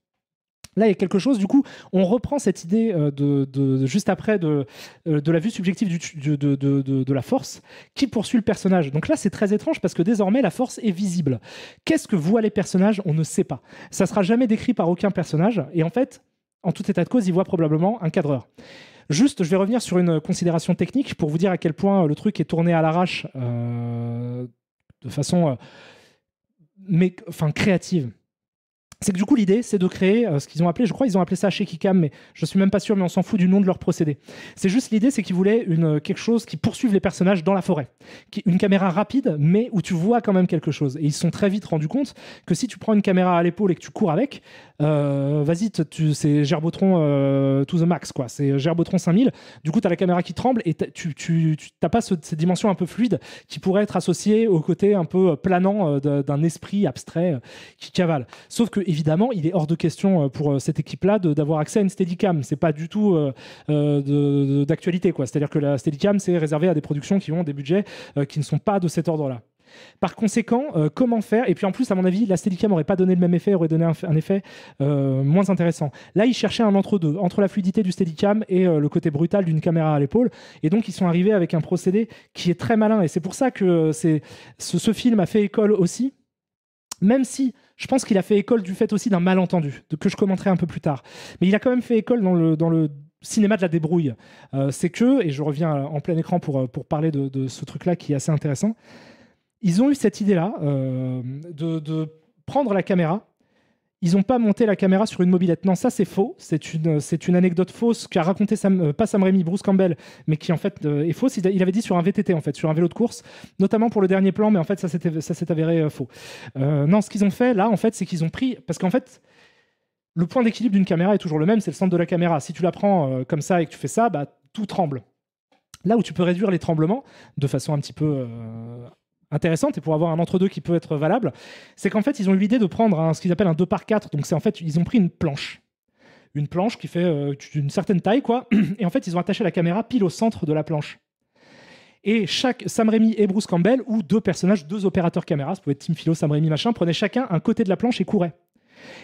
Là, il y a quelque chose, du coup, on reprend cette idée euh, de, juste après de, euh, la vue subjective de, la force qui poursuit le personnage. Donc là, c'est très étrange parce que désormais, la force est visible. Qu'est-ce que voient les personnages On ne sait pas. Ça sera jamais décrit par aucun personnage. Et en fait, en tout état de cause, ils voit probablement un cadreur. Juste, je vais revenir sur une considération technique pour vous dire à quel point euh, le truc est tourné à l'arrache de façon enfin, créative c'est que du coup l'idée c'est de créer euh, ce qu'ils ont appelé, je crois ils ont appelé ça chez Kikam, mais je suis même pas sûr, mais on s'en fout du nom de leur procédé. C'est juste l'idée c'est qu'ils voulaient une, euh, quelque chose qui poursuive les personnages dans la forêt, une caméra rapide mais où tu vois quand même quelque chose. Et ils se sont très vite rendus compte que si tu prends une caméra à l'épaule et que tu cours avec, euh, vas-y, c'est Gerbotron euh, to the max quoi, c'est Gerbotron 5000. Du coup tu as la caméra qui tremble et tu tu pas cette dimension un peu fluide qui pourrait être associée au côté un peu planant d'un esprit abstrait qui cavale. Sauf que évidemment, il est hors de question euh, pour euh, cette équipe-là d'avoir accès à une Steadicam. C'est pas du tout euh, d'actualité, quoi. C'est-à-dire que la Steadicam, c'est réservé à des productions qui ont des budgets qui ne sont pas de cet ordre-là. Par conséquent, comment faire Et puis en plus, à mon avis, la Steadicam n'aurait pas donné le même effet, aurait donné un, effet moins intéressant. Là, ils cherchaient un entre-deux, entre la fluidité du Steadicam et le côté brutal d'une caméra à l'épaule. Et donc, ils sont arrivés avec un procédé qui est très malin. Et c'est pour ça que ce film a fait école aussi, même si je pense qu'il a fait école du fait aussi d'un malentendu, que je commenterai un peu plus tard. Mais il a quand même fait école dans le, cinéma de la débrouille. Euh, c'est que, et je reviens en plein écran pour, euh, parler de, ce truc-là qui est assez intéressant, ils ont eu cette idée-là euh, de prendre la caméra ils n'ont pas monté la caméra sur une mobilette. Non, ça c'est faux. C'est une, anecdote fausse qu'a raconté Sam, euh, pas Sam Raimi, Bruce Campbell, mais qui en fait euh, est fausse. Il, avait dit sur un VTT en fait, sur un vélo de course, notamment pour le dernier plan, mais en fait ça s'est avéré euh, faux. non, ce qu'ils ont fait là en fait, c'est qu'ils ont pris parce qu'en fait le point d'équilibre d'une caméra est toujours le même, c'est le centre de la caméra. Si tu la prends comme ça et que tu fais ça, bah tout tremble là où tu peux réduire les tremblements de façon un petit peu intéressante et pour avoir un entre-deux qui peut être valable, c'est qu'en fait, ils ont eu l'idée de prendre ce qu'ils appellent un 2 par 4. Donc, c'est en fait, ils ont pris une planche. Une planche qui fait euh, une certaine taille, quoi. Et en fait, ils ont attaché la caméra pile au centre de la planche. Et chaque Sam Raimi et Bruce Campbell, ou deux personnages, deux opérateurs caméras, ça pouvait être Tim Philo, Sam Raimi, machin, prenaient chacun un côté de la planche et couraient.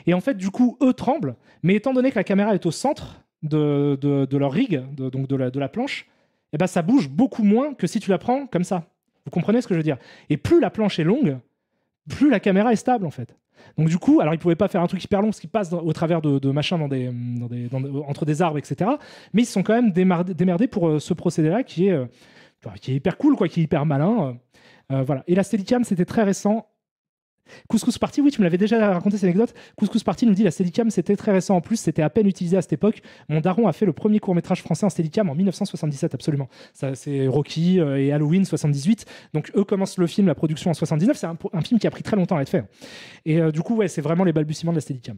Et en fait, du coup, eux tremblent, mais étant donné que la caméra est au centre de, de, leur rig, donc de la, planche, eh ben, ça bouge beaucoup moins que si tu la prends comme ça. Vous comprenez ce que je veux dire Et plus la planche est longue, plus la caméra est stable en fait. Donc du coup, alors ils pouvaient pas faire un truc hyper long parce qu'ils passent au travers de, machins dans entre des arbres, etc. Mais ils sont quand même démerdés, pour euh, ce procédé-là qui est, euh, qui est hyper cool, quoi, qui est hyper malin. Euh. voilà. Et la Steadicam, c'était très récent. Couscous Party, oui, tu me l'avais déjà raconté cette anecdote. Couscous Party nous dit la Steadicam, c'était très récent en plus, c'était à peine utilisé à cette époque. Mon daron a fait le premier court-métrage français en Steadicam en 1977, absolument. c'est Rocky euh, et Halloween 78. Donc eux commencent le film, la production en 79. C'est un, film qui a pris très longtemps à être fait. Hein. Et euh, du coup, ouais, c'est vraiment les balbutiements de la Steadicam.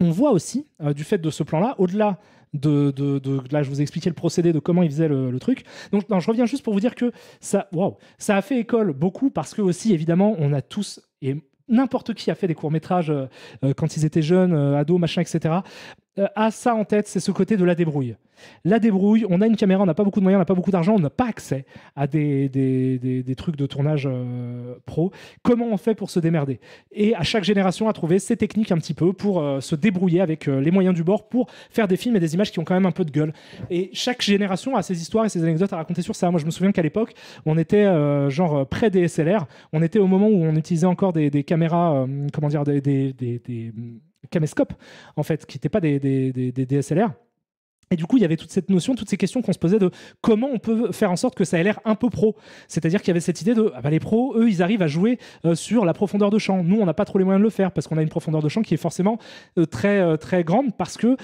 On voit aussi, euh, du fait de ce plan-là, au-delà de, Là, je vous ai expliqué le procédé de comment ils faisaient le, truc. Donc, je reviens juste pour vous dire que ça, waouh ça a fait école beaucoup parce que, aussi, évidemment, on a tous. Et n'importe qui a fait des courts-métrages euh, euh, quand ils étaient jeunes, euh, ados, machin, etc. Euh, a ça en tête, c'est ce côté de la débrouille. La débrouille, on a une caméra, on n'a pas beaucoup de moyens, on n'a pas beaucoup d'argent, on n'a pas accès à des, trucs de tournage euh, pro. Comment on fait pour se démerder Et à chaque génération à trouvé ses techniques un petit peu pour euh, se débrouiller avec les moyens du bord pour faire des films et des images qui ont quand même un peu de gueule. Et chaque génération a ses histoires et ses anecdotes à raconter sur ça. Moi, je me souviens qu'à l'époque, on était genre près des SLR, on était au moment où on utilisait encore des, caméras, comment dire, des caméscope, en fait, qui n'étaient pas des, des DSLR. Et du coup, il y avait toute cette notion, toutes ces questions qu'on se posait de comment on peut faire en sorte que ça ait l'air un peu pro. C'est-à-dire qu'il y avait cette idée de ah bah, les pros, eux, ils arrivent à jouer euh, sur la profondeur de champ. Nous, on n'a pas trop les moyens de le faire parce qu'on a une profondeur de champ qui est forcément euh, très euh, très grande parce que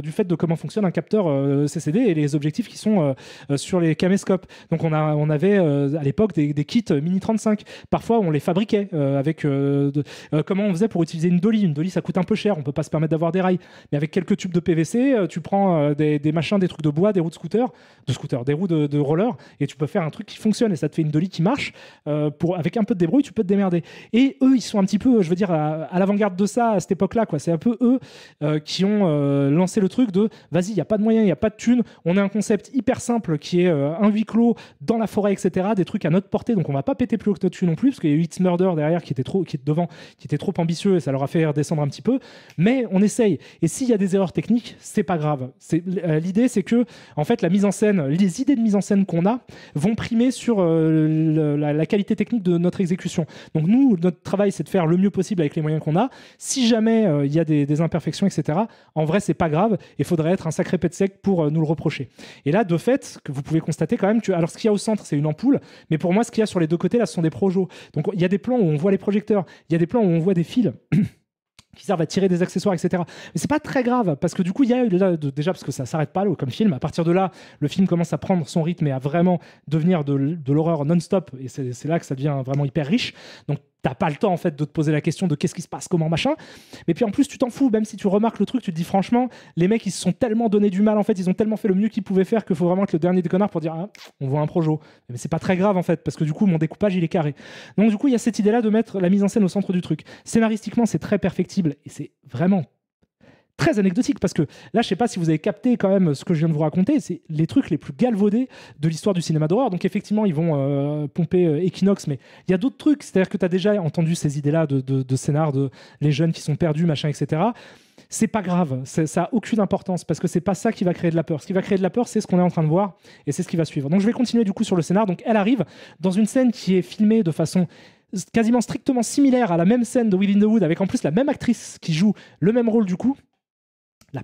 du fait de comment fonctionne un capteur CCD et les objectifs qui sont sur les caméscopes. Donc on a on avait à l'époque des, kits mini 35. Parfois, on les fabriquait avec comment on faisait pour utiliser une dolly. Une dolly, ça coûte un peu cher. On peut pas se permettre d'avoir des rails, mais avec quelques tubes de PVC, tu prends euh, des, machins, des trucs de bois, des roues de scooter, de scooter, des roues de, roller, et tu peux faire un truc qui fonctionne et ça te fait une dolly qui marche. Euh, pour, avec un peu de débrouille, tu peux te démerder. Et eux, ils sont un petit peu, je veux dire, à, l'avant-garde de ça à cette époque-là. quoi. C'est un peu eux euh, qui ont lancé le truc de vas-y, il n'y a pas de moyens, il n'y a pas de thunes. On a un concept hyper simple qui est un huis clos dans la forêt, etc. Des trucs à notre portée, donc on va pas péter plus haut que notre dessus non plus, parce qu'il y a eu It's Murder derrière qui était trop, qui est devant, qui était trop ambitieux et ça leur a fait redescendre un petit peu. Mais on essaye. Et s'il y a des erreurs techniques, c'est pas grave. Euh, l'idée, c'est que en fait, la mise en scène, les idées de mise en scène qu'on a vont primer sur euh, la, qualité technique de notre exécution. Donc nous, notre travail, c'est de faire le mieux possible avec les moyens qu'on a. Si jamais euh, il y a des, imperfections, etc., en vrai, c'est pas grave. Il faudrait être un sacré pet sec pour nous le reprocher. Et là, de fait, que vous pouvez constater quand même que alors ce qu'il y a au centre, c'est une ampoule, mais pour moi, ce qu'il y a sur les deux côtés, là, ce sont des projos. Donc il y a des plans où on voit les projecteurs, il y a des plans où on voit des fils. qui servent à tirer des accessoires, etc. Mais c'est pas très grave parce que du coup, il y a déjà parce que ça s'arrête pas comme film. À partir de là, le film commence à prendre son rythme et à vraiment devenir de, de l'horreur non-stop. Et c'est là que ça devient vraiment hyper riche. Donc t'as pas le temps en fait de te poser la question de qu'est-ce qui se passe, comment machin. Mais puis en plus, tu t'en fous, même si tu remarques le truc, tu te dis franchement, les mecs ils se sont tellement donné du mal en fait, ils ont tellement fait le mieux qu'ils pouvaient faire qu'il faut vraiment être le dernier déconnard pour dire ah, on voit un projo. Mais c'est pas très grave en fait, parce que du coup mon découpage il est carré. Donc du coup, il y a cette idée là de mettre la mise en scène au centre du truc. Scénaristiquement, c'est très perfectible et c'est vraiment très anecdotique parce que là, je sais pas si vous avez capté quand même ce que je viens de vous raconter. C'est les trucs les plus galvaudés de l'histoire du cinéma d'horreur. Donc, effectivement, ils vont euh, pomper euh, Equinox, mais il y a d'autres trucs. C'est-à-dire que tu as déjà entendu ces idées-là de, de, scénar, de les jeunes qui sont perdus, machin, etc c'est pas grave, ça a aucune importance parce que c'est pas ça qui va créer de la peur. Ce qui va créer de la peur, c'est ce qu'on est en train de voir et c'est ce qui va suivre. Donc je vais continuer du coup sur le scénar. Donc elle arrive dans une scène qui est filmée de façon quasiment strictement similaire à la même scène de Will in the Wood avec en plus la même actrice qui joue le même rôle du coup. Là,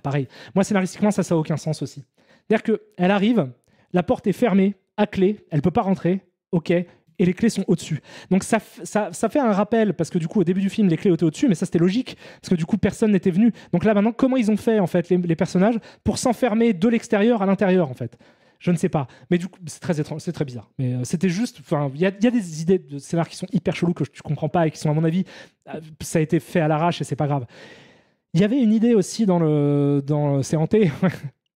Moi, scénaristiquement, ça, ça n'a aucun sens aussi. C'est-à-dire qu'elle arrive, la porte est fermée, à clé, elle peut pas rentrer, ok, et les clés sont au-dessus. Donc ça, ça, fait un rappel, parce que du coup, au début du film, les clés étaient au-dessus, mais ça c'était logique, parce que du coup, personne n'était venu. Donc là, maintenant, comment ils ont fait, en fait, les, personnages, pour s'enfermer de l'extérieur à l'intérieur, en fait je ne sais pas. Mais du coup, c'est très étrange, c'est très bizarre. Mais euh, c'était juste. Enfin, il y, a des idées de scénar qui sont hyper chelous que je ne comprends pas et qui sont, à mon avis, euh, ça a été fait à l'arrache et c'est pas grave. Il y avait une idée aussi dans le. Dans, c'est hanté.